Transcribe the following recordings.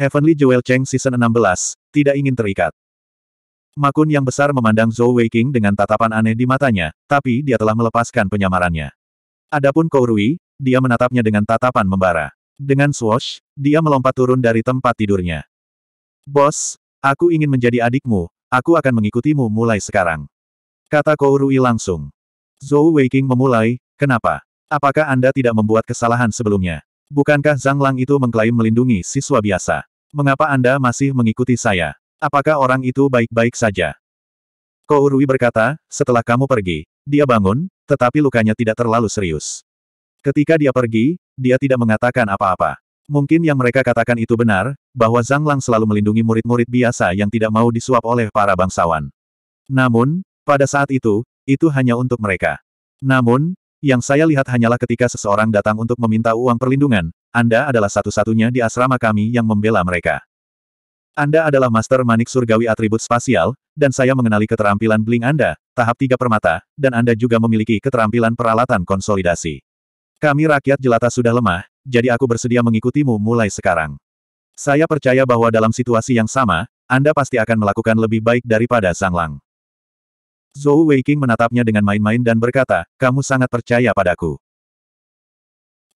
Heavenly Jewel Cheng Season 16, tidak ingin terikat. Makun yang besar memandang Zhou Weiqing dengan tatapan aneh di matanya, tapi dia telah melepaskan penyamarannya. Adapun Kou Rui, dia menatapnya dengan tatapan membara. Dengan swash, dia melompat turun dari tempat tidurnya. Bos, aku ingin menjadi adikmu, aku akan mengikutimu mulai sekarang. Kata Kou Rui langsung. Zhou Weiqing memulai, kenapa? Apakah Anda tidak membuat kesalahan sebelumnya? Bukankah Zhang Lang itu mengklaim melindungi siswa biasa? Mengapa Anda masih mengikuti saya? Apakah orang itu baik-baik saja? Rui berkata, setelah kamu pergi, dia bangun, tetapi lukanya tidak terlalu serius. Ketika dia pergi, dia tidak mengatakan apa-apa. Mungkin yang mereka katakan itu benar, bahwa Zhang Lang selalu melindungi murid-murid biasa yang tidak mau disuap oleh para bangsawan. Namun, pada saat itu, itu hanya untuk mereka. Namun, yang saya lihat hanyalah ketika seseorang datang untuk meminta uang perlindungan, anda adalah satu-satunya di asrama kami yang membela mereka. Anda adalah master manik surgawi atribut spasial, dan saya mengenali keterampilan bling Anda, tahap tiga permata, dan Anda juga memiliki keterampilan peralatan konsolidasi. Kami rakyat jelata sudah lemah, jadi aku bersedia mengikutimu mulai sekarang. Saya percaya bahwa dalam situasi yang sama, Anda pasti akan melakukan lebih baik daripada Sang Lang. Zhou Weiqing menatapnya dengan main-main dan berkata, kamu sangat percaya padaku.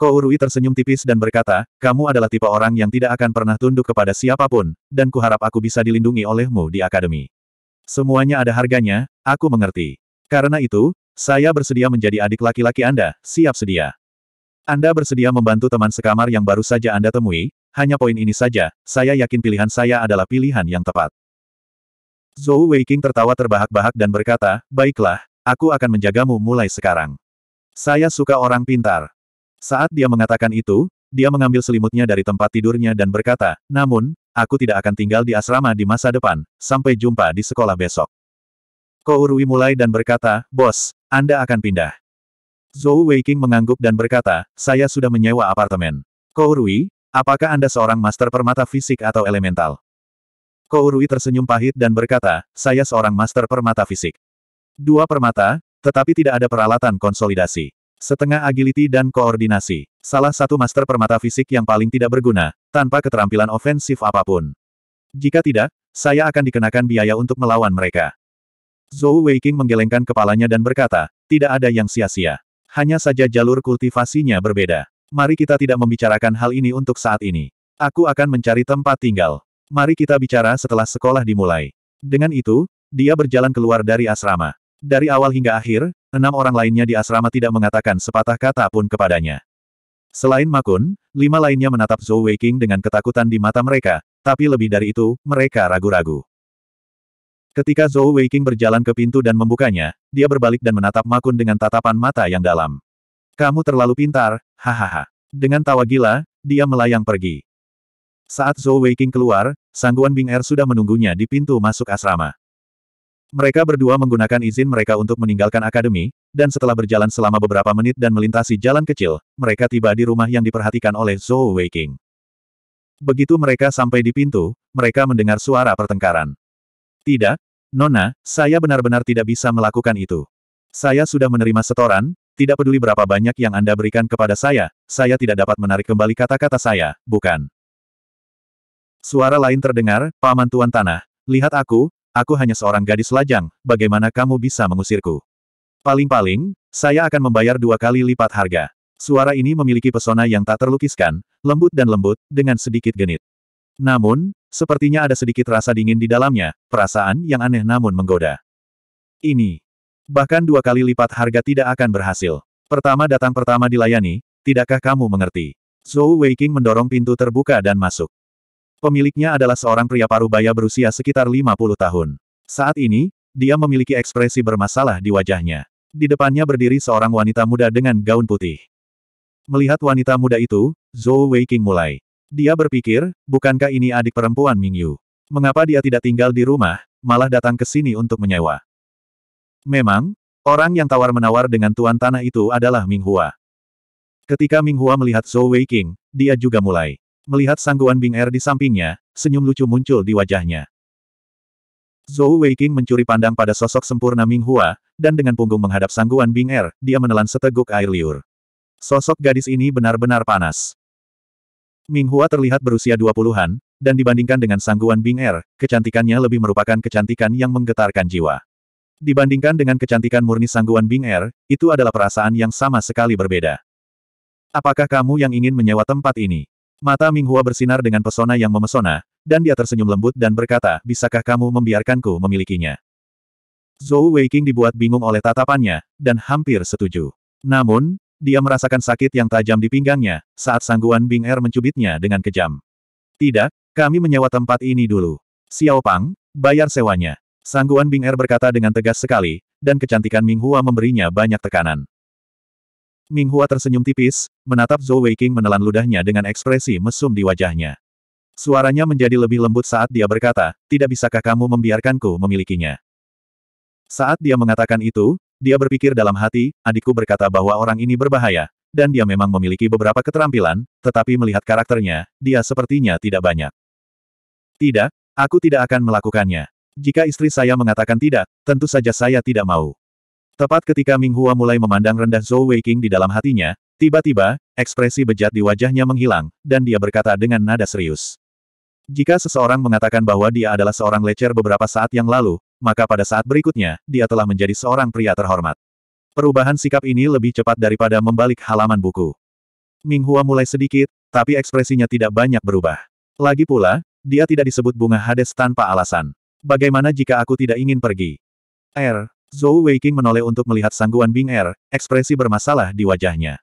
Urui tersenyum tipis dan berkata, kamu adalah tipe orang yang tidak akan pernah tunduk kepada siapapun, dan kuharap aku bisa dilindungi olehmu di akademi. Semuanya ada harganya, aku mengerti. Karena itu, saya bersedia menjadi adik laki-laki Anda, siap sedia. Anda bersedia membantu teman sekamar yang baru saja Anda temui, hanya poin ini saja, saya yakin pilihan saya adalah pilihan yang tepat. Zhou Weiking tertawa terbahak-bahak dan berkata, baiklah, aku akan menjagamu mulai sekarang. Saya suka orang pintar. Saat dia mengatakan itu, dia mengambil selimutnya dari tempat tidurnya dan berkata, namun, aku tidak akan tinggal di asrama di masa depan, sampai jumpa di sekolah besok. Kourui mulai dan berkata, bos, Anda akan pindah. Zhou Weiking mengangguk dan berkata, saya sudah menyewa apartemen. Kourui, apakah Anda seorang master permata fisik atau elemental? Kourui tersenyum pahit dan berkata, saya seorang master permata fisik. Dua permata, tetapi tidak ada peralatan konsolidasi. Setengah agility dan koordinasi. Salah satu master permata fisik yang paling tidak berguna, tanpa keterampilan ofensif apapun. Jika tidak, saya akan dikenakan biaya untuk melawan mereka. Zhou Weiking menggelengkan kepalanya dan berkata, tidak ada yang sia-sia. Hanya saja jalur kultivasinya berbeda. Mari kita tidak membicarakan hal ini untuk saat ini. Aku akan mencari tempat tinggal. Mari kita bicara setelah sekolah dimulai. Dengan itu, dia berjalan keluar dari asrama. Dari awal hingga akhir, enam orang lainnya di asrama tidak mengatakan sepatah kata pun kepadanya. Selain Makun, lima lainnya menatap Zhou Weiqing dengan ketakutan di mata mereka, tapi lebih dari itu, mereka ragu-ragu. Ketika Zhou Weiqing berjalan ke pintu dan membukanya, dia berbalik dan menatap Makun dengan tatapan mata yang dalam. Kamu terlalu pintar, hahaha. Dengan tawa gila, dia melayang pergi. Saat Zhou Weiqing keluar, sangguan Bing Er sudah menunggunya di pintu masuk asrama. Mereka berdua menggunakan izin mereka untuk meninggalkan akademi, dan setelah berjalan selama beberapa menit dan melintasi jalan kecil, mereka tiba di rumah yang diperhatikan oleh Zhou Weiqing. Begitu mereka sampai di pintu, mereka mendengar suara pertengkaran. Tidak, Nona, saya benar-benar tidak bisa melakukan itu. Saya sudah menerima setoran, tidak peduli berapa banyak yang Anda berikan kepada saya, saya tidak dapat menarik kembali kata-kata saya, bukan? Suara lain terdengar, Paman Tuan Tanah, lihat aku, Aku hanya seorang gadis lajang, bagaimana kamu bisa mengusirku? Paling-paling, saya akan membayar dua kali lipat harga. Suara ini memiliki pesona yang tak terlukiskan, lembut dan lembut, dengan sedikit genit. Namun, sepertinya ada sedikit rasa dingin di dalamnya, perasaan yang aneh namun menggoda. Ini. Bahkan dua kali lipat harga tidak akan berhasil. Pertama datang pertama dilayani, tidakkah kamu mengerti? Zhou Weiking mendorong pintu terbuka dan masuk. Pemiliknya adalah seorang pria parubaya berusia sekitar 50 tahun. Saat ini, dia memiliki ekspresi bermasalah di wajahnya. Di depannya berdiri seorang wanita muda dengan gaun putih. Melihat wanita muda itu, Zhou Weiqing mulai. Dia berpikir, bukankah ini adik perempuan Mingyu? Mengapa dia tidak tinggal di rumah, malah datang ke sini untuk menyewa? Memang, orang yang tawar-menawar dengan tuan tanah itu adalah Minghua. Ketika Minghua melihat Zhou Weiqing, dia juga mulai. Melihat sangguan Bing Er di sampingnya, senyum lucu muncul di wajahnya. Zhou Weiqing mencuri pandang pada sosok sempurna Ming Hua, dan dengan punggung menghadap sangguan Bing Er, dia menelan seteguk air liur. Sosok gadis ini benar-benar panas. Ming Hua terlihat berusia 20-an, dan dibandingkan dengan sangguan Bing Er, kecantikannya lebih merupakan kecantikan yang menggetarkan jiwa. Dibandingkan dengan kecantikan murni sangguan Bing Er, itu adalah perasaan yang sama sekali berbeda. Apakah kamu yang ingin menyewa tempat ini? Mata Minghua bersinar dengan pesona yang memesona, dan dia tersenyum lembut dan berkata, bisakah kamu membiarkanku memilikinya? Zhou Weiqing dibuat bingung oleh tatapannya, dan hampir setuju. Namun, dia merasakan sakit yang tajam di pinggangnya, saat sangguan Bing Er mencubitnya dengan kejam. Tidak, kami menyewa tempat ini dulu. Xiao Pang, bayar sewanya. Sangguan Bing Er berkata dengan tegas sekali, dan kecantikan Ming Hua memberinya banyak tekanan. Ming Hua tersenyum tipis, menatap Zhou Weiqing menelan ludahnya dengan ekspresi mesum di wajahnya. Suaranya menjadi lebih lembut saat dia berkata, tidak bisakah kamu membiarkanku memilikinya. Saat dia mengatakan itu, dia berpikir dalam hati, adikku berkata bahwa orang ini berbahaya, dan dia memang memiliki beberapa keterampilan, tetapi melihat karakternya, dia sepertinya tidak banyak. Tidak, aku tidak akan melakukannya. Jika istri saya mengatakan tidak, tentu saja saya tidak mau. Tepat ketika Ming Hua mulai memandang rendah Zhou Weiqing di dalam hatinya, tiba-tiba, ekspresi bejat di wajahnya menghilang, dan dia berkata dengan nada serius. Jika seseorang mengatakan bahwa dia adalah seorang lecer beberapa saat yang lalu, maka pada saat berikutnya, dia telah menjadi seorang pria terhormat. Perubahan sikap ini lebih cepat daripada membalik halaman buku. Ming Hua mulai sedikit, tapi ekspresinya tidak banyak berubah. Lagi pula, dia tidak disebut bunga Hades tanpa alasan. Bagaimana jika aku tidak ingin pergi? Er, Zhou Weiqing menoleh untuk melihat sangguan Bing Er, ekspresi bermasalah di wajahnya.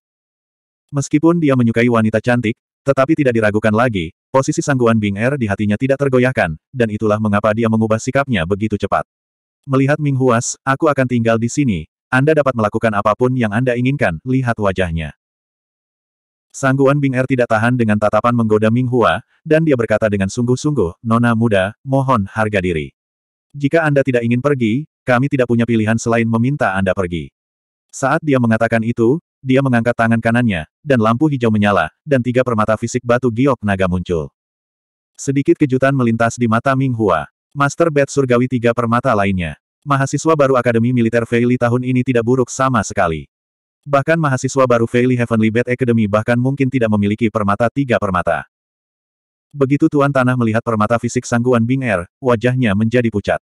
Meskipun dia menyukai wanita cantik, tetapi tidak diragukan lagi, posisi sangguan Bing Er di hatinya tidak tergoyahkan, dan itulah mengapa dia mengubah sikapnya begitu cepat. Melihat Ming Huas, aku akan tinggal di sini, Anda dapat melakukan apapun yang Anda inginkan, lihat wajahnya. Sangguan Bing Er tidak tahan dengan tatapan menggoda Ming Hua, dan dia berkata dengan sungguh-sungguh, Nona muda, mohon harga diri. Jika Anda tidak ingin pergi, kami tidak punya pilihan selain meminta Anda pergi. Saat dia mengatakan itu, dia mengangkat tangan kanannya, dan lampu hijau menyala, dan tiga permata fisik batu giok naga muncul. Sedikit kejutan melintas di mata Ming Hua. Master Bat Surgawi tiga permata lainnya. Mahasiswa baru Akademi Militer Feili tahun ini tidak buruk sama sekali. Bahkan mahasiswa baru Feili Heavenly Bat Academy bahkan mungkin tidak memiliki permata tiga permata. Begitu Tuan Tanah melihat permata fisik sangguan Bing Er, wajahnya menjadi pucat.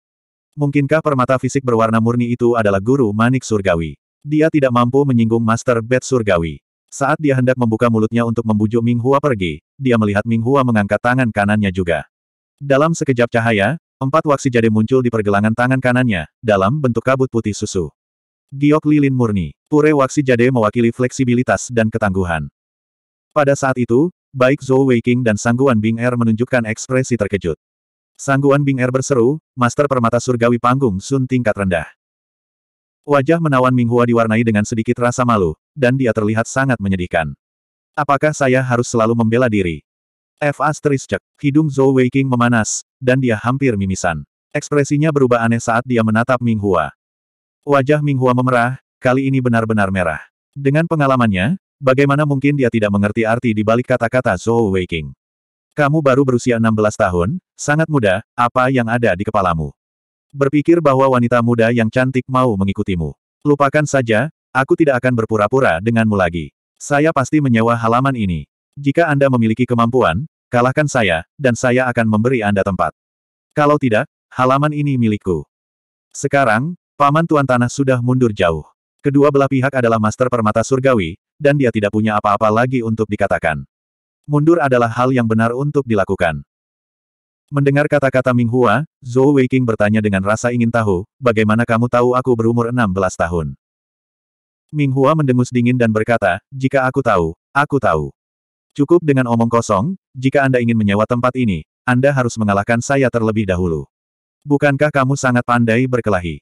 Mungkinkah permata fisik berwarna murni itu adalah guru manik surgawi? Dia tidak mampu menyinggung Master Bed surgawi. Saat dia hendak membuka mulutnya untuk membujuk Ming Hua pergi, dia melihat Ming Hua mengangkat tangan kanannya juga. Dalam sekejap cahaya, empat waksi jade muncul di pergelangan tangan kanannya, dalam bentuk kabut putih susu. Giok lilin murni, pure waksi jade mewakili fleksibilitas dan ketangguhan. Pada saat itu, baik Zhou Weiking dan Sangguan Bing Er menunjukkan ekspresi terkejut. Sangguan Bing Er berseru, Master Permata Surgawi Panggung Sun tingkat rendah. Wajah menawan Ming Hua diwarnai dengan sedikit rasa malu, dan dia terlihat sangat menyedihkan. Apakah saya harus selalu membela diri? F. Asteriscek, hidung Zhou Weiking memanas, dan dia hampir mimisan. Ekspresinya berubah aneh saat dia menatap Ming Hua. Wajah Ming Hua memerah, kali ini benar-benar merah. Dengan pengalamannya, bagaimana mungkin dia tidak mengerti arti di balik kata-kata Zhou Weiking? Kamu baru berusia 16 tahun, sangat muda, apa yang ada di kepalamu? Berpikir bahwa wanita muda yang cantik mau mengikutimu. Lupakan saja, aku tidak akan berpura-pura denganmu lagi. Saya pasti menyewa halaman ini. Jika Anda memiliki kemampuan, kalahkan saya, dan saya akan memberi Anda tempat. Kalau tidak, halaman ini milikku. Sekarang, Paman Tuan Tanah sudah mundur jauh. Kedua belah pihak adalah master permata surgawi, dan dia tidak punya apa-apa lagi untuk dikatakan. Mundur adalah hal yang benar untuk dilakukan. Mendengar kata-kata Ming Hua, Zhou Weiqing bertanya dengan rasa ingin tahu, bagaimana kamu tahu aku berumur 16 tahun? Ming Hua mendengus dingin dan berkata, jika aku tahu, aku tahu. Cukup dengan omong kosong, jika Anda ingin menyewa tempat ini, Anda harus mengalahkan saya terlebih dahulu. Bukankah kamu sangat pandai berkelahi?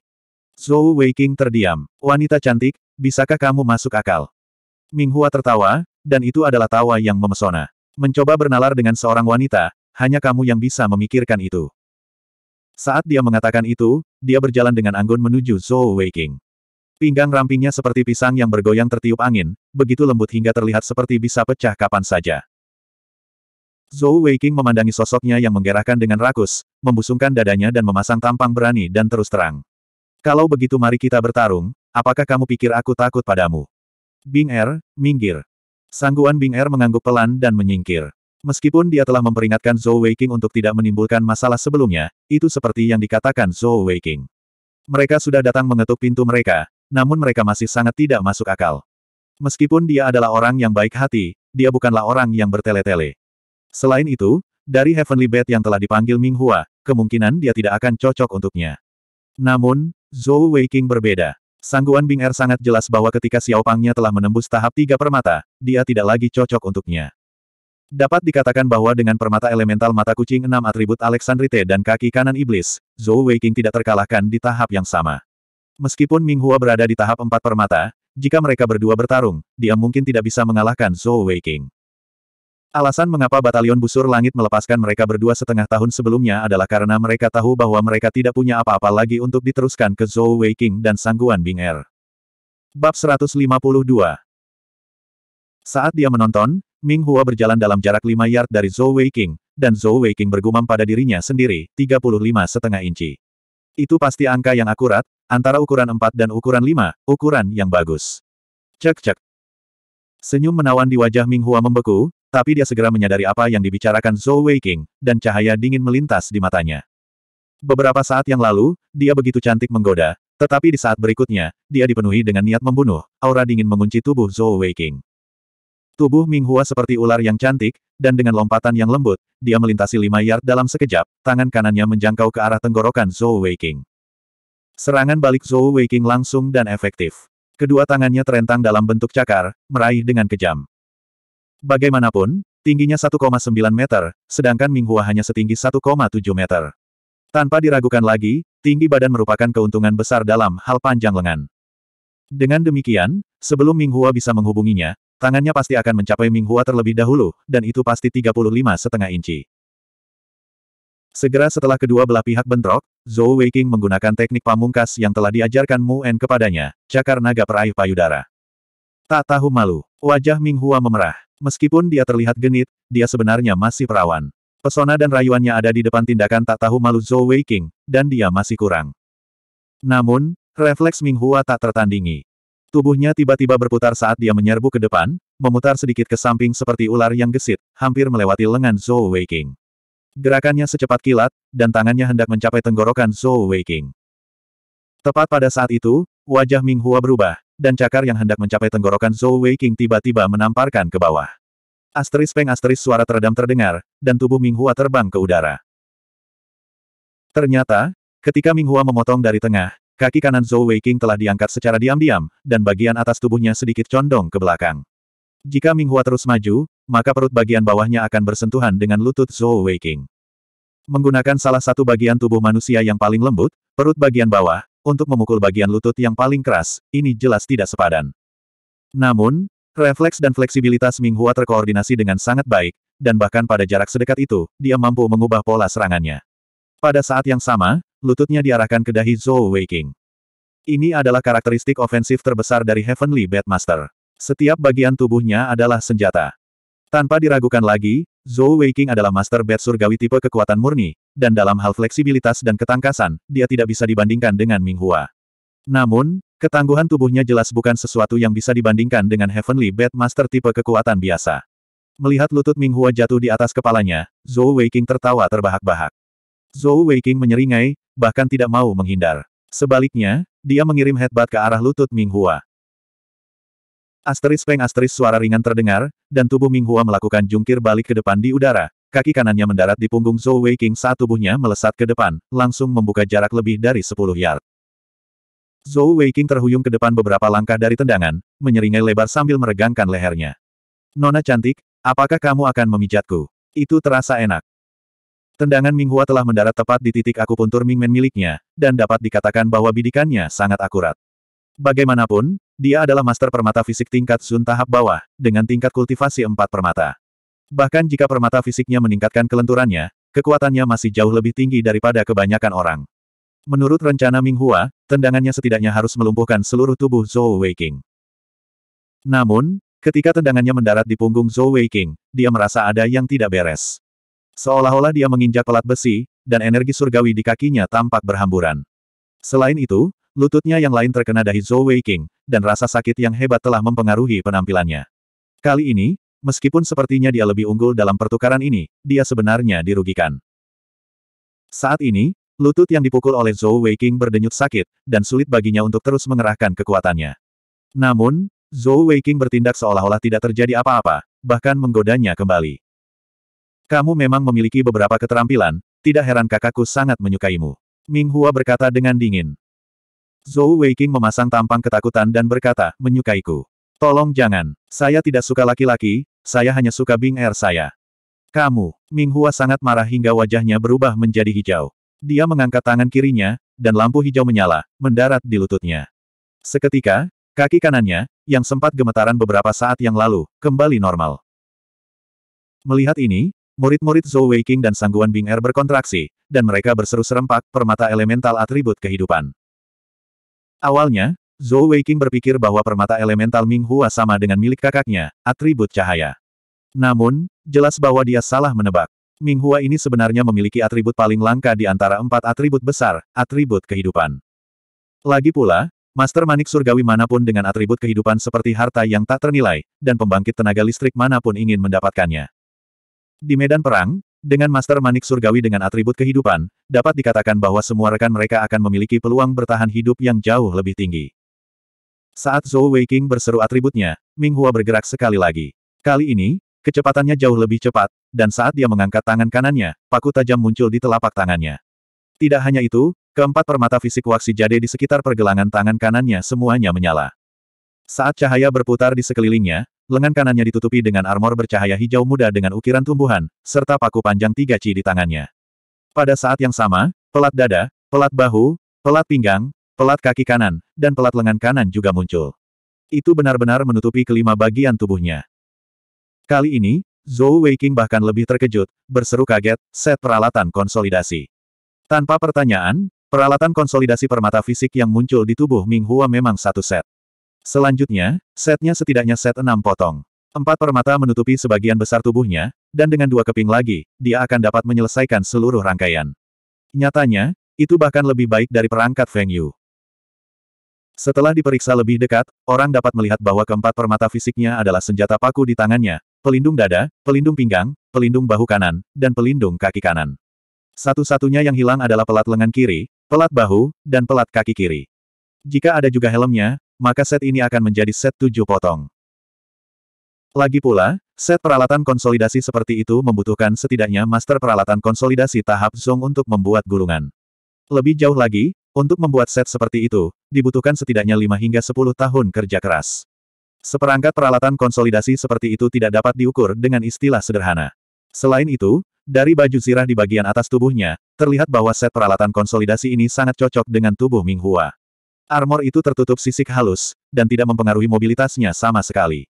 Zhou Weiqing terdiam. Wanita cantik, bisakah kamu masuk akal? Ming Hua tertawa, dan itu adalah tawa yang memesona. Mencoba bernalar dengan seorang wanita, hanya kamu yang bisa memikirkan itu. Saat dia mengatakan itu, dia berjalan dengan anggun menuju Zhou Weiqing. Pinggang rampingnya seperti pisang yang bergoyang tertiup angin, begitu lembut hingga terlihat seperti bisa pecah kapan saja. Zhou Weiqing memandangi sosoknya yang menggerakkan dengan rakus, membusungkan dadanya dan memasang tampang berani dan terus terang. Kalau begitu mari kita bertarung, apakah kamu pikir aku takut padamu? Bing Er, minggir. Sangguan Bing Er mengangguk pelan dan menyingkir. Meskipun dia telah memperingatkan Zhou Weiqing untuk tidak menimbulkan masalah sebelumnya, itu seperti yang dikatakan Zhou Weiqing. Mereka sudah datang mengetuk pintu mereka, namun mereka masih sangat tidak masuk akal. Meskipun dia adalah orang yang baik hati, dia bukanlah orang yang bertele-tele. Selain itu, dari Heavenly Bed yang telah dipanggil Ming Hua, kemungkinan dia tidak akan cocok untuknya. Namun, Zhou Weiqing berbeda. Sangguan Bing Er sangat jelas bahwa ketika Xiao Pangnya telah menembus tahap tiga permata, dia tidak lagi cocok untuknya. Dapat dikatakan bahwa dengan permata elemental mata kucing enam atribut Alexandrite dan kaki kanan iblis, Zhou Weiqing tidak terkalahkan di tahap yang sama. Meskipun Ming Hua berada di tahap empat permata, jika mereka berdua bertarung, dia mungkin tidak bisa mengalahkan Zhou Weiqing. Alasan mengapa Batalion Busur Langit melepaskan mereka berdua setengah tahun sebelumnya adalah karena mereka tahu bahwa mereka tidak punya apa-apa lagi untuk diteruskan ke Zhou Weiqing dan Sangguan Bing Er. Bab 152 Saat dia menonton, Ming Hua berjalan dalam jarak 5 yard dari Zhou Weiqing, dan Zhou Weiqing bergumam pada dirinya sendiri, 35 setengah inci. Itu pasti angka yang akurat, antara ukuran 4 dan ukuran 5, ukuran yang bagus. Cek cek. Senyum menawan di wajah Ming Hua membeku, tapi dia segera menyadari apa yang dibicarakan Zhou Weiqing, dan cahaya dingin melintas di matanya. Beberapa saat yang lalu, dia begitu cantik menggoda, tetapi di saat berikutnya, dia dipenuhi dengan niat membunuh, aura dingin mengunci tubuh Zhou Weiqing. Tubuh Minghua seperti ular yang cantik, dan dengan lompatan yang lembut, dia melintasi lima yard dalam sekejap, tangan kanannya menjangkau ke arah tenggorokan Zhou Weiqing. Serangan balik Zhou Weiqing langsung dan efektif. Kedua tangannya terentang dalam bentuk cakar, meraih dengan kejam. Bagaimanapun, tingginya 1,9 meter, sedangkan Minghua hanya setinggi 1,7 meter. Tanpa diragukan lagi, tinggi badan merupakan keuntungan besar dalam hal panjang lengan. Dengan demikian, sebelum Minghua bisa menghubunginya, tangannya pasti akan mencapai Minghua terlebih dahulu, dan itu pasti 35 setengah inci. Segera setelah kedua belah pihak bentrok, Zhou Weiqing menggunakan teknik pamungkas yang telah diajarkan Mu En kepadanya, cakar naga peraih payudara. Tak tahu malu. Wajah Ming Hua memerah. Meskipun dia terlihat genit, dia sebenarnya masih perawan. Pesona dan rayuannya ada di depan tindakan tak tahu malu Zhou Weiqing, dan dia masih kurang. Namun, refleks Ming Hua tak tertandingi. Tubuhnya tiba-tiba berputar saat dia menyerbu ke depan, memutar sedikit ke samping seperti ular yang gesit, hampir melewati lengan Zhou Weiqing. Gerakannya secepat kilat, dan tangannya hendak mencapai tenggorokan Zhou Weiqing. Tepat pada saat itu, wajah Ming Hua berubah, dan cakar yang hendak mencapai tenggorokan Zhou Wei King tiba-tiba menamparkan ke bawah. Asteris peng asteris suara teredam terdengar, dan tubuh Ming Hua terbang ke udara. Ternyata, ketika Ming Hua memotong dari tengah, kaki kanan Zhou Wei King telah diangkat secara diam-diam, dan bagian atas tubuhnya sedikit condong ke belakang. Jika Ming Hua terus maju, maka perut bagian bawahnya akan bersentuhan dengan lutut Zhou Wei King. Menggunakan salah satu bagian tubuh manusia yang paling lembut, perut bagian bawah, untuk memukul bagian lutut yang paling keras, ini jelas tidak sepadan. Namun, refleks dan fleksibilitas Ming Hua terkoordinasi dengan sangat baik, dan bahkan pada jarak sedekat itu, dia mampu mengubah pola serangannya. Pada saat yang sama, lututnya diarahkan ke dahi Zhou Waking. Ini adalah karakteristik ofensif terbesar dari Heavenly Batmaster. Setiap bagian tubuhnya adalah senjata. Tanpa diragukan lagi, Zhou Weiqing adalah master bed surgawi tipe kekuatan murni, dan dalam hal fleksibilitas dan ketangkasan, dia tidak bisa dibandingkan dengan Ming Hua. Namun, ketangguhan tubuhnya jelas bukan sesuatu yang bisa dibandingkan dengan Heavenly Bed Master tipe kekuatan biasa. Melihat lutut Ming Hua jatuh di atas kepalanya, Zhou Weiqing tertawa terbahak-bahak. Zhou Weiqing menyeringai, bahkan tidak mau menghindar. Sebaliknya, dia mengirim headbutt ke arah lutut Ming Hua. Asteris peng asteris suara ringan terdengar, dan tubuh Minghua melakukan jungkir balik ke depan di udara. Kaki kanannya mendarat di punggung Zhou Weiqing saat tubuhnya melesat ke depan, langsung membuka jarak lebih dari 10 yard. Zhou Weiqing terhuyung ke depan beberapa langkah dari tendangan, menyeringai lebar sambil meregangkan lehernya. Nona cantik, apakah kamu akan memijatku? Itu terasa enak. Tendangan Minghua telah mendarat tepat di titik akupuntur Mingmen miliknya, dan dapat dikatakan bahwa bidikannya sangat akurat. Bagaimanapun, dia adalah master permata fisik tingkat Sun tahap bawah, dengan tingkat kultivasi empat permata. Bahkan jika permata fisiknya meningkatkan kelenturannya, kekuatannya masih jauh lebih tinggi daripada kebanyakan orang. Menurut rencana Ming Hua, tendangannya setidaknya harus melumpuhkan seluruh tubuh Zhou Weiqing. Namun, ketika tendangannya mendarat di punggung Zhou Weiqing, dia merasa ada yang tidak beres. Seolah-olah dia menginjak pelat besi, dan energi surgawi di kakinya tampak berhamburan. Selain itu, Lututnya yang lain terkena dahi Zhou Wei King, dan rasa sakit yang hebat telah mempengaruhi penampilannya. Kali ini, meskipun sepertinya dia lebih unggul dalam pertukaran ini, dia sebenarnya dirugikan. Saat ini, lutut yang dipukul oleh Zhou Wei King berdenyut sakit, dan sulit baginya untuk terus mengerahkan kekuatannya. Namun, Zhou Wei King bertindak seolah-olah tidak terjadi apa-apa, bahkan menggodanya kembali. Kamu memang memiliki beberapa keterampilan, tidak heran kakakku sangat menyukaimu. Ming Hua berkata dengan dingin. Zhou Weiqing memasang tampang ketakutan dan berkata, menyukaiku. Tolong jangan. Saya tidak suka laki-laki, saya hanya suka Bing Er saya. Kamu, Ming Hua sangat marah hingga wajahnya berubah menjadi hijau. Dia mengangkat tangan kirinya, dan lampu hijau menyala, mendarat di lututnya. Seketika, kaki kanannya, yang sempat gemetaran beberapa saat yang lalu, kembali normal. Melihat ini, murid-murid Zhou Weiqing dan Sangguan Bing Er berkontraksi, dan mereka berseru serempak permata elemental atribut kehidupan. Awalnya, Zhou Weiqing berpikir bahwa permata elemental Ming Hua sama dengan milik kakaknya, atribut cahaya. Namun, jelas bahwa dia salah menebak. Ming Hua ini sebenarnya memiliki atribut paling langka di antara empat atribut besar, atribut kehidupan. Lagi pula, Master Manik Surgawi manapun dengan atribut kehidupan seperti harta yang tak ternilai, dan pembangkit tenaga listrik manapun ingin mendapatkannya. Di medan perang, dengan Master Manik Surgawi dengan atribut kehidupan, dapat dikatakan bahwa semua rekan mereka akan memiliki peluang bertahan hidup yang jauh lebih tinggi. Saat Zhou Weiqing berseru atributnya, Ming Hua bergerak sekali lagi. Kali ini, kecepatannya jauh lebih cepat, dan saat dia mengangkat tangan kanannya, paku tajam muncul di telapak tangannya. Tidak hanya itu, keempat permata fisik waksi jade di sekitar pergelangan tangan kanannya semuanya menyala. Saat cahaya berputar di sekelilingnya, lengan kanannya ditutupi dengan armor bercahaya hijau muda dengan ukiran tumbuhan, serta paku panjang tiga ci di tangannya. Pada saat yang sama, pelat dada, pelat bahu, pelat pinggang, pelat kaki kanan, dan pelat lengan kanan juga muncul. Itu benar-benar menutupi kelima bagian tubuhnya. Kali ini, Zhou Weiqing bahkan lebih terkejut, berseru kaget, set peralatan konsolidasi. Tanpa pertanyaan, peralatan konsolidasi permata fisik yang muncul di tubuh Ming Hua memang satu set. Selanjutnya, setnya setidaknya set enam potong. Empat permata menutupi sebagian besar tubuhnya, dan dengan dua keping lagi, dia akan dapat menyelesaikan seluruh rangkaian. Nyatanya, itu bahkan lebih baik dari perangkat Feng Yu. Setelah diperiksa lebih dekat, orang dapat melihat bahwa keempat permata fisiknya adalah senjata paku di tangannya, pelindung dada, pelindung pinggang, pelindung bahu kanan, dan pelindung kaki kanan. Satu-satunya yang hilang adalah pelat lengan kiri, pelat bahu, dan pelat kaki kiri. Jika ada juga helmnya, maka set ini akan menjadi set tujuh potong. Lagi pula, set peralatan konsolidasi seperti itu membutuhkan setidaknya master peralatan konsolidasi tahap zong untuk membuat gulungan. Lebih jauh lagi, untuk membuat set seperti itu, dibutuhkan setidaknya 5 hingga 10 tahun kerja keras. Seperangkat peralatan konsolidasi seperti itu tidak dapat diukur dengan istilah sederhana. Selain itu, dari baju zirah di bagian atas tubuhnya, terlihat bahwa set peralatan konsolidasi ini sangat cocok dengan tubuh Minghua. Armor itu tertutup sisik halus, dan tidak mempengaruhi mobilitasnya sama sekali.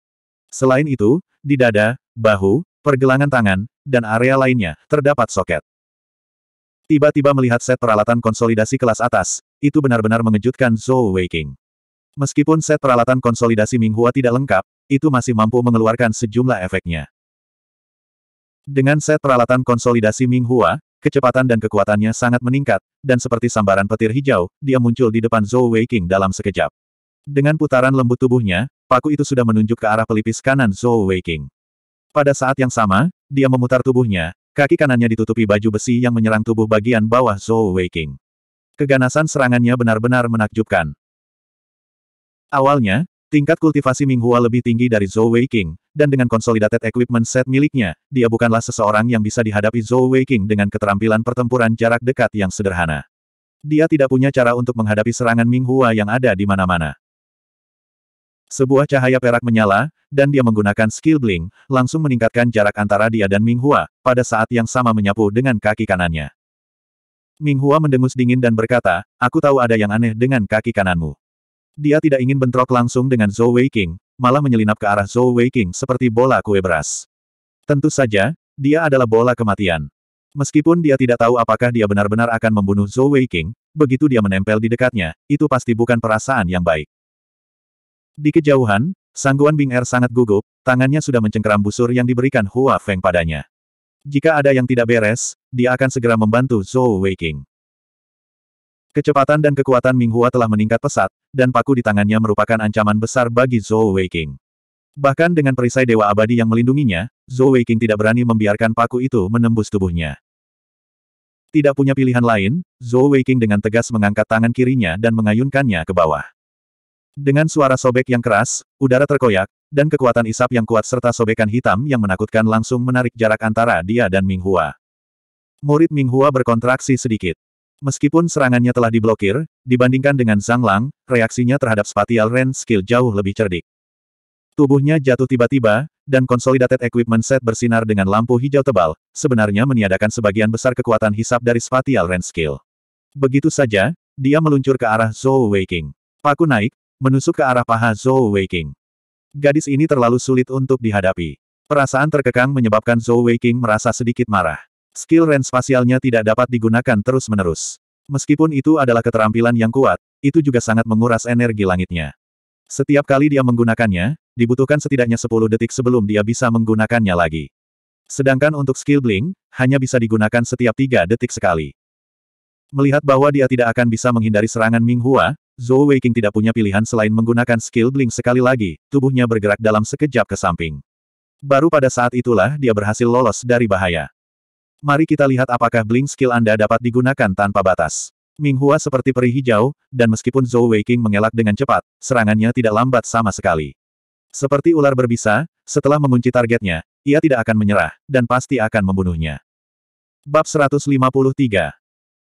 Selain itu, di dada, bahu, pergelangan tangan, dan area lainnya, terdapat soket. Tiba-tiba melihat set peralatan konsolidasi kelas atas, itu benar-benar mengejutkan Zhou Weiking. Meskipun set peralatan konsolidasi Minghua tidak lengkap, itu masih mampu mengeluarkan sejumlah efeknya. Dengan set peralatan konsolidasi Minghua, Kecepatan dan kekuatannya sangat meningkat, dan seperti sambaran petir hijau, dia muncul di depan Zhou Weiqing dalam sekejap. Dengan putaran lembut tubuhnya, paku itu sudah menunjuk ke arah pelipis kanan Zhou Weiqing. Pada saat yang sama, dia memutar tubuhnya, kaki kanannya ditutupi baju besi yang menyerang tubuh bagian bawah Zhou Weiqing. Keganasan serangannya benar-benar menakjubkan. Awalnya, Tingkat kultivasi Minghua lebih tinggi dari Zhou Weiqing, dan dengan consolidated equipment set miliknya, dia bukanlah seseorang yang bisa dihadapi Zhou Weiqing dengan keterampilan pertempuran jarak dekat yang sederhana. Dia tidak punya cara untuk menghadapi serangan Minghua yang ada di mana-mana. Sebuah cahaya perak menyala, dan dia menggunakan skill bling, langsung meningkatkan jarak antara dia dan Minghua, pada saat yang sama menyapu dengan kaki kanannya. Minghua mendengus dingin dan berkata, aku tahu ada yang aneh dengan kaki kananmu. Dia tidak ingin bentrok langsung dengan Zhou Weiqing, malah menyelinap ke arah Zhou Weiqing seperti bola kue beras. Tentu saja, dia adalah bola kematian. Meskipun dia tidak tahu apakah dia benar-benar akan membunuh Zhou Weiqing, begitu dia menempel di dekatnya, itu pasti bukan perasaan yang baik. Di kejauhan, Sangguan Bing Er sangat gugup, tangannya sudah mencengkeram busur yang diberikan Hua Feng padanya. Jika ada yang tidak beres, dia akan segera membantu Zhou Weiqing. Kecepatan dan kekuatan Minghua telah meningkat pesat, dan paku di tangannya merupakan ancaman besar bagi Zhou Weiqing. Bahkan dengan perisai Dewa Abadi yang melindunginya, Zhou Weiqing tidak berani membiarkan paku itu menembus tubuhnya. Tidak punya pilihan lain, Zhou Weiqing dengan tegas mengangkat tangan kirinya dan mengayunkannya ke bawah. Dengan suara sobek yang keras, udara terkoyak, dan kekuatan isap yang kuat serta sobekan hitam yang menakutkan langsung menarik jarak antara dia dan Minghua. Murid Minghua berkontraksi sedikit. Meskipun serangannya telah diblokir, dibandingkan dengan Zhang Lang, reaksinya terhadap Spatial Range Skill jauh lebih cerdik. Tubuhnya jatuh tiba-tiba, dan Konsolidated Equipment Set bersinar dengan lampu hijau tebal, sebenarnya meniadakan sebagian besar kekuatan hisap dari Spatial Range Skill. Begitu saja, dia meluncur ke arah Zhou Weiking. Paku naik, menusuk ke arah paha Zhou Weiking. Gadis ini terlalu sulit untuk dihadapi. Perasaan terkekang menyebabkan Zhou Weiking merasa sedikit marah. Skill range spasialnya tidak dapat digunakan terus-menerus. Meskipun itu adalah keterampilan yang kuat, itu juga sangat menguras energi langitnya. Setiap kali dia menggunakannya, dibutuhkan setidaknya 10 detik sebelum dia bisa menggunakannya lagi. Sedangkan untuk skill blink, hanya bisa digunakan setiap 3 detik sekali. Melihat bahwa dia tidak akan bisa menghindari serangan Ming Hua, Zhou Weiqing tidak punya pilihan selain menggunakan skill blink sekali lagi, tubuhnya bergerak dalam sekejap ke samping. Baru pada saat itulah dia berhasil lolos dari bahaya. Mari kita lihat apakah blink skill Anda dapat digunakan tanpa batas. Minghua seperti peri hijau, dan meskipun Zhou Weiqing mengelak dengan cepat, serangannya tidak lambat sama sekali. Seperti ular berbisa, setelah mengunci targetnya, ia tidak akan menyerah, dan pasti akan membunuhnya. Bab 153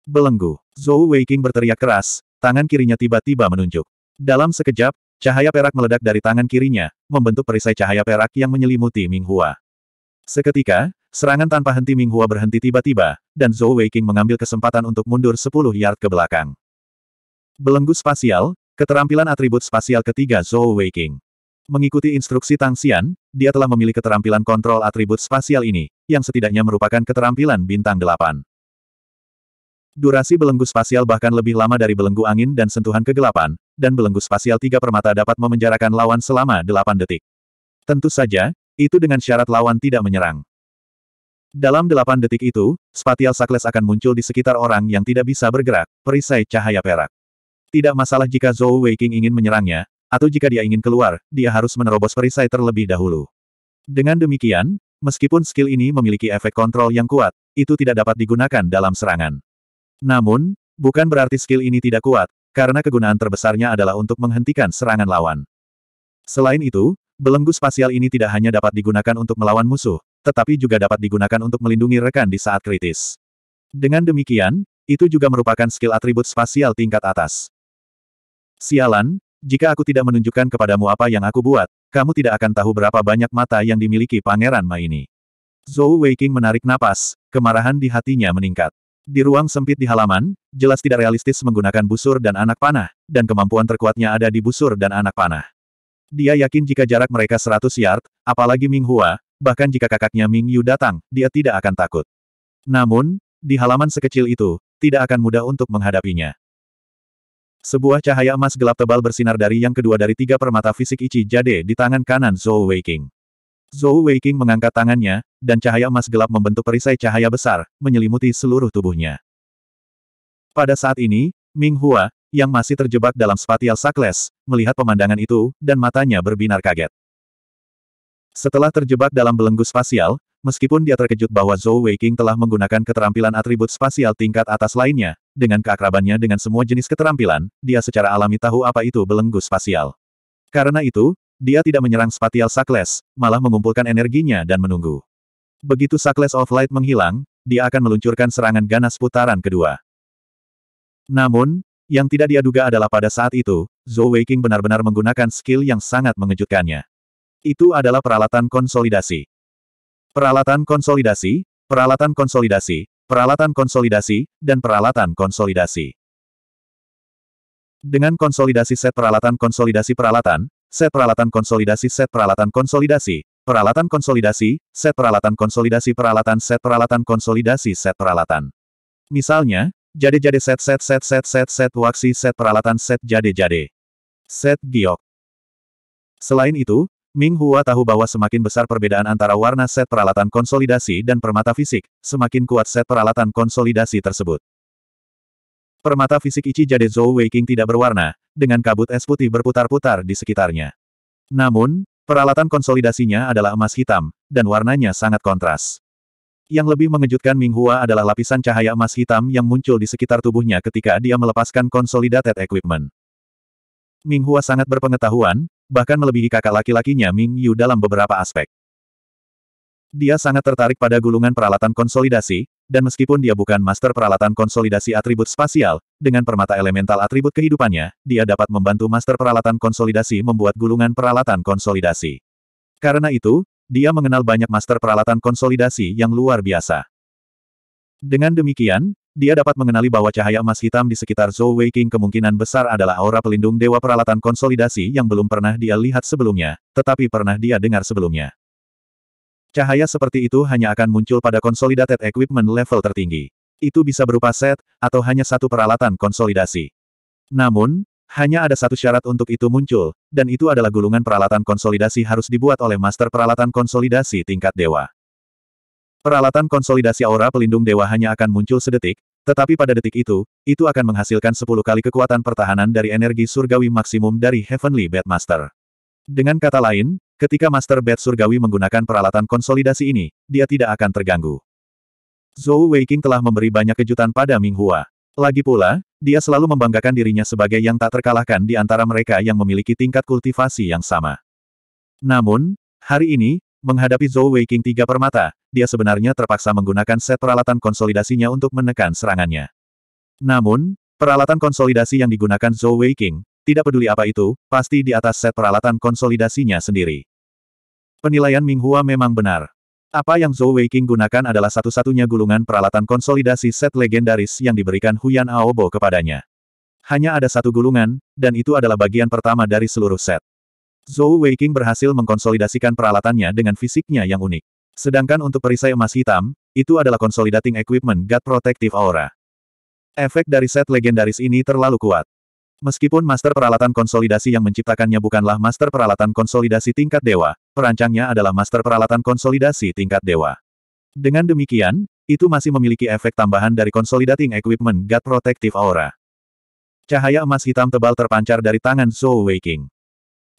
Belenggu Zhou Weiqing berteriak keras, tangan kirinya tiba-tiba menunjuk. Dalam sekejap, cahaya perak meledak dari tangan kirinya, membentuk perisai cahaya perak yang menyelimuti Minghua. Seketika, Serangan tanpa henti Ming Hua berhenti tiba-tiba, dan Zhou Weiqing mengambil kesempatan untuk mundur 10 yard ke belakang. Belenggu spasial, keterampilan atribut spasial ketiga Zhou Weiqing. Mengikuti instruksi Tang Xian, dia telah memilih keterampilan kontrol atribut spasial ini, yang setidaknya merupakan keterampilan bintang delapan. Durasi belenggu spasial bahkan lebih lama dari belenggu angin dan sentuhan kegelapan, dan belenggu spasial tiga permata dapat memenjarakan lawan selama delapan detik. Tentu saja, itu dengan syarat lawan tidak menyerang. Dalam delapan detik itu, spatial sakles akan muncul di sekitar orang yang tidak bisa bergerak, perisai cahaya perak. Tidak masalah jika Zhou Weiqing ingin menyerangnya, atau jika dia ingin keluar, dia harus menerobos perisai terlebih dahulu. Dengan demikian, meskipun skill ini memiliki efek kontrol yang kuat, itu tidak dapat digunakan dalam serangan. Namun, bukan berarti skill ini tidak kuat, karena kegunaan terbesarnya adalah untuk menghentikan serangan lawan. Selain itu, belenggu spasial ini tidak hanya dapat digunakan untuk melawan musuh, tetapi juga dapat digunakan untuk melindungi rekan di saat kritis. Dengan demikian, itu juga merupakan skill atribut spasial tingkat atas. Sialan, jika aku tidak menunjukkan kepadamu apa yang aku buat, kamu tidak akan tahu berapa banyak mata yang dimiliki Pangeran Ma ini. Zhou Weiqing menarik napas, kemarahan di hatinya meningkat. Di ruang sempit di halaman, jelas tidak realistis menggunakan busur dan anak panah, dan kemampuan terkuatnya ada di busur dan anak panah. Dia yakin jika jarak mereka 100 yard, apalagi Minghua, bahkan jika kakaknya Ming Yu datang, dia tidak akan takut. Namun, di halaman sekecil itu, tidak akan mudah untuk menghadapinya. Sebuah cahaya emas gelap tebal bersinar dari yang kedua dari tiga permata fisik Ichi Jade di tangan kanan Zhou Weiqing. Zhou Weiqing mengangkat tangannya, dan cahaya emas gelap membentuk perisai cahaya besar, menyelimuti seluruh tubuhnya. Pada saat ini, Ming Hua, yang masih terjebak dalam spatial sakles, melihat pemandangan itu, dan matanya berbinar kaget. Setelah terjebak dalam belenggu spasial, meskipun dia terkejut bahwa Zhou Weiqing telah menggunakan keterampilan atribut spasial tingkat atas lainnya, dengan keakrabannya dengan semua jenis keterampilan, dia secara alami tahu apa itu belenggu spasial. Karena itu, dia tidak menyerang spatial Sakles, malah mengumpulkan energinya dan menunggu. Begitu Sakles of Light menghilang, dia akan meluncurkan serangan ganas putaran kedua. Namun, yang tidak dia duga adalah pada saat itu, Zhou Weiqing benar-benar menggunakan skill yang sangat mengejutkannya. Itu adalah peralatan konsolidasi. Peralatan konsolidasi, peralatan konsolidasi, peralatan konsolidasi, dan peralatan konsolidasi. Dengan konsolidasi set peralatan konsolidasi peralatan, set peralatan konsolidasi set peralatan konsolidasi, peralatan konsolidasi, set peralatan konsolidasi peralatan set peralatan konsolidasi set peralatan. Misalnya, jade-jade set set set set set set waksi set peralatan set jade-jade. Set giok. Selain itu, Ming Hua tahu bahwa semakin besar perbedaan antara warna set peralatan konsolidasi dan permata fisik, semakin kuat set peralatan konsolidasi tersebut. Permata fisik Ichi Jade Zhou Waking tidak berwarna, dengan kabut es putih berputar-putar di sekitarnya. Namun, peralatan konsolidasinya adalah emas hitam, dan warnanya sangat kontras. Yang lebih mengejutkan Ming Hua adalah lapisan cahaya emas hitam yang muncul di sekitar tubuhnya ketika dia melepaskan konsolidated equipment. Ming Hua sangat berpengetahuan, bahkan melebihi kakak laki-lakinya Ming Yu dalam beberapa aspek. Dia sangat tertarik pada gulungan peralatan konsolidasi, dan meskipun dia bukan master peralatan konsolidasi atribut spasial, dengan permata elemental atribut kehidupannya, dia dapat membantu master peralatan konsolidasi membuat gulungan peralatan konsolidasi. Karena itu, dia mengenal banyak master peralatan konsolidasi yang luar biasa. Dengan demikian, dia dapat mengenali bahwa cahaya emas hitam di sekitar Zhou Weiqing kemungkinan besar adalah aura pelindung dewa peralatan konsolidasi yang belum pernah dia lihat sebelumnya, tetapi pernah dia dengar sebelumnya. Cahaya seperti itu hanya akan muncul pada konsolidated equipment level tertinggi. Itu bisa berupa set, atau hanya satu peralatan konsolidasi. Namun, hanya ada satu syarat untuk itu muncul, dan itu adalah gulungan peralatan konsolidasi harus dibuat oleh master peralatan konsolidasi tingkat dewa. Peralatan konsolidasi aura pelindung dewa hanya akan muncul sedetik, tetapi pada detik itu, itu akan menghasilkan 10 kali kekuatan pertahanan dari energi surgawi maksimum dari Heavenly Bad Master. Dengan kata lain, ketika Master Bad surgawi menggunakan peralatan konsolidasi ini, dia tidak akan terganggu. Zhou Weiqing telah memberi banyak kejutan pada Ming Hua. Lagi pula, dia selalu membanggakan dirinya sebagai yang tak terkalahkan di antara mereka yang memiliki tingkat kultivasi yang sama. Namun, hari ini, Menghadapi Zhou King tiga permata, dia sebenarnya terpaksa menggunakan set peralatan konsolidasinya untuk menekan serangannya. Namun, peralatan konsolidasi yang digunakan Zhou King, tidak peduli apa itu, pasti di atas set peralatan konsolidasinya sendiri. Penilaian Minghua memang benar. Apa yang Zhou King gunakan adalah satu-satunya gulungan peralatan konsolidasi set legendaris yang diberikan Huyan Aobo kepadanya. Hanya ada satu gulungan, dan itu adalah bagian pertama dari seluruh set. Zhou Weiqing berhasil mengkonsolidasikan peralatannya dengan fisiknya yang unik. Sedangkan untuk perisai emas hitam, itu adalah consolidating equipment God Protective Aura. Efek dari set legendaris ini terlalu kuat. Meskipun master peralatan konsolidasi yang menciptakannya bukanlah master peralatan konsolidasi tingkat dewa, perancangnya adalah master peralatan konsolidasi tingkat dewa. Dengan demikian, itu masih memiliki efek tambahan dari consolidating equipment God Protective Aura. Cahaya emas hitam tebal terpancar dari tangan Zhou Weiqing.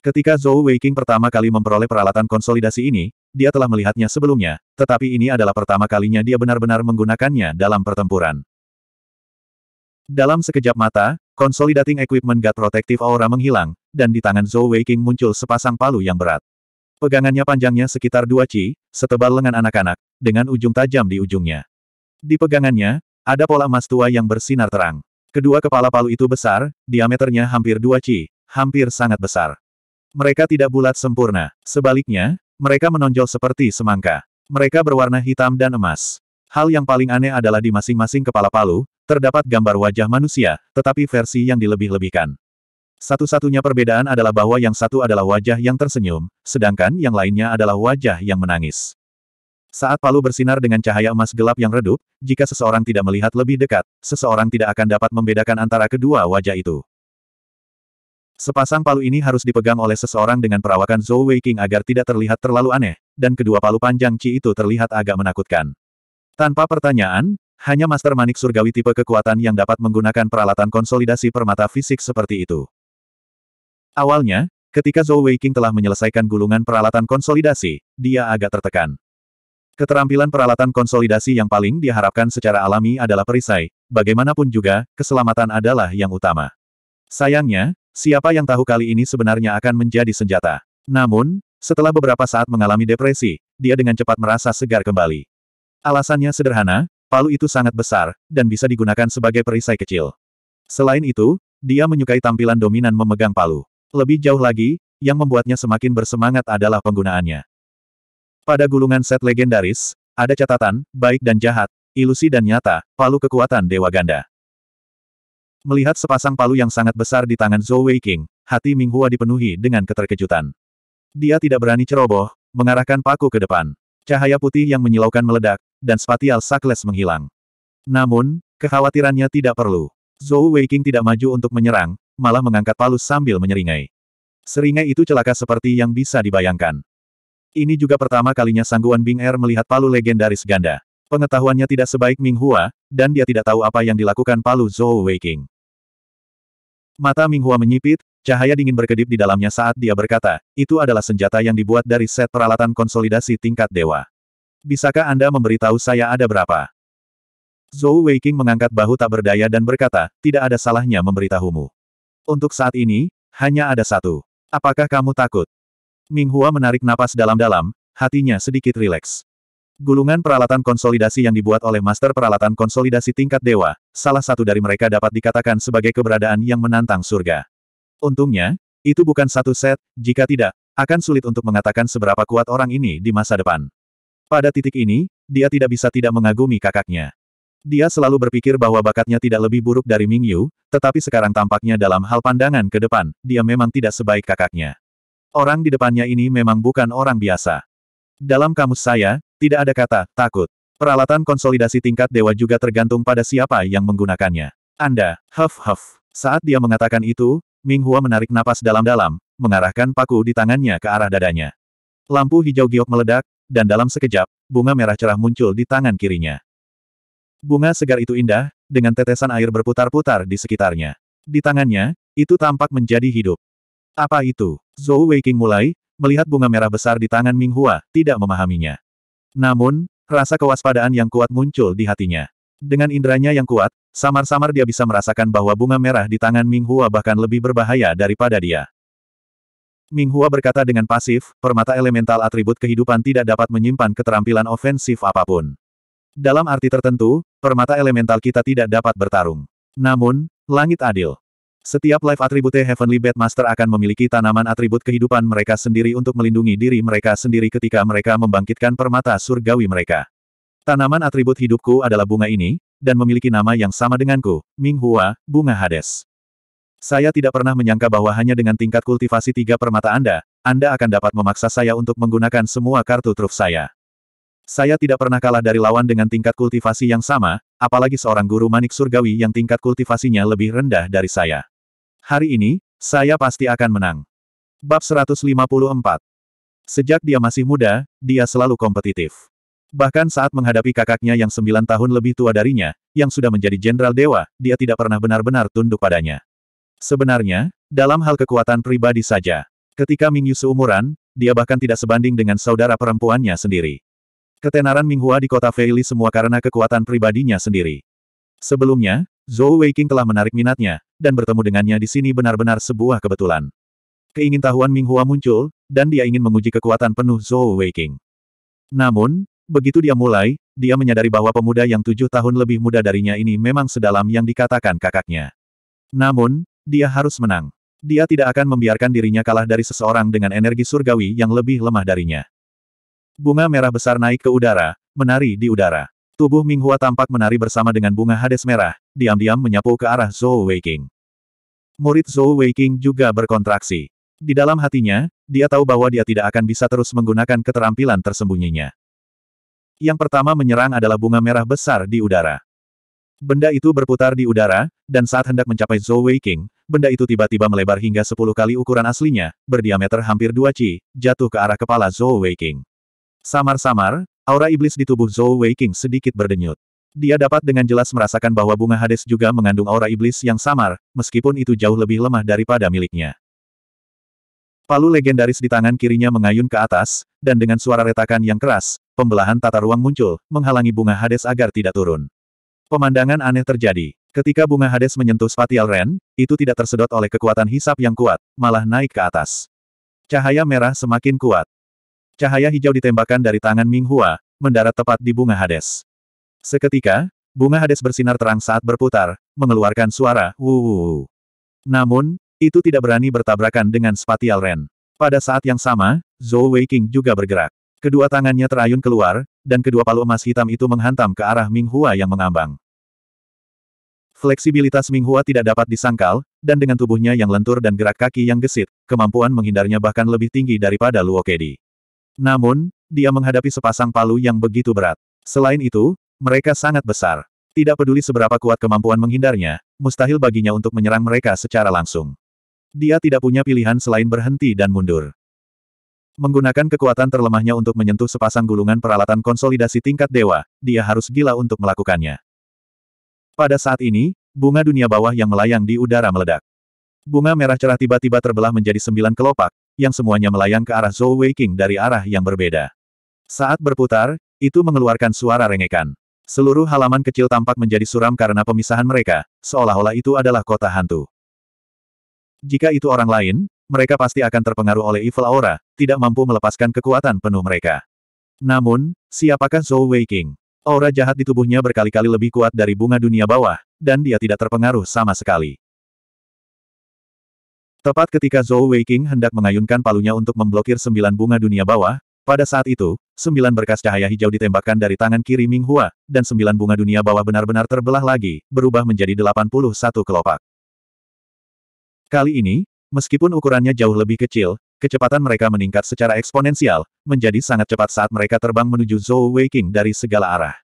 Ketika Zhou Weiqing pertama kali memperoleh peralatan konsolidasi ini, dia telah melihatnya sebelumnya, tetapi ini adalah pertama kalinya dia benar-benar menggunakannya dalam pertempuran. Dalam sekejap mata, Consolidating equipment God Protective Aura menghilang, dan di tangan Zhou Weiqing muncul sepasang palu yang berat. Pegangannya panjangnya sekitar dua chi, setebal lengan anak-anak, dengan ujung tajam di ujungnya. Di pegangannya, ada pola emas tua yang bersinar terang. Kedua kepala palu itu besar, diameternya hampir dua chi, hampir sangat besar. Mereka tidak bulat sempurna. Sebaliknya, mereka menonjol seperti semangka. Mereka berwarna hitam dan emas. Hal yang paling aneh adalah di masing-masing kepala palu, terdapat gambar wajah manusia, tetapi versi yang dilebih-lebihkan. Satu-satunya perbedaan adalah bahwa yang satu adalah wajah yang tersenyum, sedangkan yang lainnya adalah wajah yang menangis. Saat palu bersinar dengan cahaya emas gelap yang redup, jika seseorang tidak melihat lebih dekat, seseorang tidak akan dapat membedakan antara kedua wajah itu. Sepasang palu ini harus dipegang oleh seseorang dengan perawakan Zhou Weiqing agar tidak terlihat terlalu aneh, dan kedua palu panjang Qi itu terlihat agak menakutkan. Tanpa pertanyaan, hanya Master Manik Surgawi tipe kekuatan yang dapat menggunakan peralatan konsolidasi permata fisik seperti itu. Awalnya, ketika Zhou Weiqing telah menyelesaikan gulungan peralatan konsolidasi, dia agak tertekan. Keterampilan peralatan konsolidasi yang paling diharapkan secara alami adalah perisai, bagaimanapun juga, keselamatan adalah yang utama. Sayangnya, Siapa yang tahu kali ini sebenarnya akan menjadi senjata. Namun, setelah beberapa saat mengalami depresi, dia dengan cepat merasa segar kembali. Alasannya sederhana, palu itu sangat besar, dan bisa digunakan sebagai perisai kecil. Selain itu, dia menyukai tampilan dominan memegang palu. Lebih jauh lagi, yang membuatnya semakin bersemangat adalah penggunaannya. Pada gulungan set legendaris, ada catatan, baik dan jahat, ilusi dan nyata, palu kekuatan Dewa Ganda. Melihat sepasang palu yang sangat besar di tangan Zhou Weiqing, hati Minghua dipenuhi dengan keterkejutan. Dia tidak berani ceroboh, mengarahkan paku ke depan. Cahaya putih yang menyilaukan meledak, dan spatial sakles menghilang. Namun, kekhawatirannya tidak perlu. Zhou Weiqing tidak maju untuk menyerang, malah mengangkat palu sambil menyeringai. Seringai itu celaka seperti yang bisa dibayangkan. Ini juga pertama kalinya sangguan Bing Er melihat palu legendaris ganda. Pengetahuannya tidak sebaik Ming Hua, dan dia tidak tahu apa yang dilakukan palu Zhou Weiqing. Mata Minghua menyipit, cahaya dingin berkedip di dalamnya saat dia berkata, itu adalah senjata yang dibuat dari set peralatan konsolidasi tingkat dewa. Bisakah Anda memberitahu saya ada berapa? Zhou Weiking mengangkat bahu tak berdaya dan berkata, tidak ada salahnya memberitahumu. Untuk saat ini, hanya ada satu. Apakah kamu takut? Minghua menarik napas dalam-dalam, hatinya sedikit rileks. Gulungan peralatan konsolidasi yang dibuat oleh Master Peralatan Konsolidasi tingkat dewa, salah satu dari mereka dapat dikatakan sebagai keberadaan yang menantang surga. Untungnya, itu bukan satu set, jika tidak, akan sulit untuk mengatakan seberapa kuat orang ini di masa depan. Pada titik ini, dia tidak bisa tidak mengagumi kakaknya. Dia selalu berpikir bahwa bakatnya tidak lebih buruk dari Ming Yu, tetapi sekarang tampaknya dalam hal pandangan ke depan, dia memang tidak sebaik kakaknya. Orang di depannya ini memang bukan orang biasa. Dalam kamus saya, tidak ada kata takut. Peralatan konsolidasi tingkat dewa juga tergantung pada siapa yang menggunakannya. Anda, huff huff. Saat dia mengatakan itu, Ming Hua menarik napas dalam-dalam, mengarahkan paku di tangannya ke arah dadanya. Lampu hijau giok meledak, dan dalam sekejap, bunga merah cerah muncul di tangan kirinya. Bunga segar itu indah, dengan tetesan air berputar-putar di sekitarnya. Di tangannya, itu tampak menjadi hidup. Apa itu? Zhou Weiqing mulai, melihat bunga merah besar di tangan Ming Hua, tidak memahaminya. Namun, rasa kewaspadaan yang kuat muncul di hatinya. Dengan inderanya yang kuat, samar-samar dia bisa merasakan bahwa bunga merah di tangan Ming Hua bahkan lebih berbahaya daripada dia. Ming Hua berkata dengan pasif, permata elemental atribut kehidupan tidak dapat menyimpan keterampilan ofensif apapun. Dalam arti tertentu, permata elemental kita tidak dapat bertarung. Namun, langit adil. Setiap live atribute Heavenly Batmaster akan memiliki tanaman atribut kehidupan mereka sendiri untuk melindungi diri mereka sendiri ketika mereka membangkitkan permata surgawi mereka. Tanaman atribut hidupku adalah bunga ini, dan memiliki nama yang sama denganku, Minghua, bunga Hades. Saya tidak pernah menyangka bahwa hanya dengan tingkat kultivasi tiga permata Anda, Anda akan dapat memaksa saya untuk menggunakan semua kartu truf saya. Saya tidak pernah kalah dari lawan dengan tingkat kultivasi yang sama, apalagi seorang guru manik surgawi yang tingkat kultivasinya lebih rendah dari saya. Hari ini, saya pasti akan menang. Bab 154 Sejak dia masih muda, dia selalu kompetitif. Bahkan saat menghadapi kakaknya yang sembilan tahun lebih tua darinya, yang sudah menjadi jenderal dewa, dia tidak pernah benar-benar tunduk padanya. Sebenarnya, dalam hal kekuatan pribadi saja, ketika Ming Yu seumuran, dia bahkan tidak sebanding dengan saudara perempuannya sendiri. Ketenaran Minghua di kota Feili semua karena kekuatan pribadinya sendiri. Sebelumnya, Zhou Weiqing telah menarik minatnya, dan bertemu dengannya di sini benar-benar sebuah kebetulan. Keingintahuan Minghua muncul, dan dia ingin menguji kekuatan penuh Zhou Weiqing. Namun, begitu dia mulai, dia menyadari bahwa pemuda yang tujuh tahun lebih muda darinya ini memang sedalam yang dikatakan kakaknya. Namun, dia harus menang. Dia tidak akan membiarkan dirinya kalah dari seseorang dengan energi surgawi yang lebih lemah darinya. Bunga merah besar naik ke udara, menari di udara. Tubuh Minghua tampak menari bersama dengan bunga Hades merah, diam-diam menyapu ke arah Zhou Weiqing. Murid Zhou Weiqing juga berkontraksi. Di dalam hatinya, dia tahu bahwa dia tidak akan bisa terus menggunakan keterampilan tersembunyinya. Yang pertama menyerang adalah bunga merah besar di udara. Benda itu berputar di udara, dan saat hendak mencapai Zhou Weiqing, benda itu tiba-tiba melebar hingga 10 kali ukuran aslinya, berdiameter hampir 2 ci, jatuh ke arah kepala Zhou Weiqing. Samar-samar, Aura iblis di tubuh Zhou Weiqing sedikit berdenyut. Dia dapat dengan jelas merasakan bahwa bunga Hades juga mengandung aura iblis yang samar, meskipun itu jauh lebih lemah daripada miliknya. Palu legendaris di tangan kirinya mengayun ke atas, dan dengan suara retakan yang keras, pembelahan tata ruang muncul, menghalangi bunga Hades agar tidak turun. Pemandangan aneh terjadi. Ketika bunga Hades menyentuh spatial ren, itu tidak tersedot oleh kekuatan hisap yang kuat, malah naik ke atas. Cahaya merah semakin kuat. Cahaya hijau ditembakkan dari tangan Ming Hua, mendarat tepat di bunga Hades. Seketika, bunga Hades bersinar terang saat berputar, mengeluarkan suara wuuu. Namun, itu tidak berani bertabrakan dengan spatial ren. Pada saat yang sama, Zhou Weiqing juga bergerak. Kedua tangannya terayun keluar, dan kedua palu emas hitam itu menghantam ke arah Ming Hua yang mengambang. Fleksibilitas Ming Hua tidak dapat disangkal, dan dengan tubuhnya yang lentur dan gerak kaki yang gesit, kemampuan menghindarnya bahkan lebih tinggi daripada Luo Kedi. Namun, dia menghadapi sepasang palu yang begitu berat. Selain itu, mereka sangat besar. Tidak peduli seberapa kuat kemampuan menghindarnya, mustahil baginya untuk menyerang mereka secara langsung. Dia tidak punya pilihan selain berhenti dan mundur. Menggunakan kekuatan terlemahnya untuk menyentuh sepasang gulungan peralatan konsolidasi tingkat dewa, dia harus gila untuk melakukannya. Pada saat ini, bunga dunia bawah yang melayang di udara meledak. Bunga merah cerah tiba-tiba terbelah menjadi sembilan kelopak, yang semuanya melayang ke arah Zhou Weiqing dari arah yang berbeda. Saat berputar, itu mengeluarkan suara rengekan. Seluruh halaman kecil tampak menjadi suram karena pemisahan mereka, seolah-olah itu adalah kota hantu. Jika itu orang lain, mereka pasti akan terpengaruh oleh evil aura, tidak mampu melepaskan kekuatan penuh mereka. Namun, siapakah Zhou Weiqing? Aura jahat di tubuhnya berkali-kali lebih kuat dari bunga dunia bawah, dan dia tidak terpengaruh sama sekali. Tepat ketika Zhou Weiqing hendak mengayunkan palunya untuk memblokir sembilan bunga dunia bawah, pada saat itu, sembilan berkas cahaya hijau ditembakkan dari tangan kiri Hua, dan sembilan bunga dunia bawah benar-benar terbelah lagi, berubah menjadi 81 kelopak. Kali ini, meskipun ukurannya jauh lebih kecil, kecepatan mereka meningkat secara eksponensial, menjadi sangat cepat saat mereka terbang menuju Zhou Weiqing dari segala arah.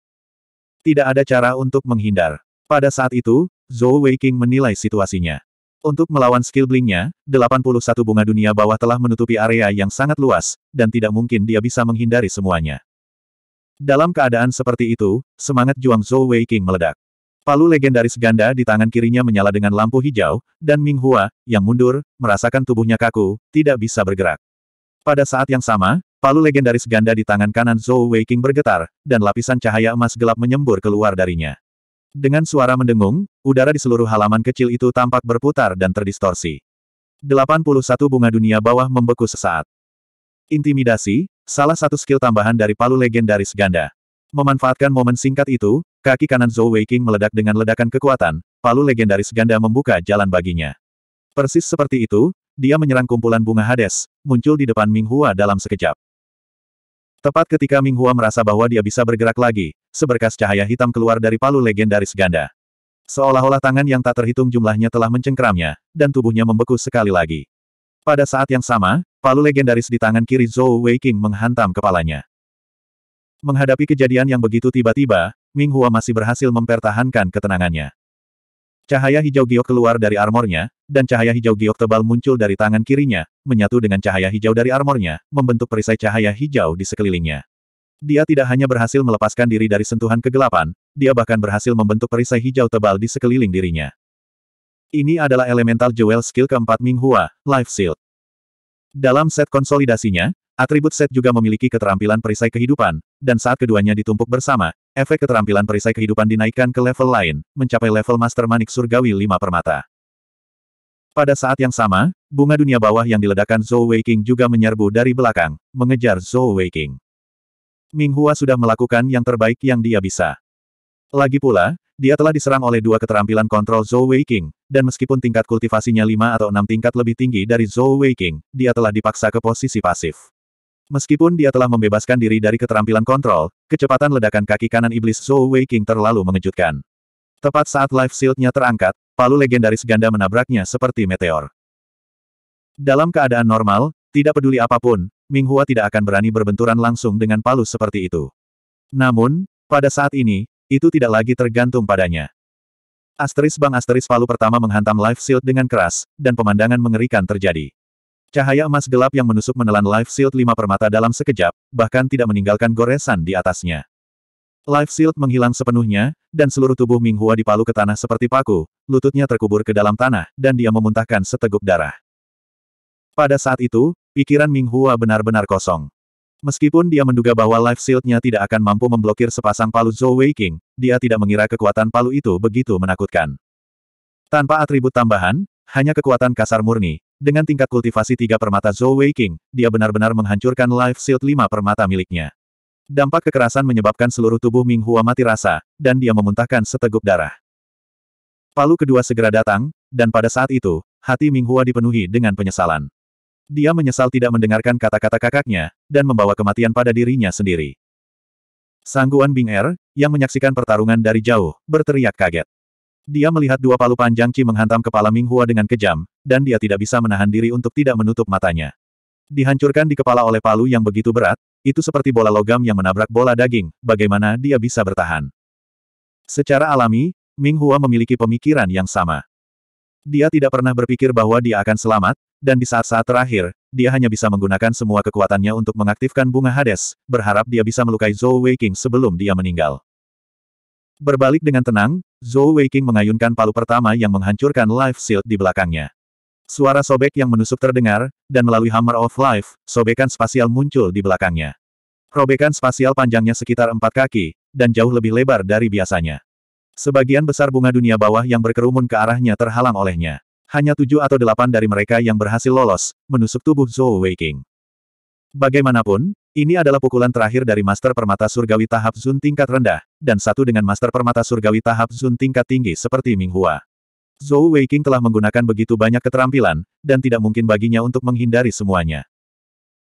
Tidak ada cara untuk menghindar. Pada saat itu, Zhou Weiqing menilai situasinya. Untuk melawan skill blingnya, 81 bunga dunia bawah telah menutupi area yang sangat luas, dan tidak mungkin dia bisa menghindari semuanya. Dalam keadaan seperti itu, semangat juang Zhou Wei King meledak. Palu legendaris ganda di tangan kirinya menyala dengan lampu hijau, dan Ming Hua, yang mundur, merasakan tubuhnya kaku, tidak bisa bergerak. Pada saat yang sama, palu legendaris ganda di tangan kanan Zhou Wei King bergetar, dan lapisan cahaya emas gelap menyembur keluar darinya. Dengan suara mendengung, udara di seluruh halaman kecil itu tampak berputar dan terdistorsi. 81 bunga dunia bawah membeku sesaat. Intimidasi, salah satu skill tambahan dari palu legendaris ganda. Memanfaatkan momen singkat itu, kaki kanan Zhou Weiking meledak dengan ledakan kekuatan, palu legendaris ganda membuka jalan baginya. Persis seperti itu, dia menyerang kumpulan bunga Hades, muncul di depan Ming Hua dalam sekejap. Tepat ketika Ming Hua merasa bahwa dia bisa bergerak lagi, seberkas cahaya hitam keluar dari palu legendaris ganda. Seolah-olah tangan yang tak terhitung jumlahnya telah mencengkramnya, dan tubuhnya membeku sekali lagi. Pada saat yang sama, palu legendaris di tangan kiri Zhou Weiqing menghantam kepalanya. Menghadapi kejadian yang begitu tiba-tiba, Ming Hua masih berhasil mempertahankan ketenangannya. Cahaya hijau giok keluar dari armornya, dan cahaya hijau giok tebal muncul dari tangan kirinya, menyatu dengan cahaya hijau dari armornya, membentuk perisai cahaya hijau di sekelilingnya. Dia tidak hanya berhasil melepaskan diri dari sentuhan kegelapan, dia bahkan berhasil membentuk perisai hijau tebal di sekeliling dirinya. Ini adalah elemental jewel skill keempat Minghua, Life Shield. Dalam set konsolidasinya, atribut set juga memiliki keterampilan perisai kehidupan, dan saat keduanya ditumpuk bersama, efek keterampilan perisai kehidupan dinaikkan ke level lain, mencapai level Master Manik Surgawi 5 Permata. Pada saat yang sama, bunga dunia bawah yang diledakkan Zhou Weiqing juga menyerbu dari belakang, mengejar Zhou Weiqing. Ming Hua sudah melakukan yang terbaik yang dia bisa. Lagi pula, dia telah diserang oleh dua keterampilan kontrol Zhou Weiqing, dan meskipun tingkat kultivasinya lima atau enam tingkat lebih tinggi dari Zhou Weiqing, dia telah dipaksa ke posisi pasif. Meskipun dia telah membebaskan diri dari keterampilan kontrol, kecepatan ledakan kaki kanan iblis Zhou Weiqing terlalu mengejutkan. Tepat saat life shield-nya terangkat, palu legendaris ganda menabraknya seperti meteor. Dalam keadaan normal, tidak peduli apapun, Ming Hua tidak akan berani berbenturan langsung dengan palu seperti itu. Namun, pada saat ini, itu tidak lagi tergantung padanya. Asteris bang asteris palu pertama menghantam life shield dengan keras, dan pemandangan mengerikan terjadi. Cahaya emas gelap yang menusuk menelan life shield lima permata dalam sekejap, bahkan tidak meninggalkan goresan di atasnya. Life shield menghilang sepenuhnya, dan seluruh tubuh Ming Hua dipalu ke tanah seperti paku, lututnya terkubur ke dalam tanah, dan dia memuntahkan seteguk darah. Pada saat itu, Pikiran Ming Hua benar-benar kosong. Meskipun dia menduga bahwa life Shield-nya tidak akan mampu memblokir sepasang palu Zhou Weiqing, dia tidak mengira kekuatan palu itu begitu menakutkan. Tanpa atribut tambahan, hanya kekuatan kasar murni, dengan tingkat kultivasi tiga permata Zhou Weiqing, dia benar-benar menghancurkan life shield lima permata miliknya. Dampak kekerasan menyebabkan seluruh tubuh Ming Hua mati rasa, dan dia memuntahkan seteguk darah. Palu kedua segera datang, dan pada saat itu, hati Ming Hua dipenuhi dengan penyesalan. Dia menyesal tidak mendengarkan kata-kata kakaknya, dan membawa kematian pada dirinya sendiri. Sangguan Bing Er, yang menyaksikan pertarungan dari jauh, berteriak kaget. Dia melihat dua palu panjang Qi menghantam kepala Ming Hua dengan kejam, dan dia tidak bisa menahan diri untuk tidak menutup matanya. Dihancurkan di kepala oleh palu yang begitu berat, itu seperti bola logam yang menabrak bola daging, bagaimana dia bisa bertahan. Secara alami, Ming Hua memiliki pemikiran yang sama. Dia tidak pernah berpikir bahwa dia akan selamat, dan di saat-saat terakhir, dia hanya bisa menggunakan semua kekuatannya untuk mengaktifkan bunga Hades, berharap dia bisa melukai Zhou Weiqing sebelum dia meninggal. Berbalik dengan tenang, Zhou Weiqing mengayunkan palu pertama yang menghancurkan Life Shield di belakangnya. Suara sobek yang menusuk terdengar, dan melalui Hammer of Life, sobekan spasial muncul di belakangnya. Robekan spasial panjangnya sekitar empat kaki, dan jauh lebih lebar dari biasanya. Sebagian besar bunga dunia bawah yang berkerumun ke arahnya terhalang olehnya. Hanya tujuh atau delapan dari mereka yang berhasil lolos, menusuk tubuh Zhou Weiking. Bagaimanapun, ini adalah pukulan terakhir dari Master Permata Surgawi tahap Zun tingkat rendah, dan satu dengan Master Permata Surgawi tahap Zun tingkat tinggi seperti Minghua. Zhou Weiking telah menggunakan begitu banyak keterampilan, dan tidak mungkin baginya untuk menghindari semuanya.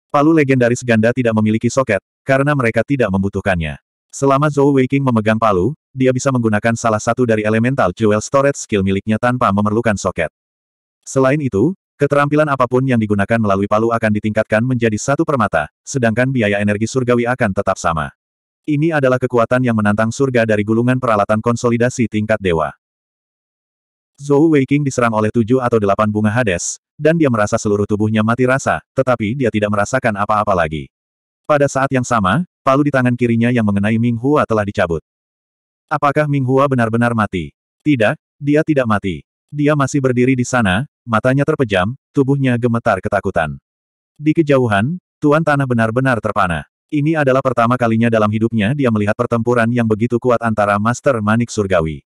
Palu legendaris ganda tidak memiliki soket, karena mereka tidak membutuhkannya. Selama Zhou Weiking memegang palu, dia bisa menggunakan salah satu dari elemental jewel storage skill miliknya tanpa memerlukan soket. Selain itu, keterampilan apapun yang digunakan melalui palu akan ditingkatkan menjadi satu permata, sedangkan biaya energi surgawi akan tetap sama. Ini adalah kekuatan yang menantang surga dari gulungan peralatan konsolidasi tingkat dewa. Zhou Weiqing diserang oleh tujuh atau delapan bunga Hades, dan dia merasa seluruh tubuhnya mati rasa, tetapi dia tidak merasakan apa-apa lagi. Pada saat yang sama, palu di tangan kirinya yang mengenai Ming Hua telah dicabut. Apakah Ming Hua benar-benar mati? Tidak, dia tidak mati. Dia masih berdiri di sana, matanya terpejam, tubuhnya gemetar ketakutan. Di kejauhan, Tuan Tanah benar-benar terpana. Ini adalah pertama kalinya dalam hidupnya dia melihat pertempuran yang begitu kuat antara Master Manik Surgawi.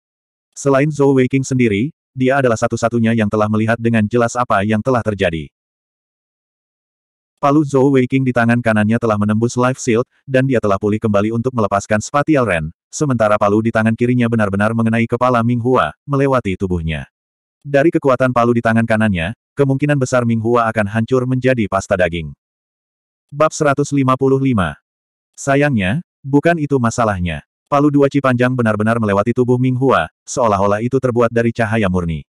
Selain Zhou Weiqing sendiri, dia adalah satu-satunya yang telah melihat dengan jelas apa yang telah terjadi. Palu Zhou Weiqing di tangan kanannya telah menembus life shield, dan dia telah pulih kembali untuk melepaskan Spatial Ren, sementara palu di tangan kirinya benar-benar mengenai kepala Ming Hua, melewati tubuhnya. Dari kekuatan palu di tangan kanannya, kemungkinan besar Ming Hua akan hancur menjadi pasta daging. Bab 155 Sayangnya, bukan itu masalahnya. Palu dua ci panjang benar-benar melewati tubuh Ming Hua, seolah-olah itu terbuat dari cahaya murni.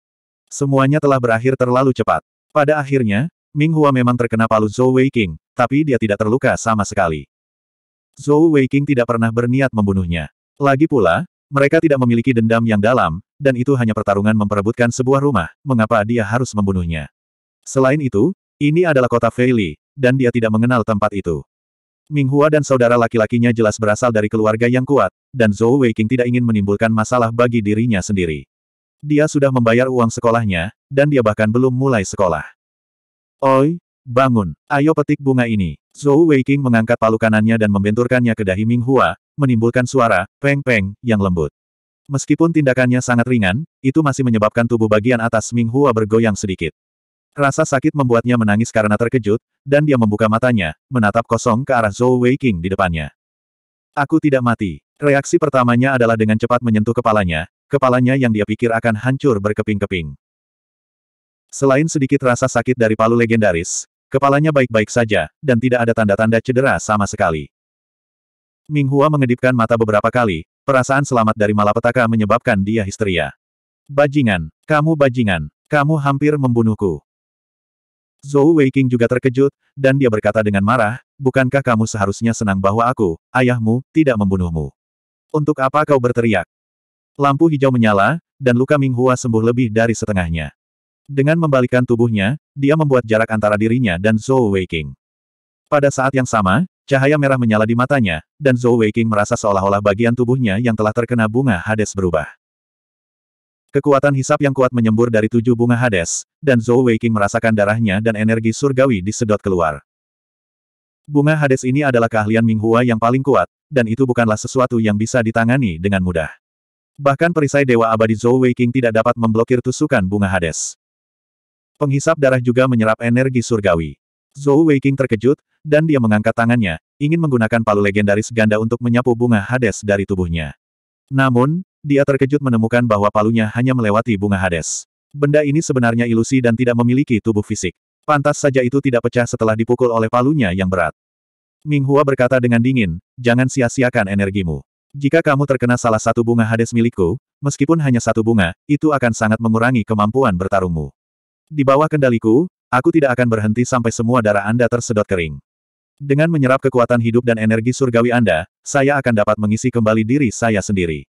Semuanya telah berakhir terlalu cepat. Pada akhirnya, Ming Hua memang terkena palu Zhou Weiqing, tapi dia tidak terluka sama sekali. Zhou Weiqing tidak pernah berniat membunuhnya. Lagi pula, mereka tidak memiliki dendam yang dalam, dan itu hanya pertarungan memperebutkan sebuah rumah, mengapa dia harus membunuhnya. Selain itu, ini adalah kota Feili, dan dia tidak mengenal tempat itu. Minghua dan saudara laki-lakinya jelas berasal dari keluarga yang kuat, dan Zhou Weiqing tidak ingin menimbulkan masalah bagi dirinya sendiri. Dia sudah membayar uang sekolahnya, dan dia bahkan belum mulai sekolah. Oi, bangun, ayo petik bunga ini. Zhou Weiqing mengangkat palu kanannya dan membenturkannya ke dahi Ming Hua, menimbulkan suara, peng-peng, yang lembut. Meskipun tindakannya sangat ringan, itu masih menyebabkan tubuh bagian atas Ming Hua bergoyang sedikit. Rasa sakit membuatnya menangis karena terkejut, dan dia membuka matanya, menatap kosong ke arah Zhou Weiqing di depannya. Aku tidak mati. Reaksi pertamanya adalah dengan cepat menyentuh kepalanya, kepalanya yang dia pikir akan hancur berkeping-keping. Selain sedikit rasa sakit dari palu legendaris, Kepalanya baik-baik saja, dan tidak ada tanda-tanda cedera sama sekali. Ming Hua mengedipkan mata beberapa kali, perasaan selamat dari malapetaka menyebabkan dia histeria. Bajingan, kamu bajingan, kamu hampir membunuhku. Zhou Weiqing juga terkejut, dan dia berkata dengan marah, bukankah kamu seharusnya senang bahwa aku, ayahmu, tidak membunuhmu? Untuk apa kau berteriak? Lampu hijau menyala, dan luka Ming Hua sembuh lebih dari setengahnya. Dengan membalikkan tubuhnya, dia membuat jarak antara dirinya dan Zhou Weiqing. Pada saat yang sama, cahaya merah menyala di matanya, dan Zhou Weiqing merasa seolah-olah bagian tubuhnya yang telah terkena bunga Hades berubah. Kekuatan hisap yang kuat menyembur dari tujuh bunga Hades, dan Zhou Weiqing merasakan darahnya dan energi surgawi disedot keluar. Bunga Hades ini adalah keahlian Minghua yang paling kuat, dan itu bukanlah sesuatu yang bisa ditangani dengan mudah. Bahkan perisai Dewa Abadi Zhou Weiqing tidak dapat memblokir tusukan bunga Hades. Penghisap darah juga menyerap energi surgawi. Zhou Weiqing terkejut, dan dia mengangkat tangannya, ingin menggunakan palu legendaris ganda untuk menyapu bunga Hades dari tubuhnya. Namun, dia terkejut menemukan bahwa palunya hanya melewati bunga Hades. Benda ini sebenarnya ilusi dan tidak memiliki tubuh fisik. Pantas saja itu tidak pecah setelah dipukul oleh palunya yang berat. Minghua berkata dengan dingin, jangan sia-siakan energimu. Jika kamu terkena salah satu bunga Hades milikku, meskipun hanya satu bunga, itu akan sangat mengurangi kemampuan bertarungmu. Di bawah kendaliku, aku tidak akan berhenti sampai semua darah Anda tersedot kering. Dengan menyerap kekuatan hidup dan energi surgawi Anda, saya akan dapat mengisi kembali diri saya sendiri.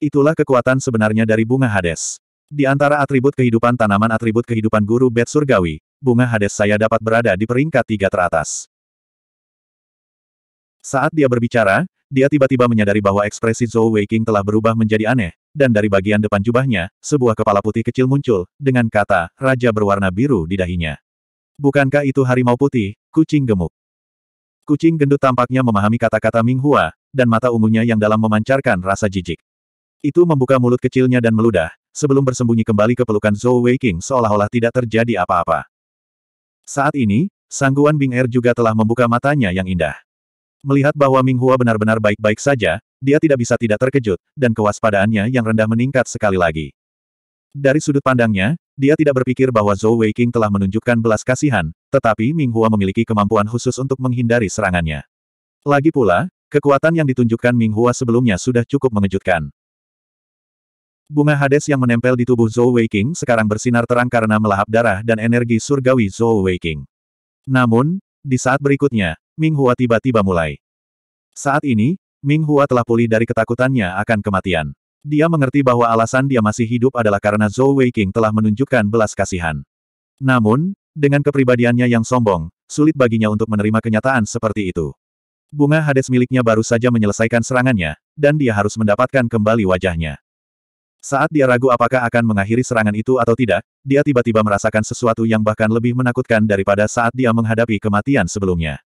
Itulah kekuatan sebenarnya dari bunga Hades. Di antara atribut kehidupan tanaman atribut kehidupan guru bed surgawi, bunga Hades saya dapat berada di peringkat tiga teratas. Saat dia berbicara, dia tiba-tiba menyadari bahwa ekspresi Zhou Weiqing telah berubah menjadi aneh, dan dari bagian depan jubahnya, sebuah kepala putih kecil muncul, dengan kata, Raja berwarna biru di dahinya. Bukankah itu harimau putih, kucing gemuk? Kucing gendut tampaknya memahami kata-kata Ming Hua, dan mata ungunya yang dalam memancarkan rasa jijik. Itu membuka mulut kecilnya dan meludah, sebelum bersembunyi kembali ke pelukan Zhou Weiqing seolah-olah tidak terjadi apa-apa. Saat ini, sangguan Bing Er juga telah membuka matanya yang indah. Melihat bahwa Ming Hua benar-benar baik-baik saja, dia tidak bisa tidak terkejut, dan kewaspadaannya yang rendah meningkat sekali lagi. Dari sudut pandangnya, dia tidak berpikir bahwa Zhou Weiqing telah menunjukkan belas kasihan, tetapi Ming Hua memiliki kemampuan khusus untuk menghindari serangannya. Lagi pula, kekuatan yang ditunjukkan Ming Hua sebelumnya sudah cukup mengejutkan. Bunga Hades yang menempel di tubuh Zhou Weiqing sekarang bersinar terang karena melahap darah dan energi surgawi Zhou Weiqing. Namun, di saat berikutnya, Ming Hua tiba-tiba mulai. Saat ini, Ming Hua telah pulih dari ketakutannya akan kematian. Dia mengerti bahwa alasan dia masih hidup adalah karena Zhou Weiqing telah menunjukkan belas kasihan. Namun, dengan kepribadiannya yang sombong, sulit baginya untuk menerima kenyataan seperti itu. Bunga Hades miliknya baru saja menyelesaikan serangannya, dan dia harus mendapatkan kembali wajahnya. Saat dia ragu apakah akan mengakhiri serangan itu atau tidak, dia tiba-tiba merasakan sesuatu yang bahkan lebih menakutkan daripada saat dia menghadapi kematian sebelumnya.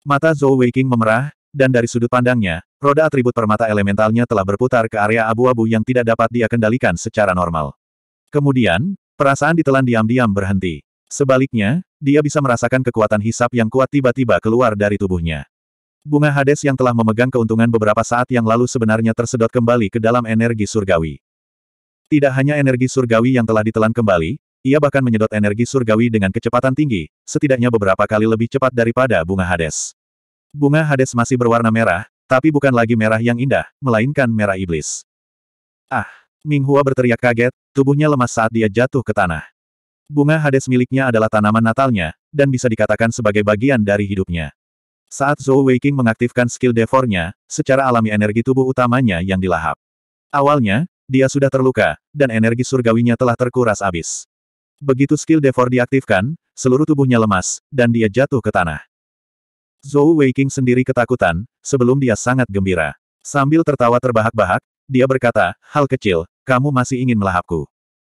Mata Zhou Weiqing memerah, dan dari sudut pandangnya, roda atribut permata elementalnya telah berputar ke area abu-abu yang tidak dapat dia kendalikan secara normal. Kemudian, perasaan ditelan diam-diam berhenti. Sebaliknya, dia bisa merasakan kekuatan hisap yang kuat tiba-tiba keluar dari tubuhnya. Bunga Hades yang telah memegang keuntungan beberapa saat yang lalu sebenarnya tersedot kembali ke dalam energi surgawi. Tidak hanya energi surgawi yang telah ditelan kembali, ia bahkan menyedot energi surgawi dengan kecepatan tinggi, setidaknya beberapa kali lebih cepat daripada bunga Hades. Bunga Hades masih berwarna merah, tapi bukan lagi merah yang indah, melainkan merah iblis. Ah! Ming Hua berteriak kaget, tubuhnya lemas saat dia jatuh ke tanah. Bunga Hades miliknya adalah tanaman natalnya, dan bisa dikatakan sebagai bagian dari hidupnya. Saat Zhou Weiqing mengaktifkan skill devornya, secara alami energi tubuh utamanya yang dilahap. Awalnya, dia sudah terluka, dan energi surgawinya telah terkuras habis. Begitu skill Devor diaktifkan, seluruh tubuhnya lemas, dan dia jatuh ke tanah. Zhou Weiqing sendiri ketakutan, sebelum dia sangat gembira. Sambil tertawa terbahak-bahak, dia berkata, hal kecil, kamu masih ingin melahapku.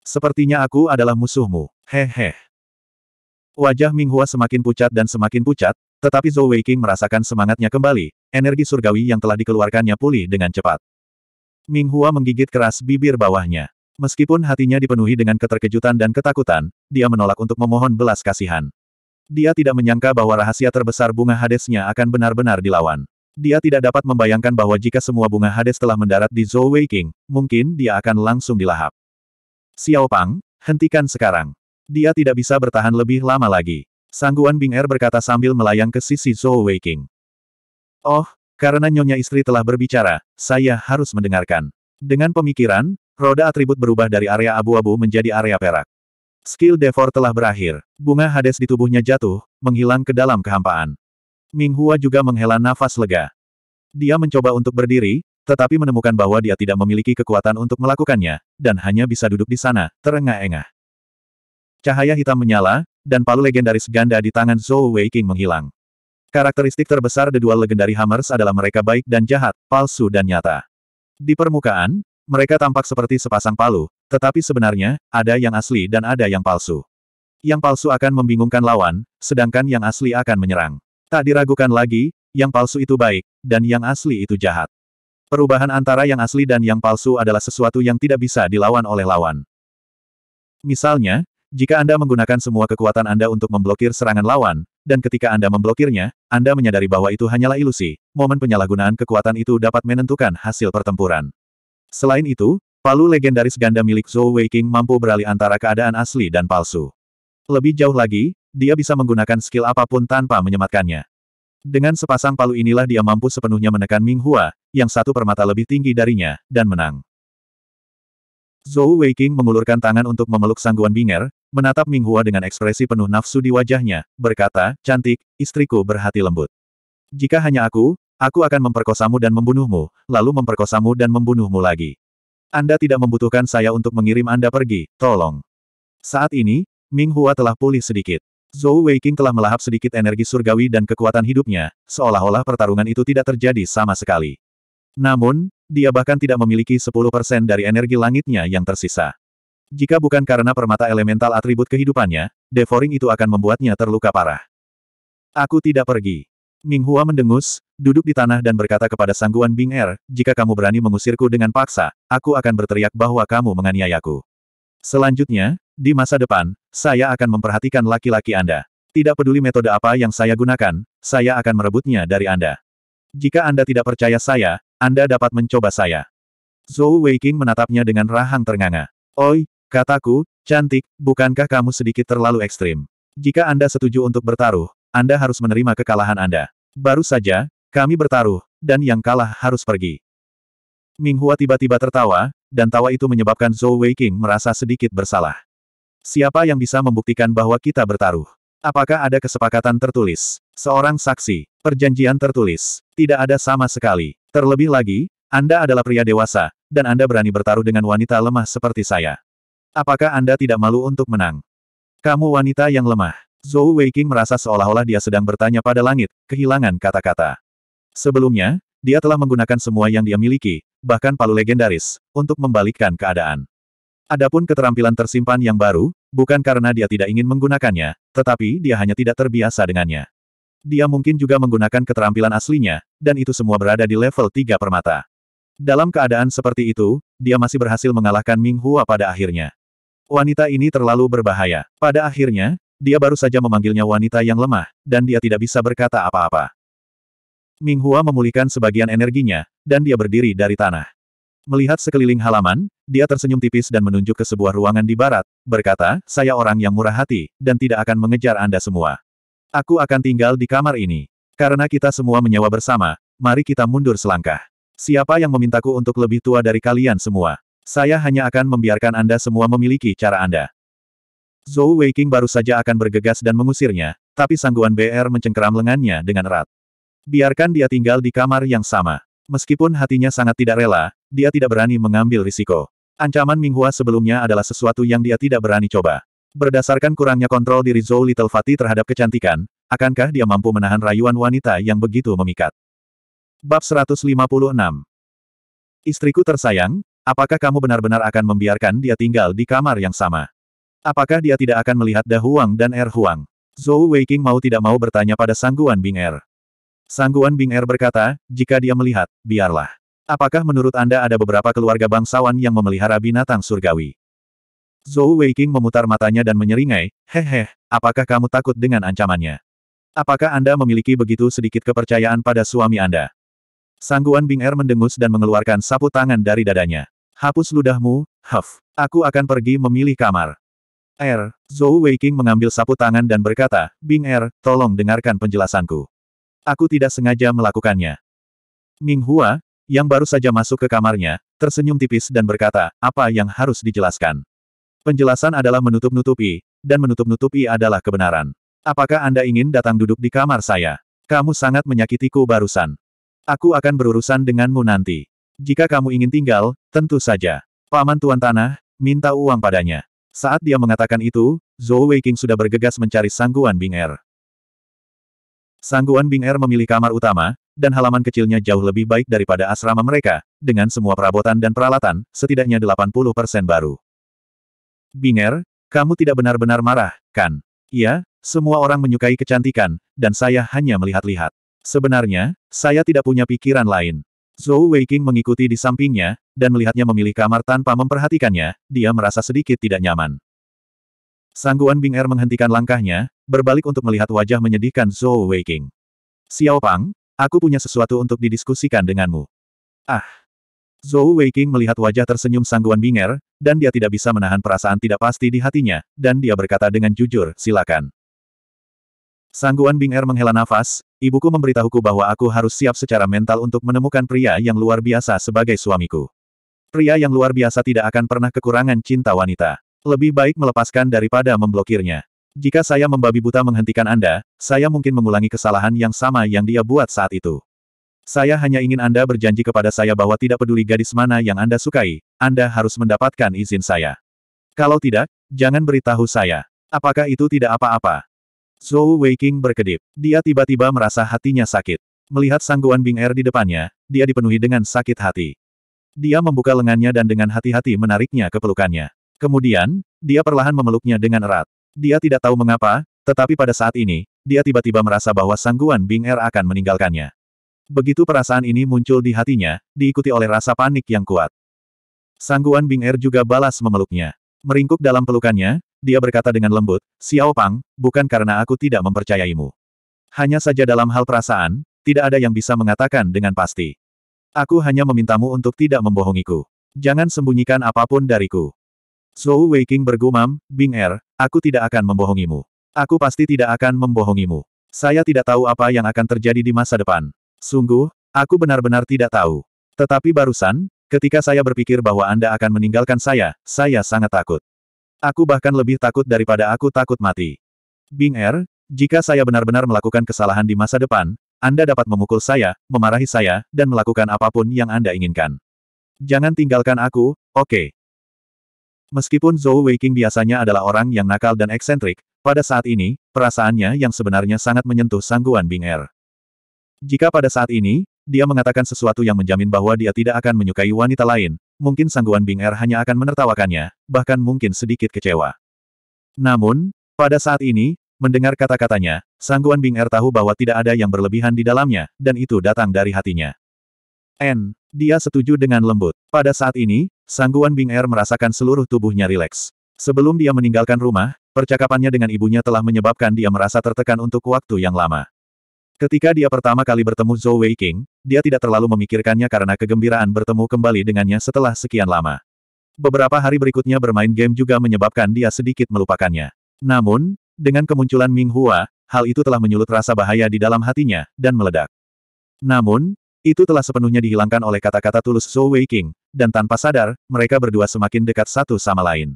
Sepertinya aku adalah musuhmu, hehe. Wajah Minghua semakin pucat dan semakin pucat, tetapi Zhou Weiqing merasakan semangatnya kembali, energi surgawi yang telah dikeluarkannya pulih dengan cepat. Minghua menggigit keras bibir bawahnya. Meskipun hatinya dipenuhi dengan keterkejutan dan ketakutan, dia menolak untuk memohon belas kasihan. Dia tidak menyangka bahwa rahasia terbesar bunga Hadesnya akan benar-benar dilawan. Dia tidak dapat membayangkan bahwa jika semua bunga Hades telah mendarat di Zhou Weiqing, mungkin dia akan langsung dilahap. Xiao Pang, hentikan sekarang. Dia tidak bisa bertahan lebih lama lagi. Sangguan Bing Er berkata sambil melayang ke sisi Zhou Weiqing. Oh, karena nyonya istri telah berbicara, saya harus mendengarkan. Dengan pemikiran, Roda atribut berubah dari area abu-abu menjadi area perak. Skill Devor telah berakhir. Bunga Hades di tubuhnya jatuh, menghilang ke dalam kehampaan. Ming Hua juga menghela nafas lega. Dia mencoba untuk berdiri, tetapi menemukan bahwa dia tidak memiliki kekuatan untuk melakukannya, dan hanya bisa duduk di sana, terengah-engah. Cahaya hitam menyala, dan palu legendaris ganda di tangan Zhou Wei King menghilang. Karakteristik terbesar The Dual Legendary Hammers adalah mereka baik dan jahat, palsu dan nyata. Di permukaan, mereka tampak seperti sepasang palu, tetapi sebenarnya, ada yang asli dan ada yang palsu. Yang palsu akan membingungkan lawan, sedangkan yang asli akan menyerang. Tak diragukan lagi, yang palsu itu baik, dan yang asli itu jahat. Perubahan antara yang asli dan yang palsu adalah sesuatu yang tidak bisa dilawan oleh lawan. Misalnya, jika Anda menggunakan semua kekuatan Anda untuk memblokir serangan lawan, dan ketika Anda memblokirnya, Anda menyadari bahwa itu hanyalah ilusi, momen penyalahgunaan kekuatan itu dapat menentukan hasil pertempuran. Selain itu, palu legendaris ganda milik Zhou Weiking mampu beralih antara keadaan asli dan palsu. Lebih jauh lagi, dia bisa menggunakan skill apapun tanpa menyematkannya. Dengan sepasang palu inilah dia mampu sepenuhnya menekan Ming Hua, yang satu permata lebih tinggi darinya, dan menang. Zhou Weiking mengulurkan tangan untuk memeluk sangguan Binger, menatap Ming Hua dengan ekspresi penuh nafsu di wajahnya, berkata, cantik, istriku berhati lembut. Jika hanya aku, Aku akan memperkosamu dan membunuhmu, lalu memperkosamu dan membunuhmu lagi. Anda tidak membutuhkan saya untuk mengirim Anda pergi, tolong. Saat ini, Ming Hua telah pulih sedikit. Zhou Weiqing telah melahap sedikit energi surgawi dan kekuatan hidupnya, seolah-olah pertarungan itu tidak terjadi sama sekali. Namun, dia bahkan tidak memiliki 10% dari energi langitnya yang tersisa. Jika bukan karena permata elemental atribut kehidupannya, devouring itu akan membuatnya terluka parah. Aku tidak pergi. Ming Hua mendengus, duduk di tanah dan berkata kepada Sangguan Bing Er, jika kamu berani mengusirku dengan paksa, aku akan berteriak bahwa kamu menganiayaku. Selanjutnya, di masa depan, saya akan memperhatikan laki-laki Anda. Tidak peduli metode apa yang saya gunakan, saya akan merebutnya dari Anda. Jika Anda tidak percaya saya, Anda dapat mencoba saya. Zhou Weiqing menatapnya dengan rahang ternganga. Oi, kataku, cantik, bukankah kamu sedikit terlalu ekstrim? Jika Anda setuju untuk bertaruh, Anda harus menerima kekalahan Anda. Baru saja, kami bertaruh, dan yang kalah harus pergi. Minghua tiba-tiba tertawa, dan tawa itu menyebabkan Zhou Weiqing merasa sedikit bersalah. Siapa yang bisa membuktikan bahwa kita bertaruh? Apakah ada kesepakatan tertulis? Seorang saksi, perjanjian tertulis, tidak ada sama sekali. Terlebih lagi, Anda adalah pria dewasa, dan Anda berani bertaruh dengan wanita lemah seperti saya. Apakah Anda tidak malu untuk menang? Kamu wanita yang lemah. Zhou Weiqing merasa seolah-olah dia sedang bertanya pada langit, kehilangan kata-kata. Sebelumnya, dia telah menggunakan semua yang dia miliki, bahkan palu legendaris, untuk membalikkan keadaan. Adapun keterampilan tersimpan yang baru, bukan karena dia tidak ingin menggunakannya, tetapi dia hanya tidak terbiasa dengannya. Dia mungkin juga menggunakan keterampilan aslinya, dan itu semua berada di level 3 permata. Dalam keadaan seperti itu, dia masih berhasil mengalahkan Ming Hua pada akhirnya. Wanita ini terlalu berbahaya. Pada akhirnya, dia baru saja memanggilnya wanita yang lemah, dan dia tidak bisa berkata apa-apa. Ming Hua memulihkan sebagian energinya, dan dia berdiri dari tanah. Melihat sekeliling halaman, dia tersenyum tipis dan menunjuk ke sebuah ruangan di barat, berkata, saya orang yang murah hati, dan tidak akan mengejar Anda semua. Aku akan tinggal di kamar ini. Karena kita semua menyewa bersama, mari kita mundur selangkah. Siapa yang memintaku untuk lebih tua dari kalian semua? Saya hanya akan membiarkan Anda semua memiliki cara Anda. Zhou Weiqing baru saja akan bergegas dan mengusirnya, tapi sangguan BR mencengkeram lengannya dengan erat. Biarkan dia tinggal di kamar yang sama. Meskipun hatinya sangat tidak rela, dia tidak berani mengambil risiko. Ancaman Minghua sebelumnya adalah sesuatu yang dia tidak berani coba. Berdasarkan kurangnya kontrol diri Zhou Little Fatih terhadap kecantikan, akankah dia mampu menahan rayuan wanita yang begitu memikat? Bab 156 Istriku tersayang, apakah kamu benar-benar akan membiarkan dia tinggal di kamar yang sama? Apakah dia tidak akan melihat Da Huang dan Er Huang? Zhou Weiqing mau tidak mau bertanya pada sangguan Bing Er. Sangguan Bing Er berkata, jika dia melihat, biarlah. Apakah menurut Anda ada beberapa keluarga bangsawan yang memelihara binatang surgawi? Zhou Weiqing memutar matanya dan menyeringai, hehe. apakah kamu takut dengan ancamannya? Apakah Anda memiliki begitu sedikit kepercayaan pada suami Anda? Sangguan Bing Er mendengus dan mengeluarkan sapu tangan dari dadanya. Hapus ludahmu, Huff. Aku akan pergi memilih kamar. Er, Zhou Weiqing mengambil sapu tangan dan berkata, Bing Er, tolong dengarkan penjelasanku. Aku tidak sengaja melakukannya. Ming Hua, yang baru saja masuk ke kamarnya, tersenyum tipis dan berkata, apa yang harus dijelaskan? Penjelasan adalah menutup-nutupi, dan menutup-nutupi adalah kebenaran. Apakah Anda ingin datang duduk di kamar saya? Kamu sangat menyakitiku barusan. Aku akan berurusan denganmu nanti. Jika kamu ingin tinggal, tentu saja. Paman Tuan Tanah, minta uang padanya. Saat dia mengatakan itu, Zhou Weiqing sudah bergegas mencari sangguan Bing Er. Sangguan Bing Er memilih kamar utama, dan halaman kecilnya jauh lebih baik daripada asrama mereka, dengan semua perabotan dan peralatan, setidaknya 80% baru. Binger, kamu tidak benar-benar marah, kan? Iya, semua orang menyukai kecantikan, dan saya hanya melihat-lihat. Sebenarnya, saya tidak punya pikiran lain. Zhou Weiqing mengikuti di sampingnya, dan melihatnya memilih kamar tanpa memperhatikannya, dia merasa sedikit tidak nyaman. Sangguan Bing Er menghentikan langkahnya, berbalik untuk melihat wajah menyedihkan Zhou Weiqing. Xiao Pang, aku punya sesuatu untuk didiskusikan denganmu. Ah. Zhou Weiqing melihat wajah tersenyum sangguan Binger, dan dia tidak bisa menahan perasaan tidak pasti di hatinya, dan dia berkata dengan jujur, silakan. Sangguan Binger menghela nafas, ibuku memberitahuku bahwa aku harus siap secara mental untuk menemukan pria yang luar biasa sebagai suamiku. Pria yang luar biasa tidak akan pernah kekurangan cinta wanita. Lebih baik melepaskan daripada memblokirnya. Jika saya membabi buta menghentikan Anda, saya mungkin mengulangi kesalahan yang sama yang dia buat saat itu. Saya hanya ingin Anda berjanji kepada saya bahwa tidak peduli gadis mana yang Anda sukai, Anda harus mendapatkan izin saya. Kalau tidak, jangan beritahu saya. Apakah itu tidak apa-apa? Zhou Weiqing berkedip. Dia tiba-tiba merasa hatinya sakit. Melihat sangguan Bing Er di depannya, dia dipenuhi dengan sakit hati. Dia membuka lengannya dan dengan hati-hati menariknya ke pelukannya. Kemudian, dia perlahan memeluknya dengan erat. Dia tidak tahu mengapa, tetapi pada saat ini, dia tiba-tiba merasa bahwa sangguan Bing Er akan meninggalkannya. Begitu perasaan ini muncul di hatinya, diikuti oleh rasa panik yang kuat. Sangguan Bing Er juga balas memeluknya. Meringkuk dalam pelukannya, dia berkata dengan lembut, Xiao Pang, bukan karena aku tidak mempercayaimu. Hanya saja dalam hal perasaan, tidak ada yang bisa mengatakan dengan pasti. Aku hanya memintamu untuk tidak membohongiku. Jangan sembunyikan apapun dariku. Zhou Weiking bergumam, Bing Er, Aku tidak akan membohongimu. Aku pasti tidak akan membohongimu. Saya tidak tahu apa yang akan terjadi di masa depan. Sungguh, aku benar-benar tidak tahu. Tetapi barusan, ketika saya berpikir bahwa Anda akan meninggalkan saya, saya sangat takut. Aku bahkan lebih takut daripada aku takut mati. Bing Er, jika saya benar-benar melakukan kesalahan di masa depan, Anda dapat memukul saya, memarahi saya, dan melakukan apapun yang Anda inginkan. Jangan tinggalkan aku, oke. Okay. Meskipun Zhou Weiqing biasanya adalah orang yang nakal dan eksentrik, pada saat ini, perasaannya yang sebenarnya sangat menyentuh sangguan Bing Er. Jika pada saat ini, dia mengatakan sesuatu yang menjamin bahwa dia tidak akan menyukai wanita lain, mungkin sangguan Bing Er hanya akan menertawakannya, bahkan mungkin sedikit kecewa. Namun, pada saat ini, mendengar kata-katanya, sangguan Bing Er tahu bahwa tidak ada yang berlebihan di dalamnya, dan itu datang dari hatinya. N. Dia setuju dengan lembut. Pada saat ini, sangguan Bing Er merasakan seluruh tubuhnya rileks. Sebelum dia meninggalkan rumah, percakapannya dengan ibunya telah menyebabkan dia merasa tertekan untuk waktu yang lama. Ketika dia pertama kali bertemu Zhou Weiqing, dia tidak terlalu memikirkannya karena kegembiraan bertemu kembali dengannya setelah sekian lama. Beberapa hari berikutnya bermain game juga menyebabkan dia sedikit melupakannya. Namun, dengan kemunculan Ming Hua, hal itu telah menyulut rasa bahaya di dalam hatinya, dan meledak. Namun, itu telah sepenuhnya dihilangkan oleh kata-kata tulus Zhou Wei dan tanpa sadar, mereka berdua semakin dekat satu sama lain.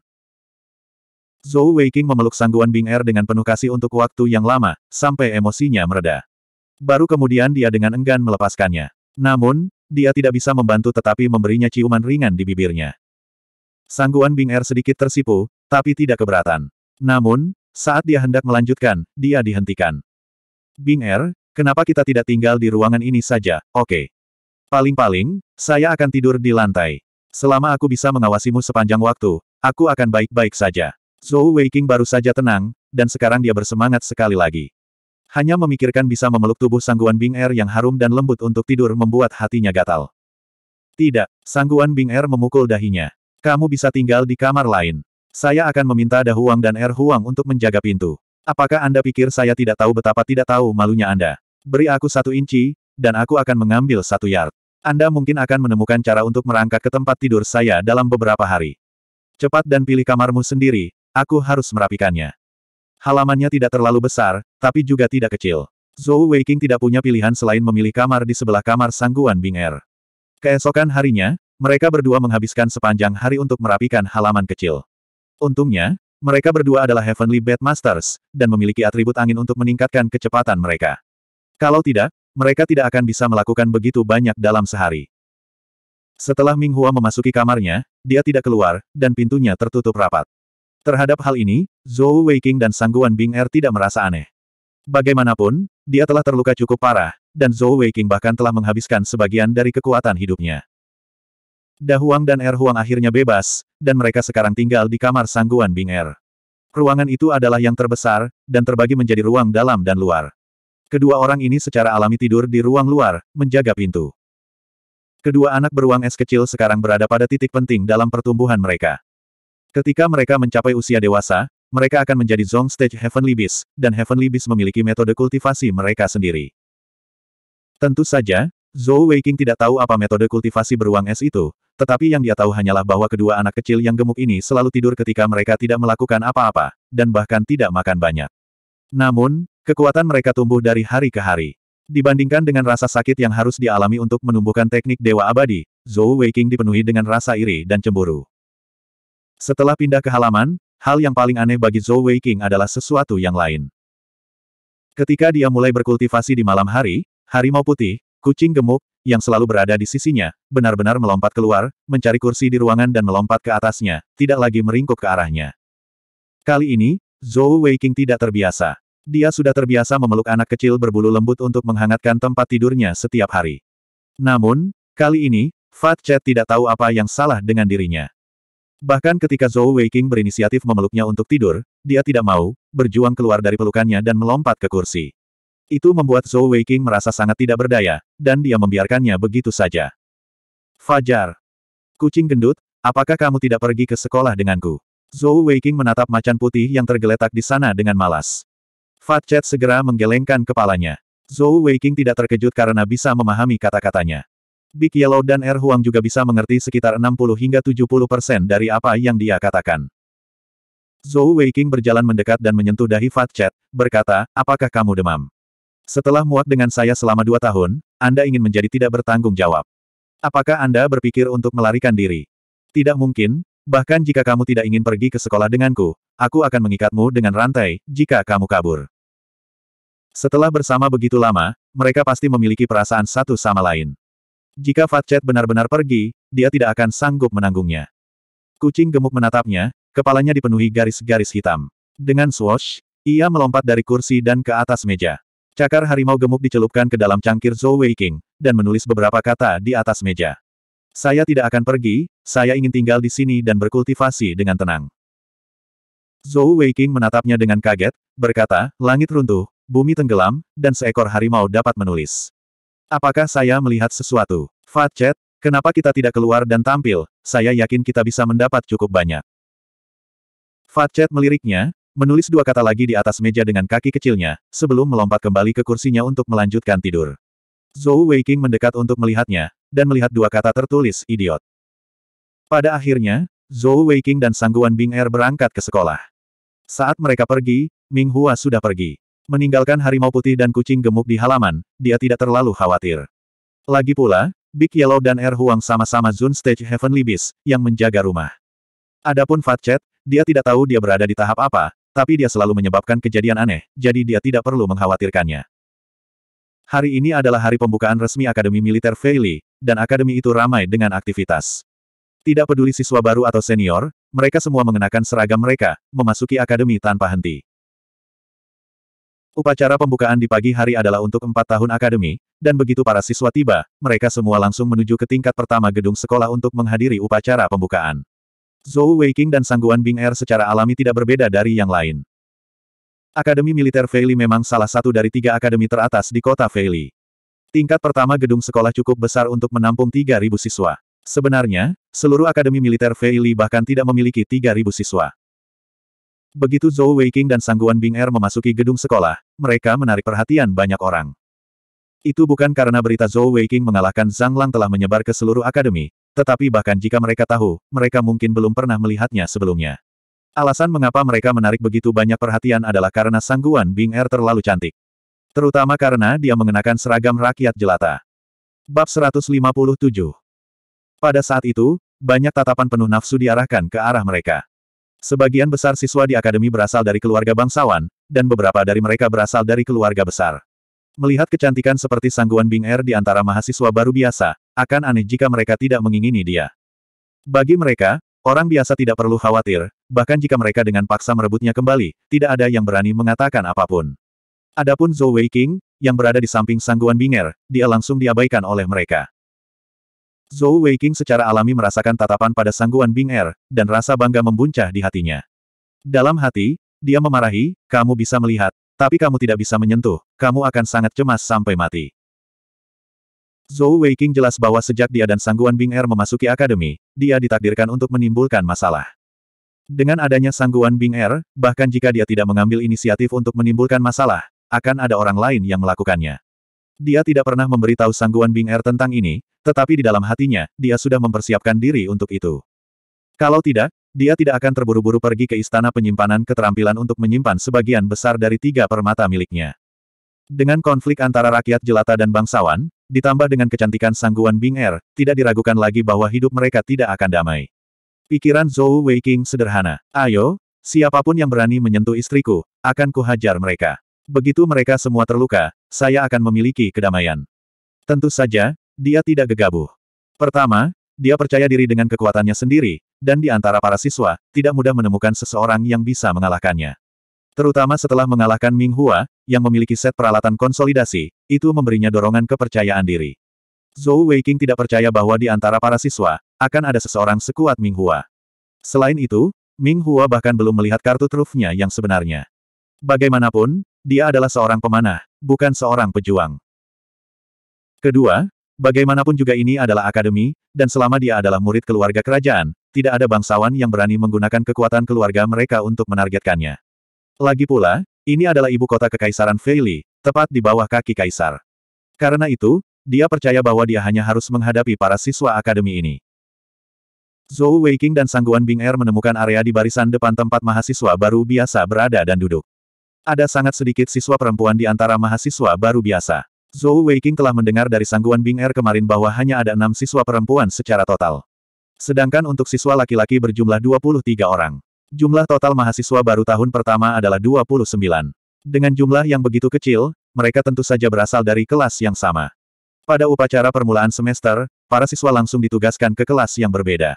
Zhou Wei memeluk sangguan Bing Er dengan penuh kasih untuk waktu yang lama, sampai emosinya mereda. Baru kemudian dia dengan enggan melepaskannya. Namun, dia tidak bisa membantu tetapi memberinya ciuman ringan di bibirnya. Sangguan Bing Er sedikit tersipu, tapi tidak keberatan. Namun, saat dia hendak melanjutkan, dia dihentikan. Bing Er, Kenapa kita tidak tinggal di ruangan ini saja, oke? Okay. Paling-paling, saya akan tidur di lantai. Selama aku bisa mengawasimu sepanjang waktu, aku akan baik-baik saja. Zhou Weiqing baru saja tenang, dan sekarang dia bersemangat sekali lagi. Hanya memikirkan bisa memeluk tubuh sangguan Bing Er yang harum dan lembut untuk tidur membuat hatinya gatal. Tidak, sangguan Bing Er memukul dahinya. Kamu bisa tinggal di kamar lain. Saya akan meminta Dahuang dan Er Huang untuk menjaga pintu. Apakah Anda pikir saya tidak tahu betapa tidak tahu malunya Anda? Beri aku satu inci, dan aku akan mengambil satu yard. Anda mungkin akan menemukan cara untuk merangkak ke tempat tidur saya dalam beberapa hari. Cepat dan pilih kamarmu sendiri, aku harus merapikannya. Halamannya tidak terlalu besar, tapi juga tidak kecil. Zhou Weiqing tidak punya pilihan selain memilih kamar di sebelah kamar sangguan Bing Er. Keesokan harinya, mereka berdua menghabiskan sepanjang hari untuk merapikan halaman kecil. Untungnya, mereka berdua adalah Heavenly Bed Masters, dan memiliki atribut angin untuk meningkatkan kecepatan mereka. Kalau tidak, mereka tidak akan bisa melakukan begitu banyak dalam sehari. Setelah Ming Hua memasuki kamarnya, dia tidak keluar, dan pintunya tertutup rapat. Terhadap hal ini, Zhou Weiqing dan Sangguan Bing Er tidak merasa aneh. Bagaimanapun, dia telah terluka cukup parah, dan Zhou Weiqing bahkan telah menghabiskan sebagian dari kekuatan hidupnya. Dahuang dan Er Huang akhirnya bebas, dan mereka sekarang tinggal di kamar Sangguan Bing Er. Ruangan itu adalah yang terbesar, dan terbagi menjadi ruang dalam dan luar. Kedua orang ini secara alami tidur di ruang luar, menjaga pintu. Kedua anak beruang es kecil sekarang berada pada titik penting dalam pertumbuhan mereka. Ketika mereka mencapai usia dewasa, mereka akan menjadi Zong Stage Heavenly Beast, dan Heavenly Beast memiliki metode kultivasi mereka sendiri. Tentu saja, Zhou Weiqing tidak tahu apa metode kultivasi beruang es itu, tetapi yang dia tahu hanyalah bahwa kedua anak kecil yang gemuk ini selalu tidur ketika mereka tidak melakukan apa-apa, dan bahkan tidak makan banyak. Namun, Kekuatan mereka tumbuh dari hari ke hari. Dibandingkan dengan rasa sakit yang harus dialami untuk menumbuhkan teknik Dewa Abadi, Zhou Weiqing dipenuhi dengan rasa iri dan cemburu. Setelah pindah ke halaman, hal yang paling aneh bagi Zhou Weiqing adalah sesuatu yang lain. Ketika dia mulai berkultivasi di malam hari, harimau putih, kucing gemuk, yang selalu berada di sisinya, benar-benar melompat keluar, mencari kursi di ruangan dan melompat ke atasnya, tidak lagi meringkuk ke arahnya. Kali ini, Zhou Weiqing tidak terbiasa. Dia sudah terbiasa memeluk anak kecil berbulu lembut untuk menghangatkan tempat tidurnya setiap hari. Namun, kali ini, Fat Chat tidak tahu apa yang salah dengan dirinya. Bahkan ketika Zhou Weiqing berinisiatif memeluknya untuk tidur, dia tidak mau, berjuang keluar dari pelukannya dan melompat ke kursi. Itu membuat Zhou Weiqing merasa sangat tidak berdaya, dan dia membiarkannya begitu saja. Fajar. Kucing gendut, apakah kamu tidak pergi ke sekolah denganku? Zhou Weiqing menatap macan putih yang tergeletak di sana dengan malas. Fat Chat segera menggelengkan kepalanya. Zhou Weiqing tidak terkejut karena bisa memahami kata-katanya. Big Yellow dan Er Huang juga bisa mengerti sekitar 60 hingga 70 persen dari apa yang dia katakan. Zhou Weiqing berjalan mendekat dan menyentuh dahi Fat Chat, berkata, apakah kamu demam? Setelah muak dengan saya selama dua tahun, Anda ingin menjadi tidak bertanggung jawab. Apakah Anda berpikir untuk melarikan diri? Tidak mungkin, bahkan jika kamu tidak ingin pergi ke sekolah denganku, aku akan mengikatmu dengan rantai, jika kamu kabur. Setelah bersama begitu lama, mereka pasti memiliki perasaan satu sama lain. Jika Fatchet benar-benar pergi, dia tidak akan sanggup menanggungnya. Kucing gemuk menatapnya, kepalanya dipenuhi garis-garis hitam. Dengan swash, ia melompat dari kursi dan ke atas meja. Cakar harimau gemuk dicelupkan ke dalam cangkir Zhou Wei dan menulis beberapa kata di atas meja. Saya tidak akan pergi, saya ingin tinggal di sini dan berkultivasi dengan tenang. Zhou Wei menatapnya dengan kaget, berkata, langit runtuh, bumi tenggelam, dan seekor harimau dapat menulis. Apakah saya melihat sesuatu? Fat kenapa kita tidak keluar dan tampil? Saya yakin kita bisa mendapat cukup banyak. Fat meliriknya, menulis dua kata lagi di atas meja dengan kaki kecilnya, sebelum melompat kembali ke kursinya untuk melanjutkan tidur. Zhou Weiqing mendekat untuk melihatnya, dan melihat dua kata tertulis, idiot. Pada akhirnya, Zhou Weiqing dan Sangguan Bing Er berangkat ke sekolah. Saat mereka pergi, Ming Hua sudah pergi. Meninggalkan harimau putih dan kucing gemuk di halaman, dia tidak terlalu khawatir. Lagi pula, Big Yellow dan Er Huang sama-sama Zun Stage Heaven Libis, yang menjaga rumah. Adapun Fat Chat, dia tidak tahu dia berada di tahap apa, tapi dia selalu menyebabkan kejadian aneh, jadi dia tidak perlu mengkhawatirkannya. Hari ini adalah hari pembukaan resmi Akademi Militer Veili, dan akademi itu ramai dengan aktivitas. Tidak peduli siswa baru atau senior, mereka semua mengenakan seragam mereka, memasuki akademi tanpa henti. Upacara pembukaan di pagi hari adalah untuk empat tahun akademi, dan begitu para siswa tiba, mereka semua langsung menuju ke tingkat pertama gedung sekolah untuk menghadiri upacara pembukaan. Zhou Weiqing dan Sangguan Bing Er secara alami tidak berbeda dari yang lain. Akademi Militer Feili memang salah satu dari tiga akademi teratas di kota Feili. Tingkat pertama gedung sekolah cukup besar untuk menampung 3.000 siswa. Sebenarnya, seluruh akademi militer Feili bahkan tidak memiliki 3.000 siswa. Begitu Zhou Weiqing dan Sangguan Bing Er memasuki gedung sekolah, mereka menarik perhatian banyak orang. Itu bukan karena berita Zhou Weiqing mengalahkan Zhang Lang telah menyebar ke seluruh akademi, tetapi bahkan jika mereka tahu, mereka mungkin belum pernah melihatnya sebelumnya. Alasan mengapa mereka menarik begitu banyak perhatian adalah karena Sangguan Bing Er terlalu cantik. Terutama karena dia mengenakan seragam rakyat jelata. Bab 157 Pada saat itu, banyak tatapan penuh nafsu diarahkan ke arah mereka. Sebagian besar siswa di akademi berasal dari keluarga bangsawan, dan beberapa dari mereka berasal dari keluarga besar. Melihat kecantikan seperti sangguan Bing Er di antara mahasiswa baru biasa, akan aneh jika mereka tidak mengingini dia. Bagi mereka, orang biasa tidak perlu khawatir, bahkan jika mereka dengan paksa merebutnya kembali, tidak ada yang berani mengatakan apapun. Adapun Zhou Weiqing yang berada di samping sangguan Binger, dia langsung diabaikan oleh mereka. Zhou Weiqing secara alami merasakan tatapan pada sangguan Bing Er, dan rasa bangga membuncah di hatinya. Dalam hati, dia memarahi, kamu bisa melihat, tapi kamu tidak bisa menyentuh, kamu akan sangat cemas sampai mati. Zhou Weiqing jelas bahwa sejak dia dan sangguan Bing Er memasuki akademi, dia ditakdirkan untuk menimbulkan masalah. Dengan adanya sangguan Bing Er, bahkan jika dia tidak mengambil inisiatif untuk menimbulkan masalah, akan ada orang lain yang melakukannya. Dia tidak pernah memberitahu Sangguan Bing Er tentang ini, tetapi di dalam hatinya, dia sudah mempersiapkan diri untuk itu. Kalau tidak, dia tidak akan terburu-buru pergi ke istana penyimpanan keterampilan untuk menyimpan sebagian besar dari tiga permata miliknya. Dengan konflik antara rakyat jelata dan bangsawan, ditambah dengan kecantikan Sangguan Bing Er, tidak diragukan lagi bahwa hidup mereka tidak akan damai. Pikiran Zhou Weiqing sederhana. Ayo, siapapun yang berani menyentuh istriku, akan kuhajar mereka. Begitu mereka semua terluka, saya akan memiliki kedamaian. Tentu saja, dia tidak gegabah. Pertama, dia percaya diri dengan kekuatannya sendiri, dan di antara para siswa, tidak mudah menemukan seseorang yang bisa mengalahkannya. Terutama setelah mengalahkan Ming Hua, yang memiliki set peralatan konsolidasi, itu memberinya dorongan kepercayaan diri. Zhou Weiqing tidak percaya bahwa di antara para siswa, akan ada seseorang sekuat Ming Hua. Selain itu, Ming Hua bahkan belum melihat kartu trufnya yang sebenarnya. Bagaimanapun, dia adalah seorang pemanah, bukan seorang pejuang. Kedua, bagaimanapun juga ini adalah akademi, dan selama dia adalah murid keluarga kerajaan, tidak ada bangsawan yang berani menggunakan kekuatan keluarga mereka untuk menargetkannya. Lagi pula, ini adalah ibu kota Kekaisaran Feili, tepat di bawah kaki kaisar. Karena itu, dia percaya bahwa dia hanya harus menghadapi para siswa akademi ini. Zhou Weiqing dan Sangguan Bing Er menemukan area di barisan depan tempat mahasiswa baru biasa berada dan duduk. Ada sangat sedikit siswa perempuan di antara mahasiswa baru biasa. Zhou Weiking telah mendengar dari sangguan Bing Er kemarin bahwa hanya ada enam siswa perempuan secara total. Sedangkan untuk siswa laki-laki berjumlah 23 orang. Jumlah total mahasiswa baru tahun pertama adalah 29. Dengan jumlah yang begitu kecil, mereka tentu saja berasal dari kelas yang sama. Pada upacara permulaan semester, para siswa langsung ditugaskan ke kelas yang berbeda.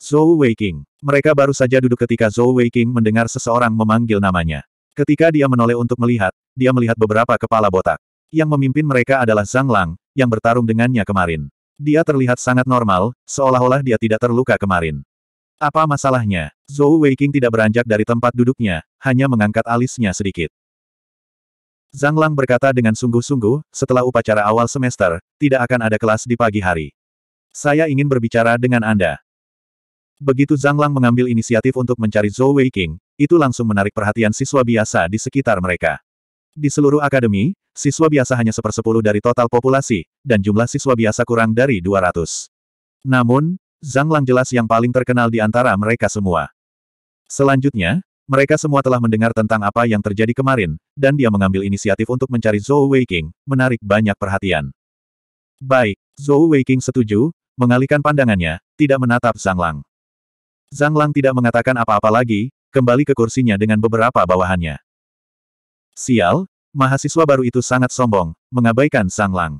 Zhou Weiking, Mereka baru saja duduk ketika Zhou Weiking mendengar seseorang memanggil namanya. Ketika dia menoleh untuk melihat, dia melihat beberapa kepala botak. Yang memimpin mereka adalah Zhang Lang, yang bertarung dengannya kemarin. Dia terlihat sangat normal, seolah-olah dia tidak terluka kemarin. Apa masalahnya? Zhou Weiqing tidak beranjak dari tempat duduknya, hanya mengangkat alisnya sedikit. Zhang Lang berkata dengan sungguh-sungguh, setelah upacara awal semester, tidak akan ada kelas di pagi hari. Saya ingin berbicara dengan Anda. Begitu Zhang Lang mengambil inisiatif untuk mencari Zhou Weiqing, itu langsung menarik perhatian siswa biasa di sekitar mereka. Di seluruh akademi, siswa biasa hanya sepersepuluh dari total populasi, dan jumlah siswa biasa kurang dari 200. Namun, Zhang Lang jelas yang paling terkenal di antara mereka semua. Selanjutnya, mereka semua telah mendengar tentang apa yang terjadi kemarin, dan dia mengambil inisiatif untuk mencari Zhou Weiqing, menarik banyak perhatian. Baik, Zhou Weiqing setuju, mengalihkan pandangannya, tidak menatap Zhang Lang. Zhang Lang tidak mengatakan apa-apa lagi, kembali ke kursinya dengan beberapa bawahannya. Sial, mahasiswa baru itu sangat sombong, mengabaikan Zhang Lang.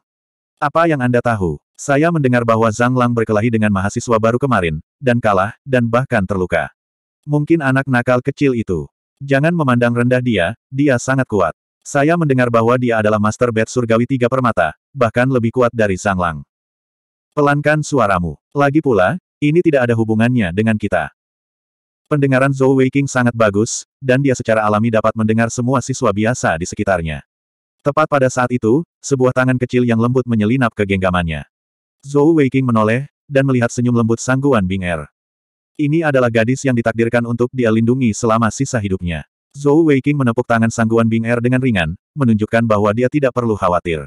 Apa yang Anda tahu? Saya mendengar bahwa Zhang Lang berkelahi dengan mahasiswa baru kemarin, dan kalah, dan bahkan terluka. Mungkin anak nakal kecil itu. Jangan memandang rendah dia, dia sangat kuat. Saya mendengar bahwa dia adalah Master Bed Surgawi Tiga Permata, bahkan lebih kuat dari Zhang Lang. Pelankan suaramu. Lagi pula, ini tidak ada hubungannya dengan kita. Pendengaran Zhou Weiqing sangat bagus, dan dia secara alami dapat mendengar semua siswa biasa di sekitarnya. Tepat pada saat itu, sebuah tangan kecil yang lembut menyelinap ke genggamannya. Zhou Weiqing menoleh, dan melihat senyum lembut sangguan Bing Er. Ini adalah gadis yang ditakdirkan untuk dia lindungi selama sisa hidupnya. Zhou Weiqing menepuk tangan sangguan Bing Er dengan ringan, menunjukkan bahwa dia tidak perlu khawatir.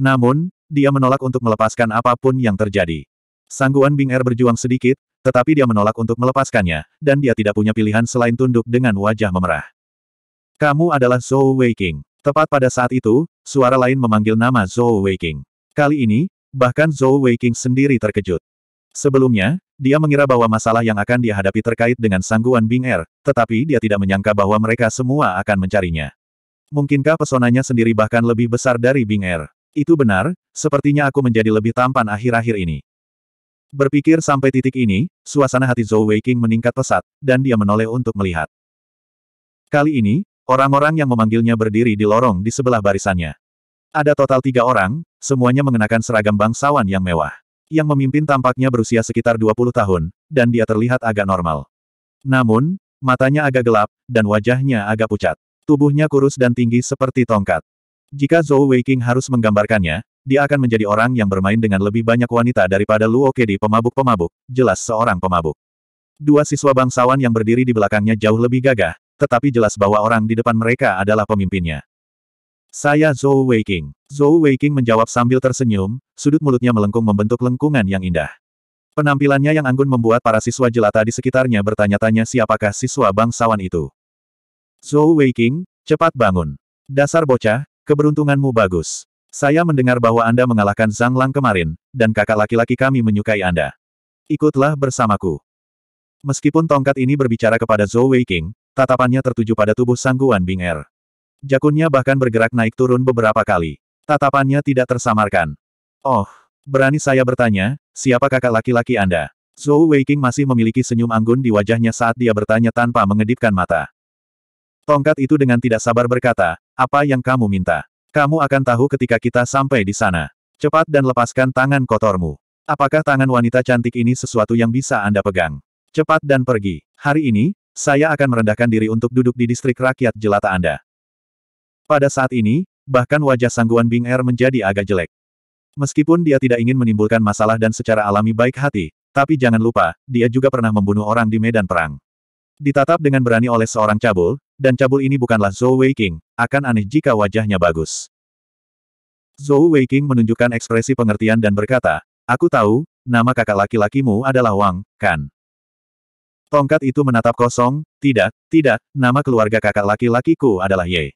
Namun, dia menolak untuk melepaskan apapun yang terjadi. Sangguan Bing Er berjuang sedikit, tetapi dia menolak untuk melepaskannya, dan dia tidak punya pilihan selain tunduk dengan wajah memerah. Kamu adalah Zhou Weiqing. Tepat pada saat itu, suara lain memanggil nama Zhou Weiqing. Kali ini, bahkan Zhou Weiqing sendiri terkejut. Sebelumnya, dia mengira bahwa masalah yang akan dihadapi terkait dengan sangguan Bing Er, tetapi dia tidak menyangka bahwa mereka semua akan mencarinya. Mungkinkah pesonanya sendiri bahkan lebih besar dari Bing Er? Itu benar, sepertinya aku menjadi lebih tampan akhir-akhir ini. Berpikir sampai titik ini, suasana hati Zhou Weiqing meningkat pesat, dan dia menoleh untuk melihat. Kali ini, orang-orang yang memanggilnya berdiri di lorong di sebelah barisannya. Ada total tiga orang, semuanya mengenakan seragam bangsawan yang mewah. Yang memimpin tampaknya berusia sekitar 20 tahun, dan dia terlihat agak normal. Namun, matanya agak gelap, dan wajahnya agak pucat. Tubuhnya kurus dan tinggi seperti tongkat. Jika Zhou Weiqing harus menggambarkannya, dia akan menjadi orang yang bermain dengan lebih banyak wanita daripada Luo di pemabuk-pemabuk, jelas seorang pemabuk. Dua siswa bangsawan yang berdiri di belakangnya jauh lebih gagah, tetapi jelas bahwa orang di depan mereka adalah pemimpinnya. Saya Zhou Weiking. Zhou Weiking menjawab sambil tersenyum, sudut mulutnya melengkung membentuk lengkungan yang indah. Penampilannya yang anggun membuat para siswa jelata di sekitarnya bertanya-tanya siapakah siswa bangsawan itu. Zhou Weiking, cepat bangun. Dasar bocah, keberuntunganmu bagus. Saya mendengar bahwa Anda mengalahkan Zhang Lang kemarin, dan kakak laki-laki kami menyukai Anda. Ikutlah bersamaku. Meskipun tongkat ini berbicara kepada Zhou Weiqing, tatapannya tertuju pada tubuh sangguan Bing Er. Jakunnya bahkan bergerak naik turun beberapa kali. Tatapannya tidak tersamarkan. Oh, berani saya bertanya, siapa kakak laki-laki Anda? Zhou Weiqing masih memiliki senyum anggun di wajahnya saat dia bertanya tanpa mengedipkan mata. Tongkat itu dengan tidak sabar berkata, apa yang kamu minta? Kamu akan tahu ketika kita sampai di sana. Cepat dan lepaskan tangan kotormu. Apakah tangan wanita cantik ini sesuatu yang bisa Anda pegang? Cepat dan pergi. Hari ini, saya akan merendahkan diri untuk duduk di distrik rakyat jelata Anda. Pada saat ini, bahkan wajah sangguan Bing Er menjadi agak jelek. Meskipun dia tidak ingin menimbulkan masalah dan secara alami baik hati, tapi jangan lupa, dia juga pernah membunuh orang di medan perang. Ditatap dengan berani oleh seorang cabul, dan cabul ini bukanlah Zhou Weiqing, akan aneh jika wajahnya bagus. Zhou Weiqing menunjukkan ekspresi pengertian dan berkata, Aku tahu, nama kakak laki-lakimu adalah Wang, kan? Tongkat itu menatap kosong, tidak, tidak, nama keluarga kakak laki-lakiku adalah Ye.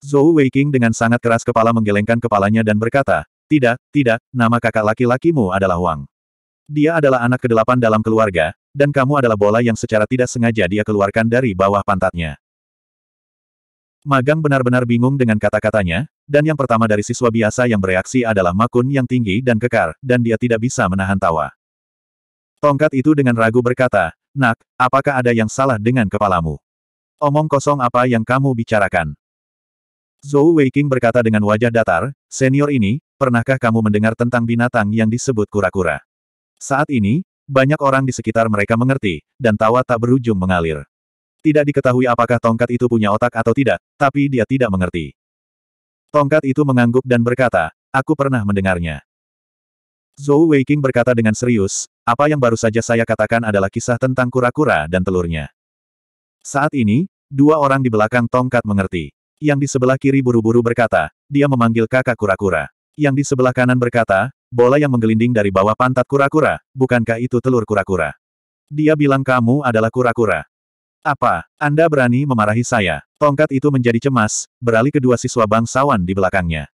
Zhou Weiqing dengan sangat keras kepala menggelengkan kepalanya dan berkata, tidak, tidak, nama kakak laki-lakimu adalah Wang. Dia adalah anak kedelapan dalam keluarga, dan kamu adalah bola yang secara tidak sengaja dia keluarkan dari bawah pantatnya. Magang benar-benar bingung dengan kata-katanya, dan yang pertama dari siswa biasa yang bereaksi adalah Makun yang tinggi dan kekar, dan dia tidak bisa menahan tawa. Tongkat itu dengan ragu berkata, Nak, apakah ada yang salah dengan kepalamu? Omong kosong apa yang kamu bicarakan? Zhou Weiking berkata dengan wajah datar, Senior ini, pernahkah kamu mendengar tentang binatang yang disebut kura-kura? Saat ini, banyak orang di sekitar mereka mengerti, dan tawa tak berujung mengalir. Tidak diketahui apakah tongkat itu punya otak atau tidak, tapi dia tidak mengerti. Tongkat itu mengangguk dan berkata, aku pernah mendengarnya. Zhou Weiking berkata dengan serius, apa yang baru saja saya katakan adalah kisah tentang kura-kura dan telurnya. Saat ini, dua orang di belakang tongkat mengerti. Yang di sebelah kiri buru-buru berkata, dia memanggil kakak kura-kura. Yang di sebelah kanan berkata, bola yang menggelinding dari bawah pantat kura-kura, bukankah itu telur kura-kura? Dia bilang kamu adalah kura-kura. Apa, Anda berani memarahi saya? Tongkat itu menjadi cemas, beralih kedua siswa bangsawan di belakangnya.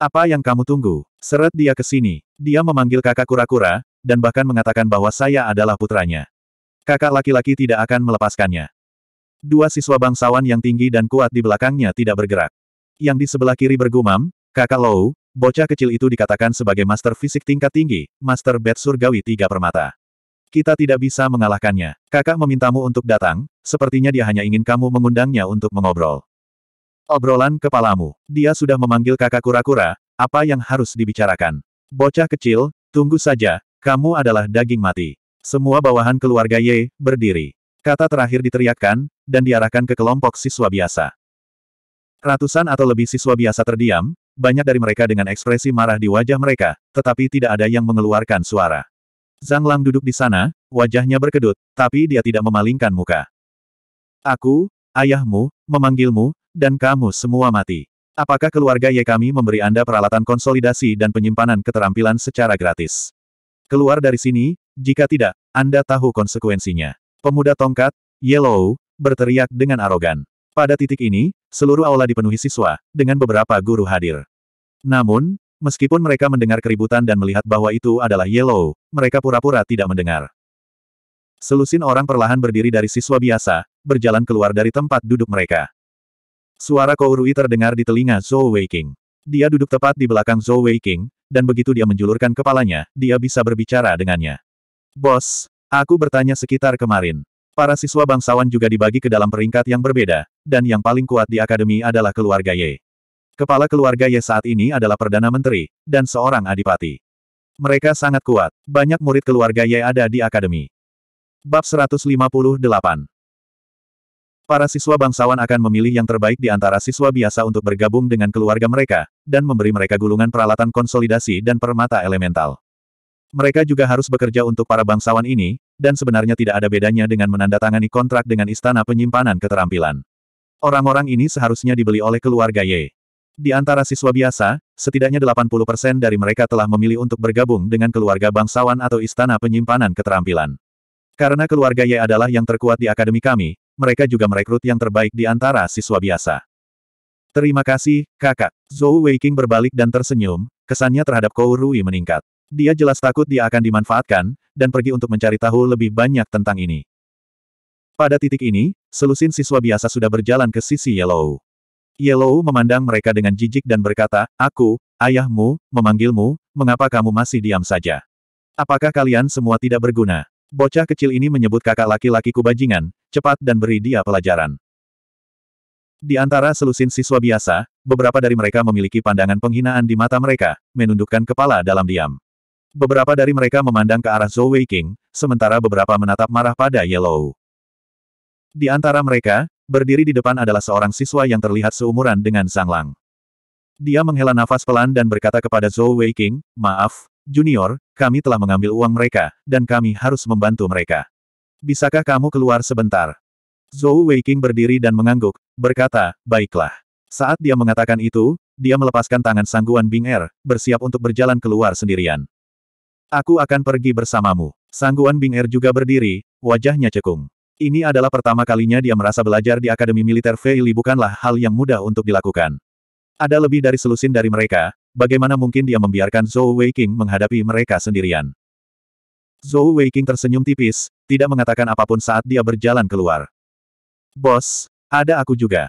Apa yang kamu tunggu? Seret dia ke sini. Dia memanggil kakak kura-kura, dan bahkan mengatakan bahwa saya adalah putranya. Kakak laki-laki tidak akan melepaskannya. Dua siswa bangsawan yang tinggi dan kuat di belakangnya tidak bergerak. Yang di sebelah kiri bergumam, kakak Lou, Bocah kecil itu dikatakan sebagai master fisik tingkat tinggi, master bed surgawi tiga permata. Kita tidak bisa mengalahkannya. Kakak memintamu untuk datang, sepertinya dia hanya ingin kamu mengundangnya untuk mengobrol. Obrolan kepalamu. Dia sudah memanggil kakak kura-kura, apa yang harus dibicarakan? Bocah kecil, tunggu saja, kamu adalah daging mati. Semua bawahan keluarga Ye, berdiri. Kata terakhir diteriakkan, dan diarahkan ke kelompok siswa biasa. Ratusan atau lebih siswa biasa terdiam, banyak dari mereka dengan ekspresi marah di wajah mereka, tetapi tidak ada yang mengeluarkan suara. Zhang Lang duduk di sana, wajahnya berkedut, tapi dia tidak memalingkan muka. Aku, ayahmu, memanggilmu, dan kamu semua mati. Apakah keluarga Ye kami memberi Anda peralatan konsolidasi dan penyimpanan keterampilan secara gratis? Keluar dari sini, jika tidak, Anda tahu konsekuensinya. Pemuda tongkat, Yellow, berteriak dengan arogan. Pada titik ini, seluruh aula dipenuhi siswa, dengan beberapa guru hadir. Namun, meskipun mereka mendengar keributan dan melihat bahwa itu adalah Yellow, mereka pura-pura tidak mendengar. Selusin orang perlahan berdiri dari siswa biasa, berjalan keluar dari tempat duduk mereka. Suara Kourui terdengar di telinga Zhou Weiqing. Dia duduk tepat di belakang Zhou Weiqing, dan begitu dia menjulurkan kepalanya, dia bisa berbicara dengannya. Bos, aku bertanya sekitar kemarin. Para siswa bangsawan juga dibagi ke dalam peringkat yang berbeda, dan yang paling kuat di akademi adalah keluarga Ye. Kepala keluarga Ye saat ini adalah Perdana Menteri, dan seorang adipati. Mereka sangat kuat. Banyak murid keluarga Ye ada di akademi. Bab 158 Para siswa bangsawan akan memilih yang terbaik di antara siswa biasa untuk bergabung dengan keluarga mereka, dan memberi mereka gulungan peralatan konsolidasi dan permata elemental. Mereka juga harus bekerja untuk para bangsawan ini, dan sebenarnya tidak ada bedanya dengan menandatangani kontrak dengan Istana Penyimpanan Keterampilan. Orang-orang ini seharusnya dibeli oleh keluarga Ye. Di antara siswa biasa, setidaknya 80% dari mereka telah memilih untuk bergabung dengan keluarga bangsawan atau Istana Penyimpanan Keterampilan. Karena keluarga Ye adalah yang terkuat di akademi kami, mereka juga merekrut yang terbaik di antara siswa biasa. Terima kasih, kakak. Zhou Weiking berbalik dan tersenyum, kesannya terhadap Kou Rui meningkat. Dia jelas takut dia akan dimanfaatkan, dan pergi untuk mencari tahu lebih banyak tentang ini. Pada titik ini, selusin siswa biasa sudah berjalan ke sisi Yellow. Yellow memandang mereka dengan jijik dan berkata, Aku, ayahmu, memanggilmu, mengapa kamu masih diam saja? Apakah kalian semua tidak berguna? Bocah kecil ini menyebut kakak laki-lakiku bajingan, cepat dan beri dia pelajaran. Di antara selusin siswa biasa, beberapa dari mereka memiliki pandangan penghinaan di mata mereka, menundukkan kepala dalam diam. Beberapa dari mereka memandang ke arah Zhou Weiqing, sementara beberapa menatap marah pada Yellow. Di antara mereka, berdiri di depan adalah seorang siswa yang terlihat seumuran dengan Sang Lang. Dia menghela nafas pelan dan berkata kepada Zhou Weiqing, Maaf, Junior, kami telah mengambil uang mereka, dan kami harus membantu mereka. Bisakah kamu keluar sebentar? Zhou Weiqing berdiri dan mengangguk, berkata, Baiklah. Saat dia mengatakan itu, dia melepaskan tangan sangguan Bing Er, bersiap untuk berjalan keluar sendirian. Aku akan pergi bersamamu. Sangguan Bing Er juga berdiri, wajahnya cekung. Ini adalah pertama kalinya dia merasa belajar di Akademi Militer Feili bukanlah hal yang mudah untuk dilakukan. Ada lebih dari selusin dari mereka, bagaimana mungkin dia membiarkan Zhou Weiqing menghadapi mereka sendirian. Zhou Weiqing tersenyum tipis, tidak mengatakan apapun saat dia berjalan keluar. Bos, ada aku juga.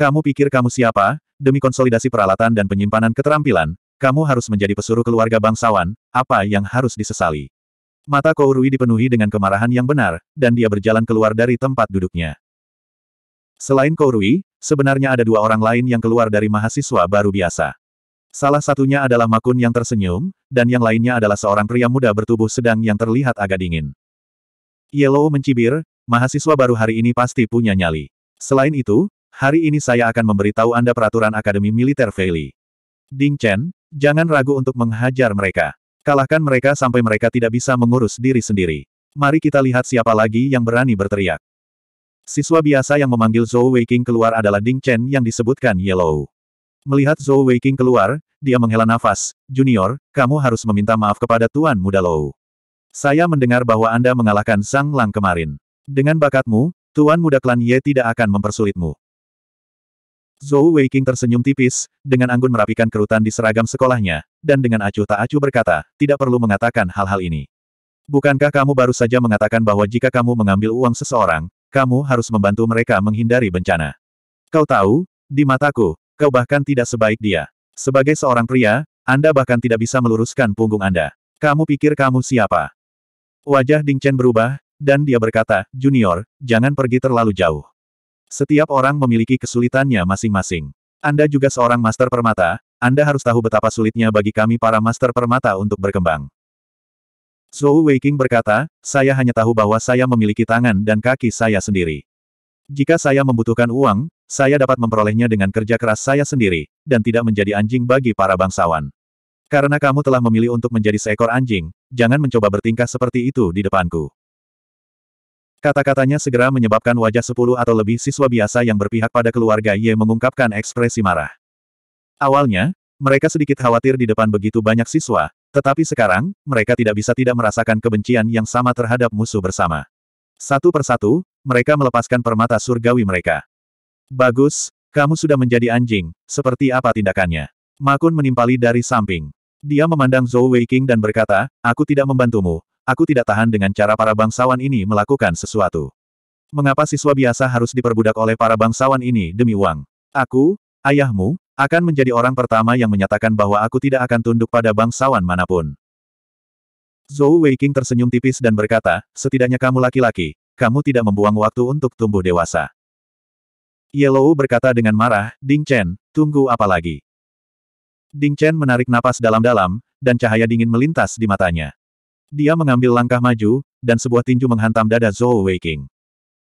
Kamu pikir kamu siapa, demi konsolidasi peralatan dan penyimpanan keterampilan, kamu harus menjadi pesuruh keluarga bangsawan, apa yang harus disesali? Mata Kourui dipenuhi dengan kemarahan yang benar, dan dia berjalan keluar dari tempat duduknya. Selain Kourui, sebenarnya ada dua orang lain yang keluar dari mahasiswa baru biasa. Salah satunya adalah Makun yang tersenyum, dan yang lainnya adalah seorang pria muda bertubuh sedang yang terlihat agak dingin. Yellow mencibir, mahasiswa baru hari ini pasti punya nyali. Selain itu, hari ini saya akan memberitahu Anda peraturan Akademi Militer Feili. Ding Chen, Jangan ragu untuk menghajar mereka. Kalahkan mereka sampai mereka tidak bisa mengurus diri sendiri. Mari kita lihat siapa lagi yang berani berteriak. Siswa biasa yang memanggil Zhou Weiqing keluar adalah Ding Chen yang disebutkan Yellow. Melihat Zhou Weiqing keluar, dia menghela nafas, Junior, kamu harus meminta maaf kepada Tuan Muda Lou. Saya mendengar bahwa Anda mengalahkan Sang Lang kemarin. Dengan bakatmu, Tuan Muda Klan Ye tidak akan mempersulitmu. Zhou Weiqing tersenyum tipis, dengan anggun merapikan kerutan di seragam sekolahnya, dan dengan acuh tak acuh berkata, tidak perlu mengatakan hal-hal ini. Bukankah kamu baru saja mengatakan bahwa jika kamu mengambil uang seseorang, kamu harus membantu mereka menghindari bencana? Kau tahu, di mataku, kau bahkan tidak sebaik dia. Sebagai seorang pria, Anda bahkan tidak bisa meluruskan punggung Anda. Kamu pikir kamu siapa? Wajah Ding Chen berubah, dan dia berkata, Junior, jangan pergi terlalu jauh. Setiap orang memiliki kesulitannya masing-masing. Anda juga seorang master permata, Anda harus tahu betapa sulitnya bagi kami para master permata untuk berkembang. Zhou Weiqing berkata, saya hanya tahu bahwa saya memiliki tangan dan kaki saya sendiri. Jika saya membutuhkan uang, saya dapat memperolehnya dengan kerja keras saya sendiri, dan tidak menjadi anjing bagi para bangsawan. Karena kamu telah memilih untuk menjadi seekor anjing, jangan mencoba bertingkah seperti itu di depanku. Kata-katanya segera menyebabkan wajah sepuluh atau lebih siswa biasa yang berpihak pada keluarga Ye mengungkapkan ekspresi marah. Awalnya, mereka sedikit khawatir di depan begitu banyak siswa, tetapi sekarang, mereka tidak bisa tidak merasakan kebencian yang sama terhadap musuh bersama. Satu persatu, mereka melepaskan permata surgawi mereka. Bagus, kamu sudah menjadi anjing, seperti apa tindakannya? Makun menimpali dari samping. Dia memandang Zhou Weiqing dan berkata, aku tidak membantumu, Aku tidak tahan dengan cara para bangsawan ini melakukan sesuatu. Mengapa siswa biasa harus diperbudak oleh para bangsawan ini demi uang? Aku, ayahmu, akan menjadi orang pertama yang menyatakan bahwa aku tidak akan tunduk pada bangsawan manapun. Zhou Weiqing tersenyum tipis dan berkata, setidaknya kamu laki-laki, kamu tidak membuang waktu untuk tumbuh dewasa. Yellow berkata dengan marah, Ding Chen, tunggu apa lagi? Ding Chen menarik napas dalam-dalam, dan cahaya dingin melintas di matanya. Dia mengambil langkah maju, dan sebuah tinju menghantam dada Zhou Weiqing.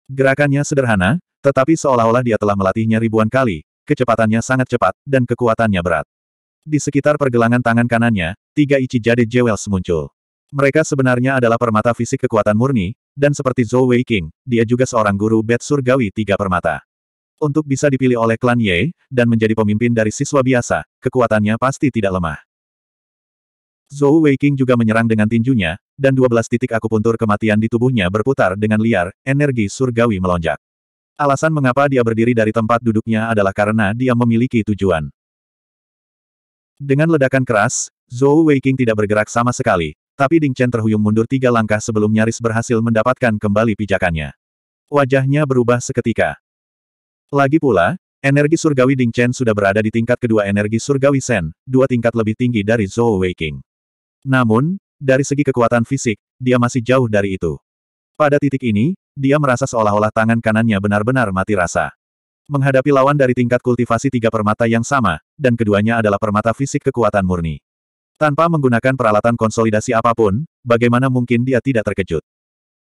Gerakannya sederhana, tetapi seolah-olah dia telah melatihnya ribuan kali, kecepatannya sangat cepat, dan kekuatannya berat. Di sekitar pergelangan tangan kanannya, tiga jade Jewels muncul. Mereka sebenarnya adalah permata fisik kekuatan murni, dan seperti Zhou Weiqing, dia juga seorang guru bed surgawi tiga permata. Untuk bisa dipilih oleh klan Ye, dan menjadi pemimpin dari siswa biasa, kekuatannya pasti tidak lemah. Zhou Weiqing juga menyerang dengan tinjunya, dan 12 titik akupuntur kematian di tubuhnya berputar dengan liar, energi surgawi melonjak. Alasan mengapa dia berdiri dari tempat duduknya adalah karena dia memiliki tujuan. Dengan ledakan keras, Zhou Weiqing tidak bergerak sama sekali, tapi Ding Chen terhuyung mundur tiga langkah sebelum nyaris berhasil mendapatkan kembali pijakannya. Wajahnya berubah seketika. Lagi pula, energi surgawi Ding Chen sudah berada di tingkat kedua energi surgawi Shen, dua tingkat lebih tinggi dari Zhou Weiqing. Namun, dari segi kekuatan fisik, dia masih jauh dari itu. Pada titik ini, dia merasa seolah-olah tangan kanannya benar-benar mati rasa. Menghadapi lawan dari tingkat kultivasi tiga permata yang sama, dan keduanya adalah permata fisik kekuatan murni. Tanpa menggunakan peralatan konsolidasi apapun, bagaimana mungkin dia tidak terkejut.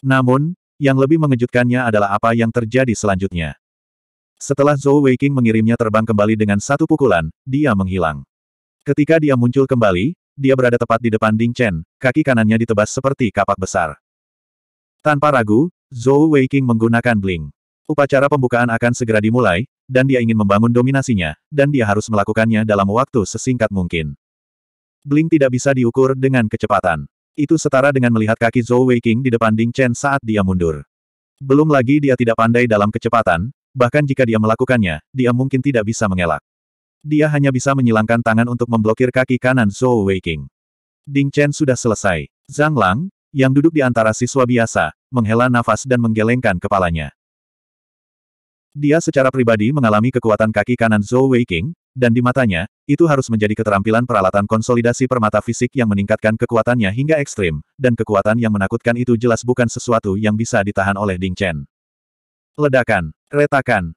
Namun, yang lebih mengejutkannya adalah apa yang terjadi selanjutnya. Setelah Zhou Weiqing mengirimnya terbang kembali dengan satu pukulan, dia menghilang. Ketika dia muncul kembali, dia berada tepat di depan Ding Chen, kaki kanannya ditebas seperti kapak besar. Tanpa ragu, Zhou Weiqing menggunakan bling. Upacara pembukaan akan segera dimulai, dan dia ingin membangun dominasinya, dan dia harus melakukannya dalam waktu sesingkat mungkin. Bling tidak bisa diukur dengan kecepatan. Itu setara dengan melihat kaki Zhou Weiqing di depan Ding Chen saat dia mundur. Belum lagi dia tidak pandai dalam kecepatan, bahkan jika dia melakukannya, dia mungkin tidak bisa mengelak. Dia hanya bisa menyilangkan tangan untuk memblokir kaki kanan Zhou Weiqing. Ding Chen sudah selesai. Zhang Lang, yang duduk di antara siswa biasa, menghela nafas dan menggelengkan kepalanya. Dia secara pribadi mengalami kekuatan kaki kanan Zhou Weiqing, dan di matanya, itu harus menjadi keterampilan peralatan konsolidasi permata fisik yang meningkatkan kekuatannya hingga ekstrim, dan kekuatan yang menakutkan itu jelas bukan sesuatu yang bisa ditahan oleh Ding Chen. Ledakan, retakan,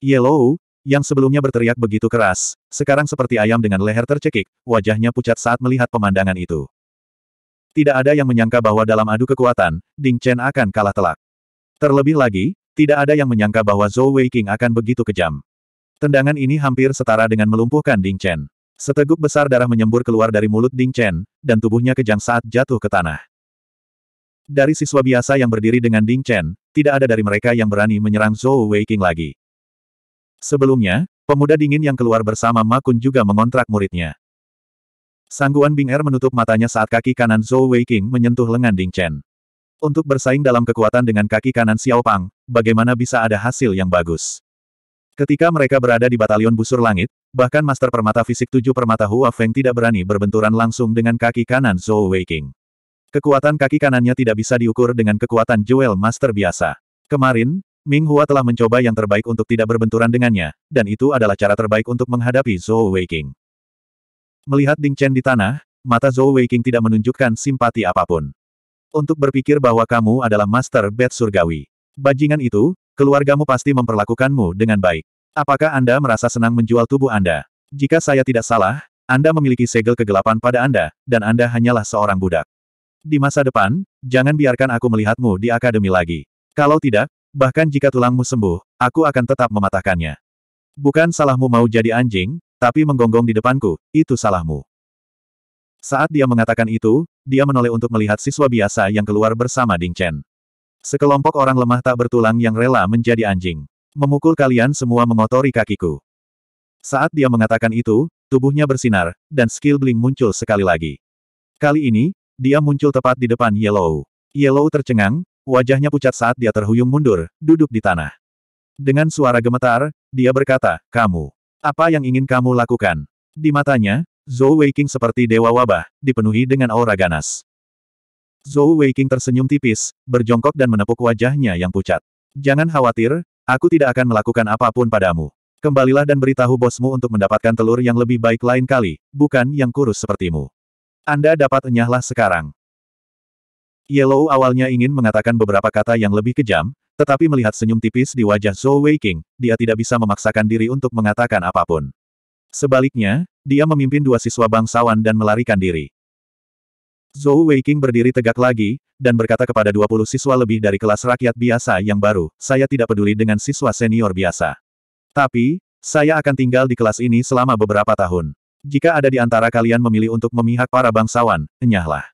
Yellow, yang sebelumnya berteriak begitu keras, sekarang seperti ayam dengan leher tercekik, wajahnya pucat saat melihat pemandangan itu. Tidak ada yang menyangka bahwa dalam adu kekuatan, Ding Chen akan kalah telak. Terlebih lagi, tidak ada yang menyangka bahwa Zhou Weiqing akan begitu kejam. Tendangan ini hampir setara dengan melumpuhkan Ding Chen. Seteguk besar darah menyembur keluar dari mulut Ding Chen, dan tubuhnya kejang saat jatuh ke tanah. Dari siswa biasa yang berdiri dengan Ding Chen, tidak ada dari mereka yang berani menyerang Zhou Weiqing lagi. Sebelumnya, pemuda dingin yang keluar bersama Makun juga mengontrak muridnya. Sangguan Bing Er menutup matanya saat kaki kanan Zhou Weiqing menyentuh lengan Ding Chen. Untuk bersaing dalam kekuatan dengan kaki kanan Xiao Pang, bagaimana bisa ada hasil yang bagus? Ketika mereka berada di batalion busur langit, bahkan Master Permata Fisik Tujuh Permata Hua Feng tidak berani berbenturan langsung dengan kaki kanan Zhou Weiqing. Kekuatan kaki kanannya tidak bisa diukur dengan kekuatan Jewel Master biasa. Kemarin, Ming Hua telah mencoba yang terbaik untuk tidak berbenturan dengannya, dan itu adalah cara terbaik untuk menghadapi Zhou Weiqing. Melihat Ding Chen di tanah, mata Zhou Weiqing tidak menunjukkan simpati apapun. Untuk berpikir bahwa kamu adalah Master Bed Surgawi. Bajingan itu, keluargamu pasti memperlakukanmu dengan baik. Apakah Anda merasa senang menjual tubuh Anda? Jika saya tidak salah, Anda memiliki segel kegelapan pada Anda, dan Anda hanyalah seorang budak. Di masa depan, jangan biarkan aku melihatmu di akademi lagi. Kalau tidak, Bahkan jika tulangmu sembuh, aku akan tetap mematahkannya. Bukan salahmu mau jadi anjing, tapi menggonggong di depanku, itu salahmu. Saat dia mengatakan itu, dia menoleh untuk melihat siswa biasa yang keluar bersama Ding Chen. Sekelompok orang lemah tak bertulang yang rela menjadi anjing. Memukul kalian semua mengotori kakiku. Saat dia mengatakan itu, tubuhnya bersinar, dan skill bling muncul sekali lagi. Kali ini, dia muncul tepat di depan Yellow. Yellow tercengang, wajahnya pucat saat dia terhuyung mundur, duduk di tanah. Dengan suara gemetar, dia berkata, kamu, apa yang ingin kamu lakukan? Di matanya, Zhou Weiqing seperti dewa wabah, dipenuhi dengan aura ganas. Zhou Weiqing tersenyum tipis, berjongkok dan menepuk wajahnya yang pucat. Jangan khawatir, aku tidak akan melakukan apapun padamu. Kembalilah dan beritahu bosmu untuk mendapatkan telur yang lebih baik lain kali, bukan yang kurus sepertimu. Anda dapat enyahlah sekarang. Yellow awalnya ingin mengatakan beberapa kata yang lebih kejam, tetapi melihat senyum tipis di wajah Zhou Weiqing, dia tidak bisa memaksakan diri untuk mengatakan apapun. Sebaliknya, dia memimpin dua siswa bangsawan dan melarikan diri. Zhou Weiqing berdiri tegak lagi, dan berkata kepada 20 siswa lebih dari kelas rakyat biasa yang baru, saya tidak peduli dengan siswa senior biasa. Tapi, saya akan tinggal di kelas ini selama beberapa tahun. Jika ada di antara kalian memilih untuk memihak para bangsawan, enyahlah.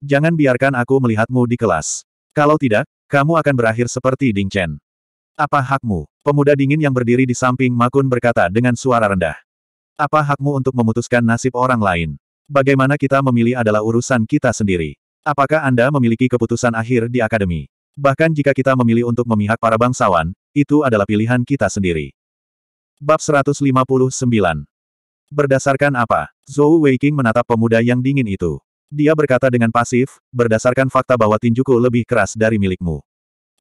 Jangan biarkan aku melihatmu di kelas. Kalau tidak, kamu akan berakhir seperti Ding Chen. Apa hakmu? Pemuda dingin yang berdiri di samping Makun berkata dengan suara rendah. Apa hakmu untuk memutuskan nasib orang lain? Bagaimana kita memilih adalah urusan kita sendiri. Apakah Anda memiliki keputusan akhir di akademi? Bahkan jika kita memilih untuk memihak para bangsawan, itu adalah pilihan kita sendiri. Bab 159 Berdasarkan apa, Zhou Weiqing menatap pemuda yang dingin itu. Dia berkata dengan pasif, berdasarkan fakta bahwa tinjuku lebih keras dari milikmu.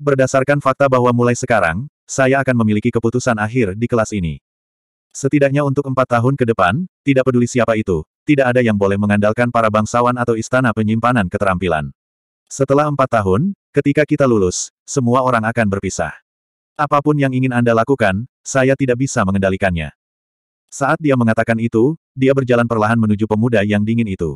Berdasarkan fakta bahwa mulai sekarang, saya akan memiliki keputusan akhir di kelas ini. Setidaknya untuk empat tahun ke depan, tidak peduli siapa itu, tidak ada yang boleh mengandalkan para bangsawan atau istana penyimpanan keterampilan. Setelah empat tahun, ketika kita lulus, semua orang akan berpisah. Apapun yang ingin Anda lakukan, saya tidak bisa mengendalikannya. Saat dia mengatakan itu, dia berjalan perlahan menuju pemuda yang dingin itu.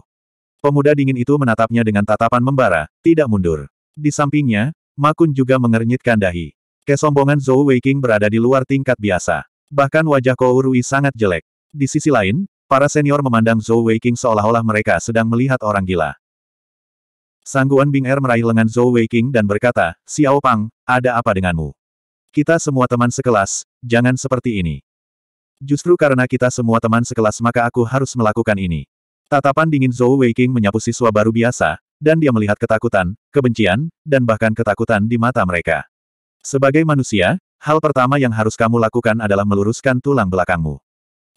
Pemuda dingin itu menatapnya dengan tatapan membara, tidak mundur. Di sampingnya, Makun juga mengernyitkan dahi. Kesombongan Zhou Weiqing berada di luar tingkat biasa. Bahkan wajah Kou Rui sangat jelek. Di sisi lain, para senior memandang Zhou Weiqing seolah-olah mereka sedang melihat orang gila. Sangguan Bing Er meraih lengan Zhou Weiqing dan berkata, Xiao Pang, ada apa denganmu? Kita semua teman sekelas, jangan seperti ini. Justru karena kita semua teman sekelas maka aku harus melakukan ini. Tatapan dingin Zhou Weiqing menyapu siswa baru biasa, dan dia melihat ketakutan, kebencian, dan bahkan ketakutan di mata mereka. Sebagai manusia, hal pertama yang harus kamu lakukan adalah meluruskan tulang belakangmu.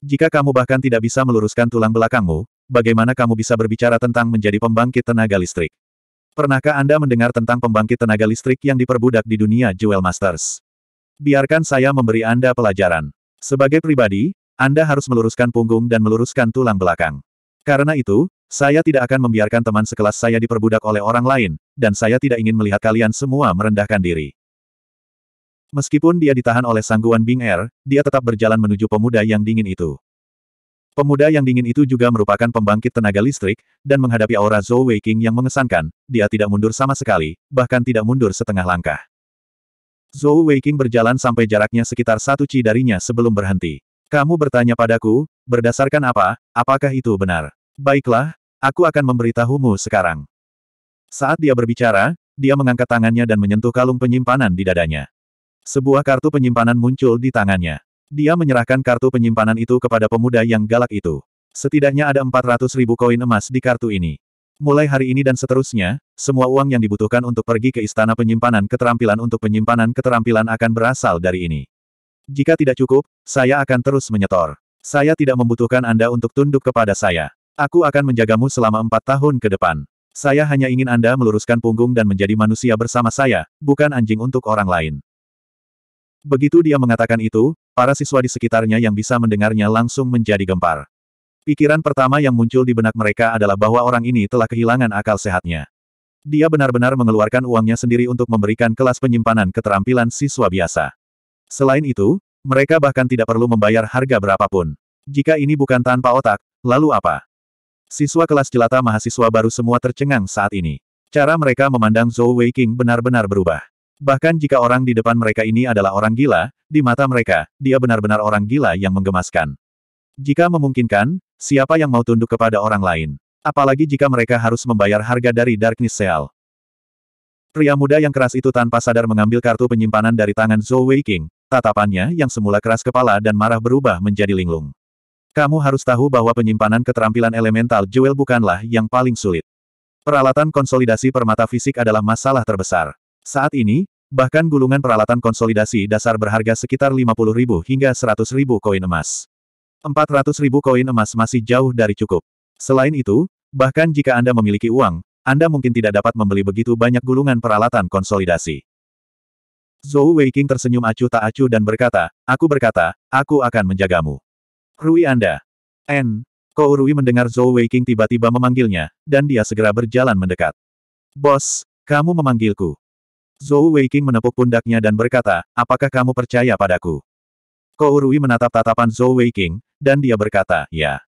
Jika kamu bahkan tidak bisa meluruskan tulang belakangmu, bagaimana kamu bisa berbicara tentang menjadi pembangkit tenaga listrik? Pernahkah Anda mendengar tentang pembangkit tenaga listrik yang diperbudak di dunia Jewel Masters? Biarkan saya memberi Anda pelajaran. Sebagai pribadi, Anda harus meluruskan punggung dan meluruskan tulang belakang. Karena itu, saya tidak akan membiarkan teman sekelas saya diperbudak oleh orang lain, dan saya tidak ingin melihat kalian semua merendahkan diri. Meskipun dia ditahan oleh sangguan Bing Er, dia tetap berjalan menuju pemuda yang dingin itu. Pemuda yang dingin itu juga merupakan pembangkit tenaga listrik, dan menghadapi aura Zhou Weiqing yang mengesankan, dia tidak mundur sama sekali, bahkan tidak mundur setengah langkah. Zhou Weiqing berjalan sampai jaraknya sekitar satu ci darinya sebelum berhenti. Kamu bertanya padaku, berdasarkan apa, apakah itu benar? Baiklah, aku akan memberitahumu sekarang. Saat dia berbicara, dia mengangkat tangannya dan menyentuh kalung penyimpanan di dadanya. Sebuah kartu penyimpanan muncul di tangannya. Dia menyerahkan kartu penyimpanan itu kepada pemuda yang galak itu. Setidaknya ada 400 ribu koin emas di kartu ini. Mulai hari ini dan seterusnya, semua uang yang dibutuhkan untuk pergi ke istana penyimpanan keterampilan untuk penyimpanan keterampilan akan berasal dari ini. Jika tidak cukup, saya akan terus menyetor. Saya tidak membutuhkan Anda untuk tunduk kepada saya. Aku akan menjagamu selama empat tahun ke depan. Saya hanya ingin Anda meluruskan punggung dan menjadi manusia bersama saya, bukan anjing untuk orang lain. Begitu dia mengatakan itu, para siswa di sekitarnya yang bisa mendengarnya langsung menjadi gempar. Pikiran pertama yang muncul di benak mereka adalah bahwa orang ini telah kehilangan akal sehatnya. Dia benar-benar mengeluarkan uangnya sendiri untuk memberikan kelas penyimpanan keterampilan siswa biasa. Selain itu, mereka bahkan tidak perlu membayar harga berapapun. Jika ini bukan tanpa otak, lalu apa? Siswa kelas jelata mahasiswa baru semua tercengang saat ini. Cara mereka memandang Zhou Weiqing benar-benar berubah. Bahkan jika orang di depan mereka ini adalah orang gila, di mata mereka, dia benar-benar orang gila yang menggemaskan. Jika memungkinkan, siapa yang mau tunduk kepada orang lain? Apalagi jika mereka harus membayar harga dari Darkness Seal. Pria muda yang keras itu tanpa sadar mengambil kartu penyimpanan dari tangan Zhou Weiqing, Tatapannya yang semula keras kepala dan marah berubah menjadi linglung. Kamu harus tahu bahwa penyimpanan keterampilan elemental jewel bukanlah yang paling sulit. Peralatan konsolidasi permata fisik adalah masalah terbesar. Saat ini, bahkan gulungan peralatan konsolidasi dasar berharga sekitar ribu hingga ribu koin emas. ribu koin emas masih jauh dari cukup. Selain itu, bahkan jika Anda memiliki uang, Anda mungkin tidak dapat membeli begitu banyak gulungan peralatan konsolidasi. Zhou Weiqing tersenyum acuh tak acuh dan berkata, aku berkata, aku akan menjagamu. Rui Anda. N. Kou Rui mendengar Zhou Weiqing tiba-tiba memanggilnya, dan dia segera berjalan mendekat. Bos, kamu memanggilku. Zhou Weiqing menepuk pundaknya dan berkata, apakah kamu percaya padaku? Kou Rui menatap tatapan Zhou Weiqing, dan dia berkata, ya.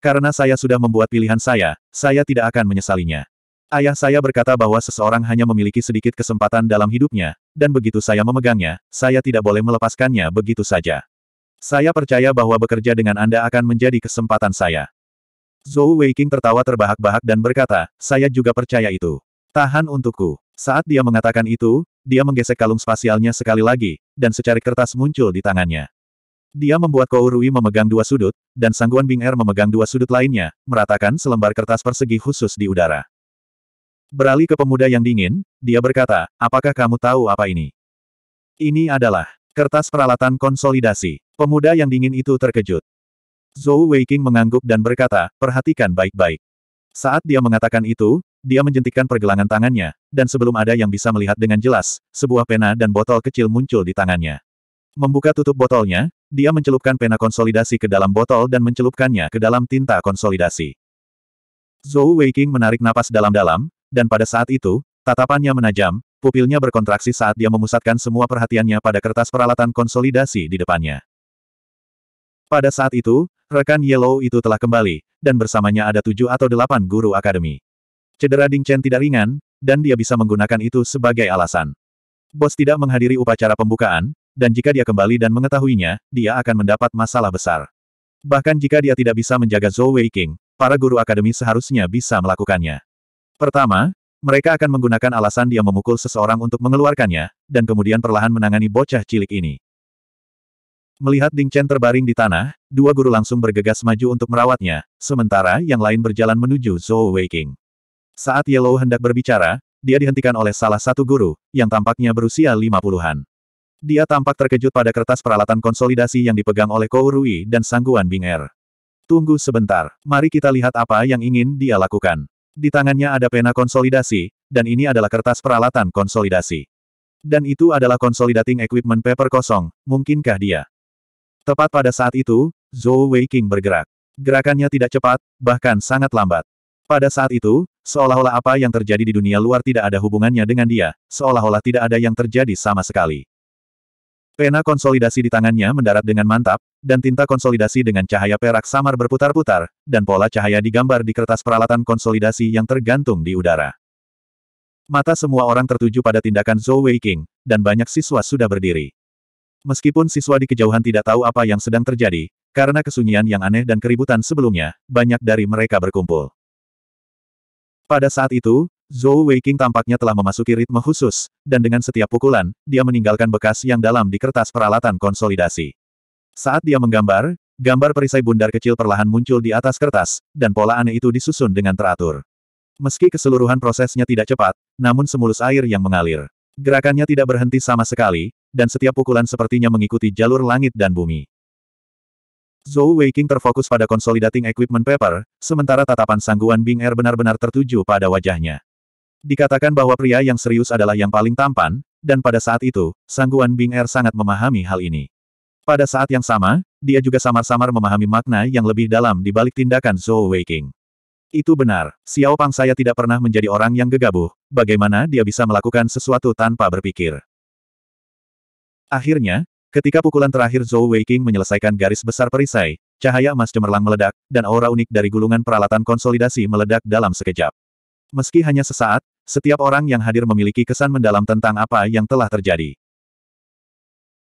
Karena saya sudah membuat pilihan saya, saya tidak akan menyesalinya. Ayah saya berkata bahwa seseorang hanya memiliki sedikit kesempatan dalam hidupnya, dan begitu saya memegangnya, saya tidak boleh melepaskannya begitu saja. Saya percaya bahwa bekerja dengan Anda akan menjadi kesempatan saya. Zhou Weiqing tertawa terbahak-bahak dan berkata, saya juga percaya itu. Tahan untukku. Saat dia mengatakan itu, dia menggesek kalung spasialnya sekali lagi, dan secari kertas muncul di tangannya. Dia membuat Kou Rui memegang dua sudut, dan Sangguan Bing Er memegang dua sudut lainnya, meratakan selembar kertas persegi khusus di udara. Beralih ke pemuda yang dingin, dia berkata, apakah kamu tahu apa ini? Ini adalah kertas peralatan konsolidasi. Pemuda yang dingin itu terkejut. Zhou Weiqing mengangguk dan berkata, perhatikan baik-baik. Saat dia mengatakan itu, dia menjentikkan pergelangan tangannya, dan sebelum ada yang bisa melihat dengan jelas, sebuah pena dan botol kecil muncul di tangannya. Membuka tutup botolnya, dia mencelupkan pena konsolidasi ke dalam botol dan mencelupkannya ke dalam tinta konsolidasi. Zhou Weiqing menarik napas dalam-dalam, dan pada saat itu, tatapannya menajam, pupilnya berkontraksi saat dia memusatkan semua perhatiannya pada kertas peralatan konsolidasi di depannya. Pada saat itu, rekan Yellow itu telah kembali, dan bersamanya ada tujuh atau delapan guru akademi. Cedera Ding Chen tidak ringan, dan dia bisa menggunakan itu sebagai alasan. Bos tidak menghadiri upacara pembukaan, dan jika dia kembali dan mengetahuinya, dia akan mendapat masalah besar. Bahkan jika dia tidak bisa menjaga Zhou Wei para guru akademi seharusnya bisa melakukannya. Pertama, mereka akan menggunakan alasan dia memukul seseorang untuk mengeluarkannya, dan kemudian perlahan menangani bocah cilik ini. Melihat Ding Chen terbaring di tanah, dua guru langsung bergegas maju untuk merawatnya, sementara yang lain berjalan menuju Zhou Weiqing. Saat Yellow hendak berbicara, dia dihentikan oleh salah satu guru, yang tampaknya berusia lima puluhan. Dia tampak terkejut pada kertas peralatan konsolidasi yang dipegang oleh Kou Rui dan sangguan Bing Er. Tunggu sebentar, mari kita lihat apa yang ingin dia lakukan. Di tangannya ada pena konsolidasi, dan ini adalah kertas peralatan konsolidasi. Dan itu adalah Consolidating Equipment Paper kosong, mungkinkah dia? Tepat pada saat itu, Zhou Weiqing bergerak. Gerakannya tidak cepat, bahkan sangat lambat. Pada saat itu, seolah-olah apa yang terjadi di dunia luar tidak ada hubungannya dengan dia, seolah-olah tidak ada yang terjadi sama sekali. Pena konsolidasi di tangannya mendarat dengan mantap, dan tinta konsolidasi dengan cahaya perak samar berputar-putar, dan pola cahaya digambar di kertas peralatan konsolidasi yang tergantung di udara. Mata semua orang tertuju pada tindakan Zhou Weiqing, dan banyak siswa sudah berdiri. Meskipun siswa di kejauhan tidak tahu apa yang sedang terjadi, karena kesunyian yang aneh dan keributan sebelumnya, banyak dari mereka berkumpul. Pada saat itu, Zhou Weiqing tampaknya telah memasuki ritme khusus, dan dengan setiap pukulan, dia meninggalkan bekas yang dalam di kertas peralatan konsolidasi. Saat dia menggambar, gambar perisai bundar kecil perlahan muncul di atas kertas, dan pola aneh itu disusun dengan teratur. Meski keseluruhan prosesnya tidak cepat, namun semulus air yang mengalir. Gerakannya tidak berhenti sama sekali, dan setiap pukulan sepertinya mengikuti jalur langit dan bumi. Zhou Weiking terfokus pada consolidating equipment paper, sementara tatapan sangguan Bing Er benar-benar tertuju pada wajahnya. Dikatakan bahwa pria yang serius adalah yang paling tampan, dan pada saat itu, sangguan Bing Er sangat memahami hal ini. Pada saat yang sama, dia juga samar-samar memahami makna yang lebih dalam di balik tindakan Zhou Weiqing. Itu benar, Xiao Pang saya tidak pernah menjadi orang yang gegabah, bagaimana dia bisa melakukan sesuatu tanpa berpikir. Akhirnya, ketika pukulan terakhir Zhou Weiqing menyelesaikan garis besar perisai, cahaya emas cemerlang meledak, dan aura unik dari gulungan peralatan konsolidasi meledak dalam sekejap. Meski hanya sesaat, setiap orang yang hadir memiliki kesan mendalam tentang apa yang telah terjadi.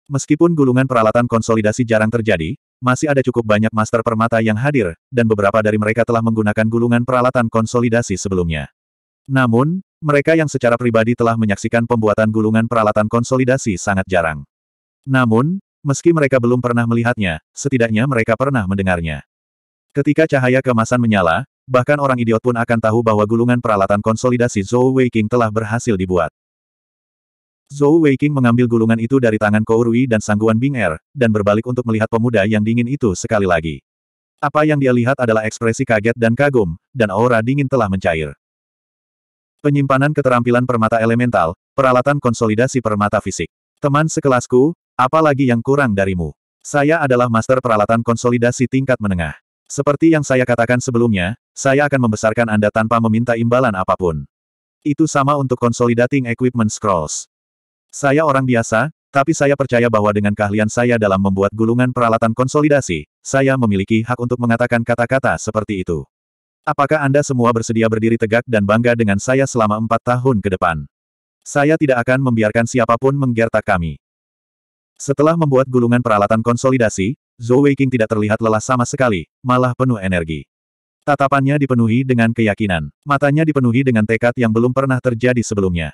Meskipun gulungan peralatan konsolidasi jarang terjadi, masih ada cukup banyak master permata yang hadir, dan beberapa dari mereka telah menggunakan gulungan peralatan konsolidasi sebelumnya. Namun, mereka yang secara pribadi telah menyaksikan pembuatan gulungan peralatan konsolidasi sangat jarang. Namun, meski mereka belum pernah melihatnya, setidaknya mereka pernah mendengarnya. Ketika cahaya kemasan menyala, bahkan orang idiot pun akan tahu bahwa gulungan peralatan konsolidasi Zhou Weiqing telah berhasil dibuat. Zhou Weiqing mengambil gulungan itu dari tangan Kou Rui dan sangguan Bing Er, dan berbalik untuk melihat pemuda yang dingin itu sekali lagi. Apa yang dia lihat adalah ekspresi kaget dan kagum, dan aura dingin telah mencair. Penyimpanan keterampilan permata elemental, peralatan konsolidasi permata fisik. Teman sekelasku, apalagi yang kurang darimu. Saya adalah master peralatan konsolidasi tingkat menengah. Seperti yang saya katakan sebelumnya, saya akan membesarkan Anda tanpa meminta imbalan apapun. Itu sama untuk Consolidating Equipment Scrolls. Saya orang biasa, tapi saya percaya bahwa dengan keahlian saya dalam membuat gulungan peralatan konsolidasi, saya memiliki hak untuk mengatakan kata-kata seperti itu. Apakah Anda semua bersedia berdiri tegak dan bangga dengan saya selama empat tahun ke depan? Saya tidak akan membiarkan siapapun menggertak kami. Setelah membuat gulungan peralatan konsolidasi, Zhou Weiqing tidak terlihat lelah sama sekali, malah penuh energi. Tatapannya dipenuhi dengan keyakinan. Matanya dipenuhi dengan tekad yang belum pernah terjadi sebelumnya.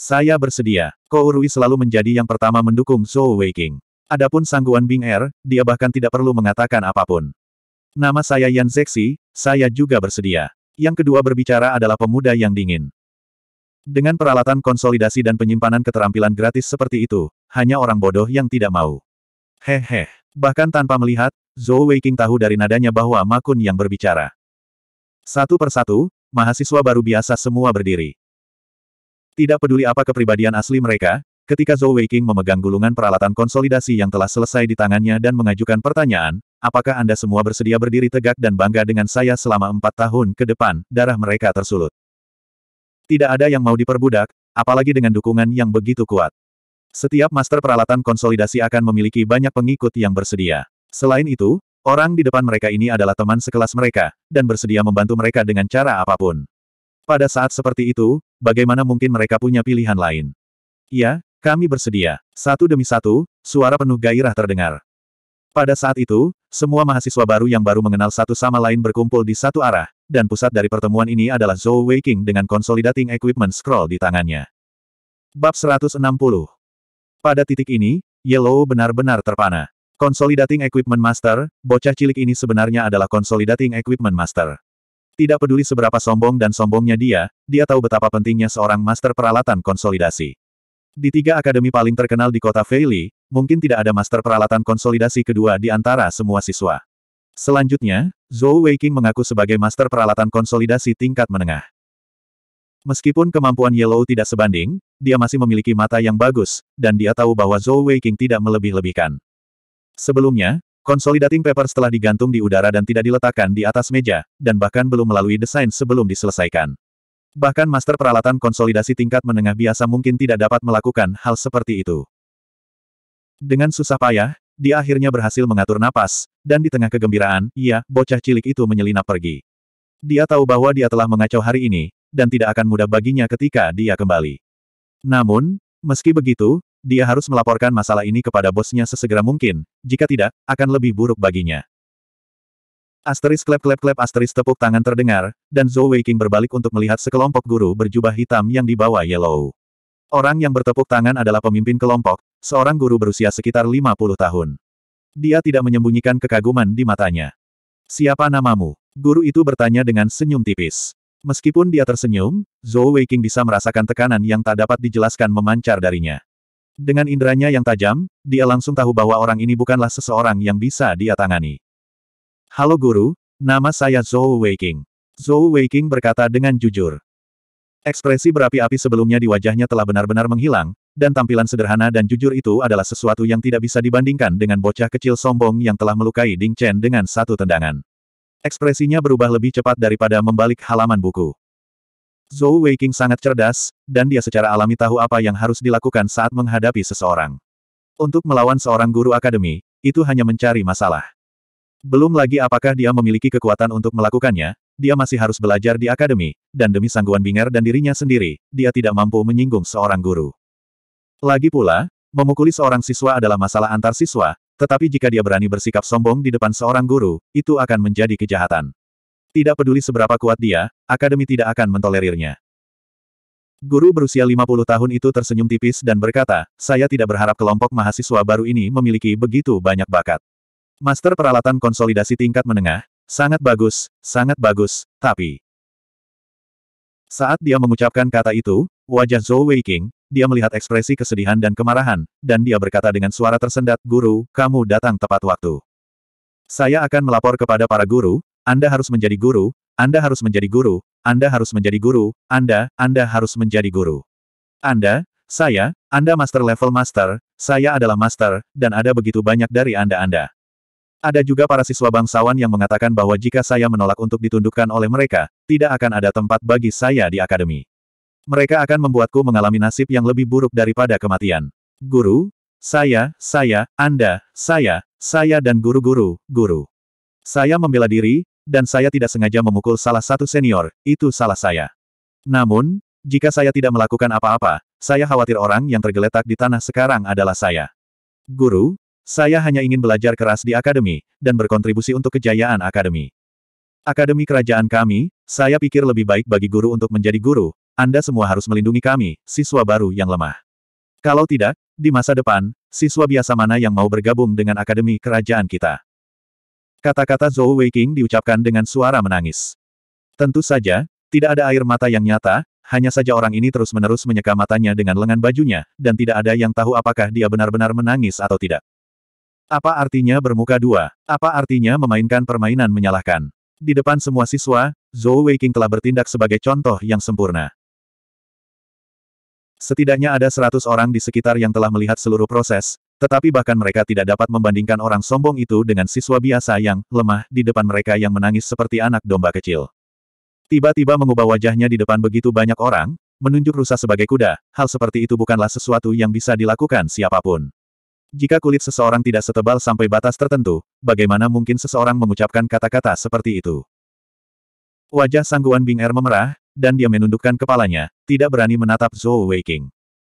Saya bersedia. Kou Rui selalu menjadi yang pertama mendukung Zhou Weiking. Adapun sangguan Bing Er, dia bahkan tidak perlu mengatakan apapun. Nama saya Yan Zexi, saya juga bersedia. Yang kedua berbicara adalah pemuda yang dingin. Dengan peralatan konsolidasi dan penyimpanan keterampilan gratis seperti itu, hanya orang bodoh yang tidak mau. Hehe. Bahkan tanpa melihat, Zhou Weiking tahu dari nadanya bahwa Makun yang berbicara. Satu persatu, mahasiswa baru biasa semua berdiri. Tidak peduli apa kepribadian asli mereka, ketika Zhou Weiqing memegang gulungan peralatan konsolidasi yang telah selesai di tangannya dan mengajukan pertanyaan, apakah Anda semua bersedia berdiri tegak dan bangga dengan saya selama empat tahun ke depan, darah mereka tersulut. Tidak ada yang mau diperbudak, apalagi dengan dukungan yang begitu kuat. Setiap master peralatan konsolidasi akan memiliki banyak pengikut yang bersedia. Selain itu, orang di depan mereka ini adalah teman sekelas mereka, dan bersedia membantu mereka dengan cara apapun. Pada saat seperti itu, bagaimana mungkin mereka punya pilihan lain? Ya, kami bersedia. Satu demi satu, suara penuh gairah terdengar. Pada saat itu, semua mahasiswa baru yang baru mengenal satu sama lain berkumpul di satu arah, dan pusat dari pertemuan ini adalah Zhou Weiqing dengan Consolidating Equipment Scroll di tangannya. Bab 160 Pada titik ini, Yellow benar-benar terpana. Consolidating Equipment Master, bocah cilik ini sebenarnya adalah Consolidating Equipment Master. Tidak peduli seberapa sombong dan sombongnya dia, dia tahu betapa pentingnya seorang master peralatan konsolidasi. Di tiga akademi paling terkenal di kota Feili, mungkin tidak ada master peralatan konsolidasi kedua di antara semua siswa. Selanjutnya, Zhou Weiqing mengaku sebagai master peralatan konsolidasi tingkat menengah. Meskipun kemampuan Yellow tidak sebanding, dia masih memiliki mata yang bagus, dan dia tahu bahwa Zhou Weiqing tidak melebih-lebihkan. Sebelumnya, Consolidating paper setelah digantung di udara dan tidak diletakkan di atas meja, dan bahkan belum melalui desain sebelum diselesaikan. Bahkan master peralatan konsolidasi tingkat menengah biasa mungkin tidak dapat melakukan hal seperti itu. Dengan susah payah, dia akhirnya berhasil mengatur napas, dan di tengah kegembiraan, ia, bocah cilik itu menyelinap pergi. Dia tahu bahwa dia telah mengacau hari ini, dan tidak akan mudah baginya ketika dia kembali. Namun, meski begitu, dia harus melaporkan masalah ini kepada bosnya sesegera mungkin, jika tidak, akan lebih buruk baginya. Asteris klep-klep-klep asteris tepuk tangan terdengar, dan Zhou Weiqing berbalik untuk melihat sekelompok guru berjubah hitam yang dibawa Yellow. Orang yang bertepuk tangan adalah pemimpin kelompok, seorang guru berusia sekitar 50 tahun. Dia tidak menyembunyikan kekaguman di matanya. Siapa namamu? Guru itu bertanya dengan senyum tipis. Meskipun dia tersenyum, Zhou Weiqing bisa merasakan tekanan yang tak dapat dijelaskan memancar darinya. Dengan inderanya yang tajam, dia langsung tahu bahwa orang ini bukanlah seseorang yang bisa dia tangani. Halo guru, nama saya Zhou Weiking. Zhou Weiking berkata dengan jujur. Ekspresi berapi-api sebelumnya di wajahnya telah benar-benar menghilang, dan tampilan sederhana dan jujur itu adalah sesuatu yang tidak bisa dibandingkan dengan bocah kecil sombong yang telah melukai Ding Chen dengan satu tendangan. Ekspresinya berubah lebih cepat daripada membalik halaman buku. Zhou Weiqing sangat cerdas, dan dia secara alami tahu apa yang harus dilakukan saat menghadapi seseorang. Untuk melawan seorang guru akademi, itu hanya mencari masalah. Belum lagi apakah dia memiliki kekuatan untuk melakukannya, dia masih harus belajar di akademi, dan demi sangguan binger dan dirinya sendiri, dia tidak mampu menyinggung seorang guru. Lagi pula, memukuli seorang siswa adalah masalah antar siswa, tetapi jika dia berani bersikap sombong di depan seorang guru, itu akan menjadi kejahatan. Tidak peduli seberapa kuat dia, akademi tidak akan mentolerirnya. Guru berusia 50 tahun itu tersenyum tipis dan berkata, saya tidak berharap kelompok mahasiswa baru ini memiliki begitu banyak bakat. Master peralatan konsolidasi tingkat menengah, sangat bagus, sangat bagus, tapi... Saat dia mengucapkan kata itu, wajah Zhou Weiqing, dia melihat ekspresi kesedihan dan kemarahan, dan dia berkata dengan suara tersendat, Guru, kamu datang tepat waktu. Saya akan melapor kepada para guru, Anda harus menjadi guru, Anda harus menjadi guru, Anda harus menjadi guru, Anda, Anda harus menjadi guru. Anda, saya, Anda master level master, saya adalah master, dan ada begitu banyak dari Anda-Anda. Ada juga para siswa bangsawan yang mengatakan bahwa jika saya menolak untuk ditundukkan oleh mereka, tidak akan ada tempat bagi saya di akademi. Mereka akan membuatku mengalami nasib yang lebih buruk daripada kematian. Guru, saya, saya, Anda, saya, saya dan guru-guru, guru. Saya membela diri, dan saya tidak sengaja memukul salah satu senior, itu salah saya. Namun, jika saya tidak melakukan apa-apa, saya khawatir orang yang tergeletak di tanah sekarang adalah saya. Guru, saya hanya ingin belajar keras di akademi, dan berkontribusi untuk kejayaan akademi. Akademi kerajaan kami, saya pikir lebih baik bagi guru untuk menjadi guru, Anda semua harus melindungi kami, siswa baru yang lemah. Kalau tidak, di masa depan, siswa biasa mana yang mau bergabung dengan Akademi Kerajaan kita? Kata-kata Zhou Weiqing diucapkan dengan suara menangis. Tentu saja, tidak ada air mata yang nyata, hanya saja orang ini terus-menerus menyeka matanya dengan lengan bajunya, dan tidak ada yang tahu apakah dia benar-benar menangis atau tidak. Apa artinya bermuka dua? Apa artinya memainkan permainan menyalahkan? Di depan semua siswa, Zhou Weiqing telah bertindak sebagai contoh yang sempurna. Setidaknya ada seratus orang di sekitar yang telah melihat seluruh proses, tetapi bahkan mereka tidak dapat membandingkan orang sombong itu dengan siswa biasa yang lemah di depan mereka yang menangis seperti anak domba kecil. Tiba-tiba mengubah wajahnya di depan begitu banyak orang, menunjuk rusa sebagai kuda, hal seperti itu bukanlah sesuatu yang bisa dilakukan siapapun. Jika kulit seseorang tidak setebal sampai batas tertentu, bagaimana mungkin seseorang mengucapkan kata-kata seperti itu? Wajah sangguan Bing Er memerah, dan dia menundukkan kepalanya, tidak berani menatap Zhou Weiqing.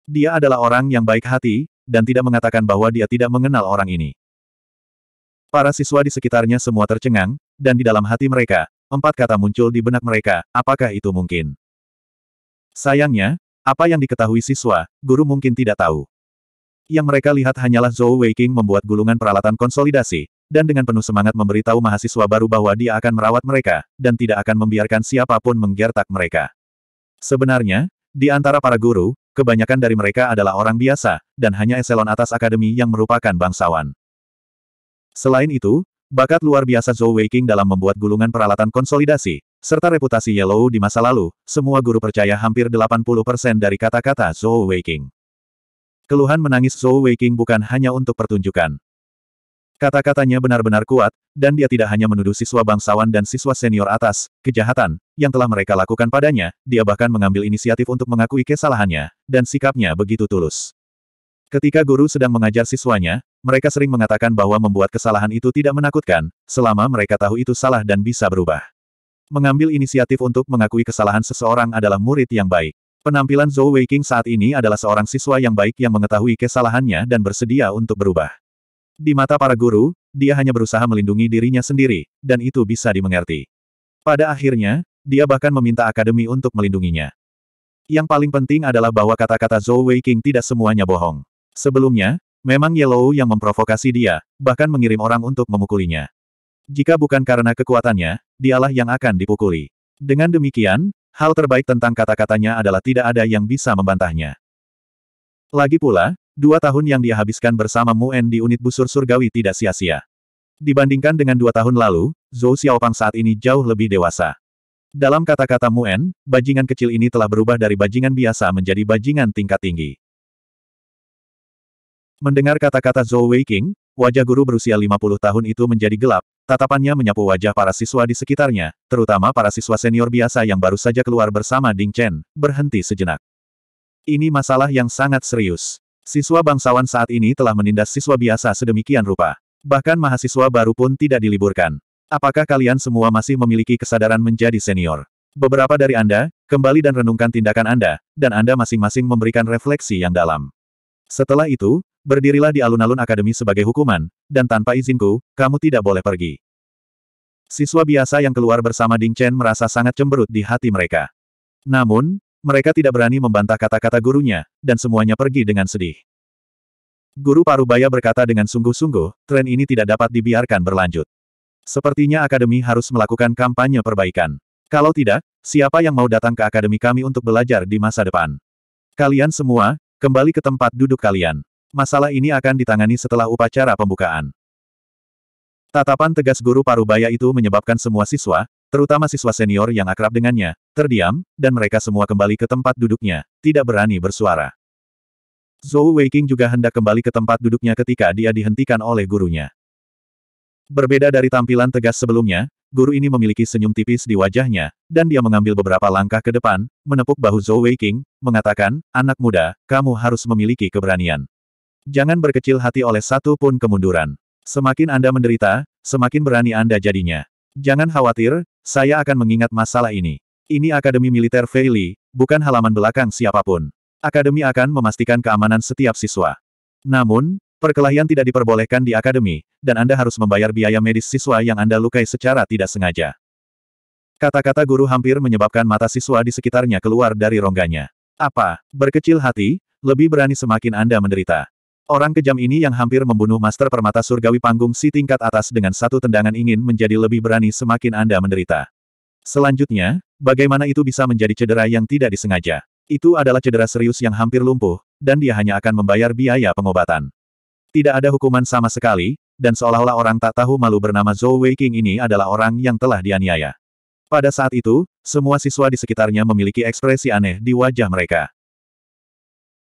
Dia adalah orang yang baik hati, dan tidak mengatakan bahwa dia tidak mengenal orang ini. Para siswa di sekitarnya semua tercengang, dan di dalam hati mereka, empat kata muncul di benak mereka, apakah itu mungkin? Sayangnya, apa yang diketahui siswa, guru mungkin tidak tahu. Yang mereka lihat hanyalah Zhou Weiqing membuat gulungan peralatan konsolidasi, dan dengan penuh semangat memberitahu mahasiswa baru bahwa dia akan merawat mereka, dan tidak akan membiarkan siapapun menggertak mereka. Sebenarnya, di antara para guru, kebanyakan dari mereka adalah orang biasa, dan hanya eselon atas akademi yang merupakan bangsawan. Selain itu, bakat luar biasa Zhou Weiqing dalam membuat gulungan peralatan konsolidasi, serta reputasi Yellow di masa lalu, semua guru percaya hampir 80% dari kata-kata Zhou Weiqing. Keluhan menangis Zhou Weiqing bukan hanya untuk pertunjukan. Kata-katanya benar-benar kuat, dan dia tidak hanya menuduh siswa bangsawan dan siswa senior atas, kejahatan, yang telah mereka lakukan padanya, dia bahkan mengambil inisiatif untuk mengakui kesalahannya, dan sikapnya begitu tulus. Ketika guru sedang mengajar siswanya, mereka sering mengatakan bahwa membuat kesalahan itu tidak menakutkan, selama mereka tahu itu salah dan bisa berubah. Mengambil inisiatif untuk mengakui kesalahan seseorang adalah murid yang baik. Penampilan Zhou Weiking saat ini adalah seorang siswa yang baik yang mengetahui kesalahannya dan bersedia untuk berubah. Di mata para guru, dia hanya berusaha melindungi dirinya sendiri, dan itu bisa dimengerti. Pada akhirnya, dia bahkan meminta akademi untuk melindunginya. Yang paling penting adalah bahwa kata-kata Zhou Wei King tidak semuanya bohong. Sebelumnya, memang Yellow yang memprovokasi dia, bahkan mengirim orang untuk memukulinya. Jika bukan karena kekuatannya, dialah yang akan dipukuli. Dengan demikian, hal terbaik tentang kata-katanya adalah tidak ada yang bisa membantahnya. Lagi pula, Dua tahun yang dia habiskan bersama Mu En di unit busur surgawi tidak sia-sia. Dibandingkan dengan dua tahun lalu, Zhou Xiaopang saat ini jauh lebih dewasa. Dalam kata-kata Mu En, bajingan kecil ini telah berubah dari bajingan biasa menjadi bajingan tingkat tinggi. Mendengar kata-kata Zhou Weiqing, wajah guru berusia 50 tahun itu menjadi gelap, tatapannya menyapu wajah para siswa di sekitarnya, terutama para siswa senior biasa yang baru saja keluar bersama Ding Chen, berhenti sejenak. Ini masalah yang sangat serius. Siswa bangsawan saat ini telah menindas siswa biasa sedemikian rupa. Bahkan mahasiswa baru pun tidak diliburkan. Apakah kalian semua masih memiliki kesadaran menjadi senior? Beberapa dari Anda, kembali dan renungkan tindakan Anda, dan Anda masing-masing memberikan refleksi yang dalam. Setelah itu, berdirilah di alun-alun akademi sebagai hukuman, dan tanpa izinku, kamu tidak boleh pergi. Siswa biasa yang keluar bersama Ding Chen merasa sangat cemberut di hati mereka. Namun, mereka tidak berani membantah kata-kata gurunya, dan semuanya pergi dengan sedih. Guru Parubaya berkata dengan sungguh-sungguh, tren ini tidak dapat dibiarkan berlanjut. Sepertinya akademi harus melakukan kampanye perbaikan. Kalau tidak, siapa yang mau datang ke akademi kami untuk belajar di masa depan? Kalian semua, kembali ke tempat duduk kalian. Masalah ini akan ditangani setelah upacara pembukaan. Tatapan tegas guru Parubaya itu menyebabkan semua siswa, terutama siswa senior yang akrab dengannya, terdiam, dan mereka semua kembali ke tempat duduknya, tidak berani bersuara. Zhou Weiqing juga hendak kembali ke tempat duduknya ketika dia dihentikan oleh gurunya. Berbeda dari tampilan tegas sebelumnya, guru ini memiliki senyum tipis di wajahnya, dan dia mengambil beberapa langkah ke depan, menepuk bahu Zhou Weiqing, mengatakan, anak muda, kamu harus memiliki keberanian. Jangan berkecil hati oleh satu pun kemunduran. Semakin Anda menderita, semakin berani Anda jadinya. Jangan khawatir, saya akan mengingat masalah ini. Ini Akademi Militer Feili, bukan halaman belakang siapapun. Akademi akan memastikan keamanan setiap siswa. Namun, perkelahian tidak diperbolehkan di akademi, dan Anda harus membayar biaya medis siswa yang Anda lukai secara tidak sengaja. Kata-kata guru hampir menyebabkan mata siswa di sekitarnya keluar dari rongganya. Apa, berkecil hati, lebih berani semakin Anda menderita. Orang kejam ini yang hampir membunuh Master Permata Surgawi Panggung Si tingkat atas dengan satu tendangan ingin menjadi lebih berani semakin Anda menderita. Selanjutnya, bagaimana itu bisa menjadi cedera yang tidak disengaja? Itu adalah cedera serius yang hampir lumpuh, dan dia hanya akan membayar biaya pengobatan. Tidak ada hukuman sama sekali, dan seolah-olah orang tak tahu malu bernama Zhou Wei ini adalah orang yang telah dianiaya. Pada saat itu, semua siswa di sekitarnya memiliki ekspresi aneh di wajah mereka.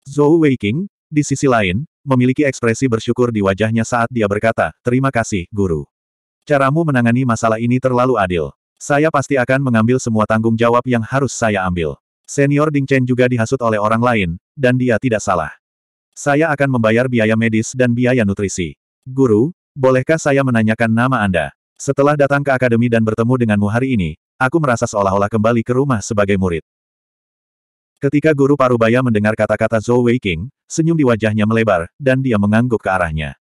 Zhou Wei di sisi lain, memiliki ekspresi bersyukur di wajahnya saat dia berkata, Terima kasih, Guru. Caramu menangani masalah ini terlalu adil. Saya pasti akan mengambil semua tanggung jawab yang harus saya ambil. Senior Ding Chen juga dihasut oleh orang lain, dan dia tidak salah. Saya akan membayar biaya medis dan biaya nutrisi. Guru, bolehkah saya menanyakan nama Anda? Setelah datang ke akademi dan bertemu denganmu hari ini, aku merasa seolah-olah kembali ke rumah sebagai murid. Ketika Guru Parubaya mendengar kata-kata Zhou Weiqing, senyum di wajahnya melebar, dan dia mengangguk ke arahnya.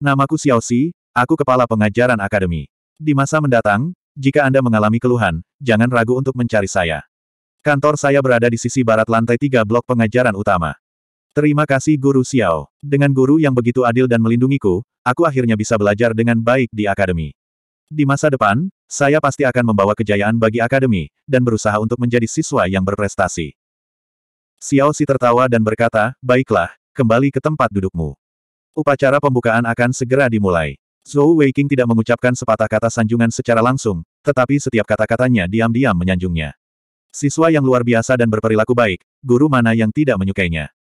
Namaku Xi, aku kepala pengajaran akademi. Di masa mendatang, jika Anda mengalami keluhan, jangan ragu untuk mencari saya. Kantor saya berada di sisi barat lantai tiga blok pengajaran utama. Terima kasih Guru Xiao. Dengan guru yang begitu adil dan melindungiku, aku akhirnya bisa belajar dengan baik di akademi. Di masa depan, saya pasti akan membawa kejayaan bagi akademi, dan berusaha untuk menjadi siswa yang berprestasi. Xiao Si tertawa dan berkata, baiklah, kembali ke tempat dudukmu. Upacara pembukaan akan segera dimulai. Zhou Weiqing tidak mengucapkan sepatah kata sanjungan secara langsung, tetapi setiap kata-katanya diam-diam menyanjungnya. Siswa yang luar biasa dan berperilaku baik, guru mana yang tidak menyukainya.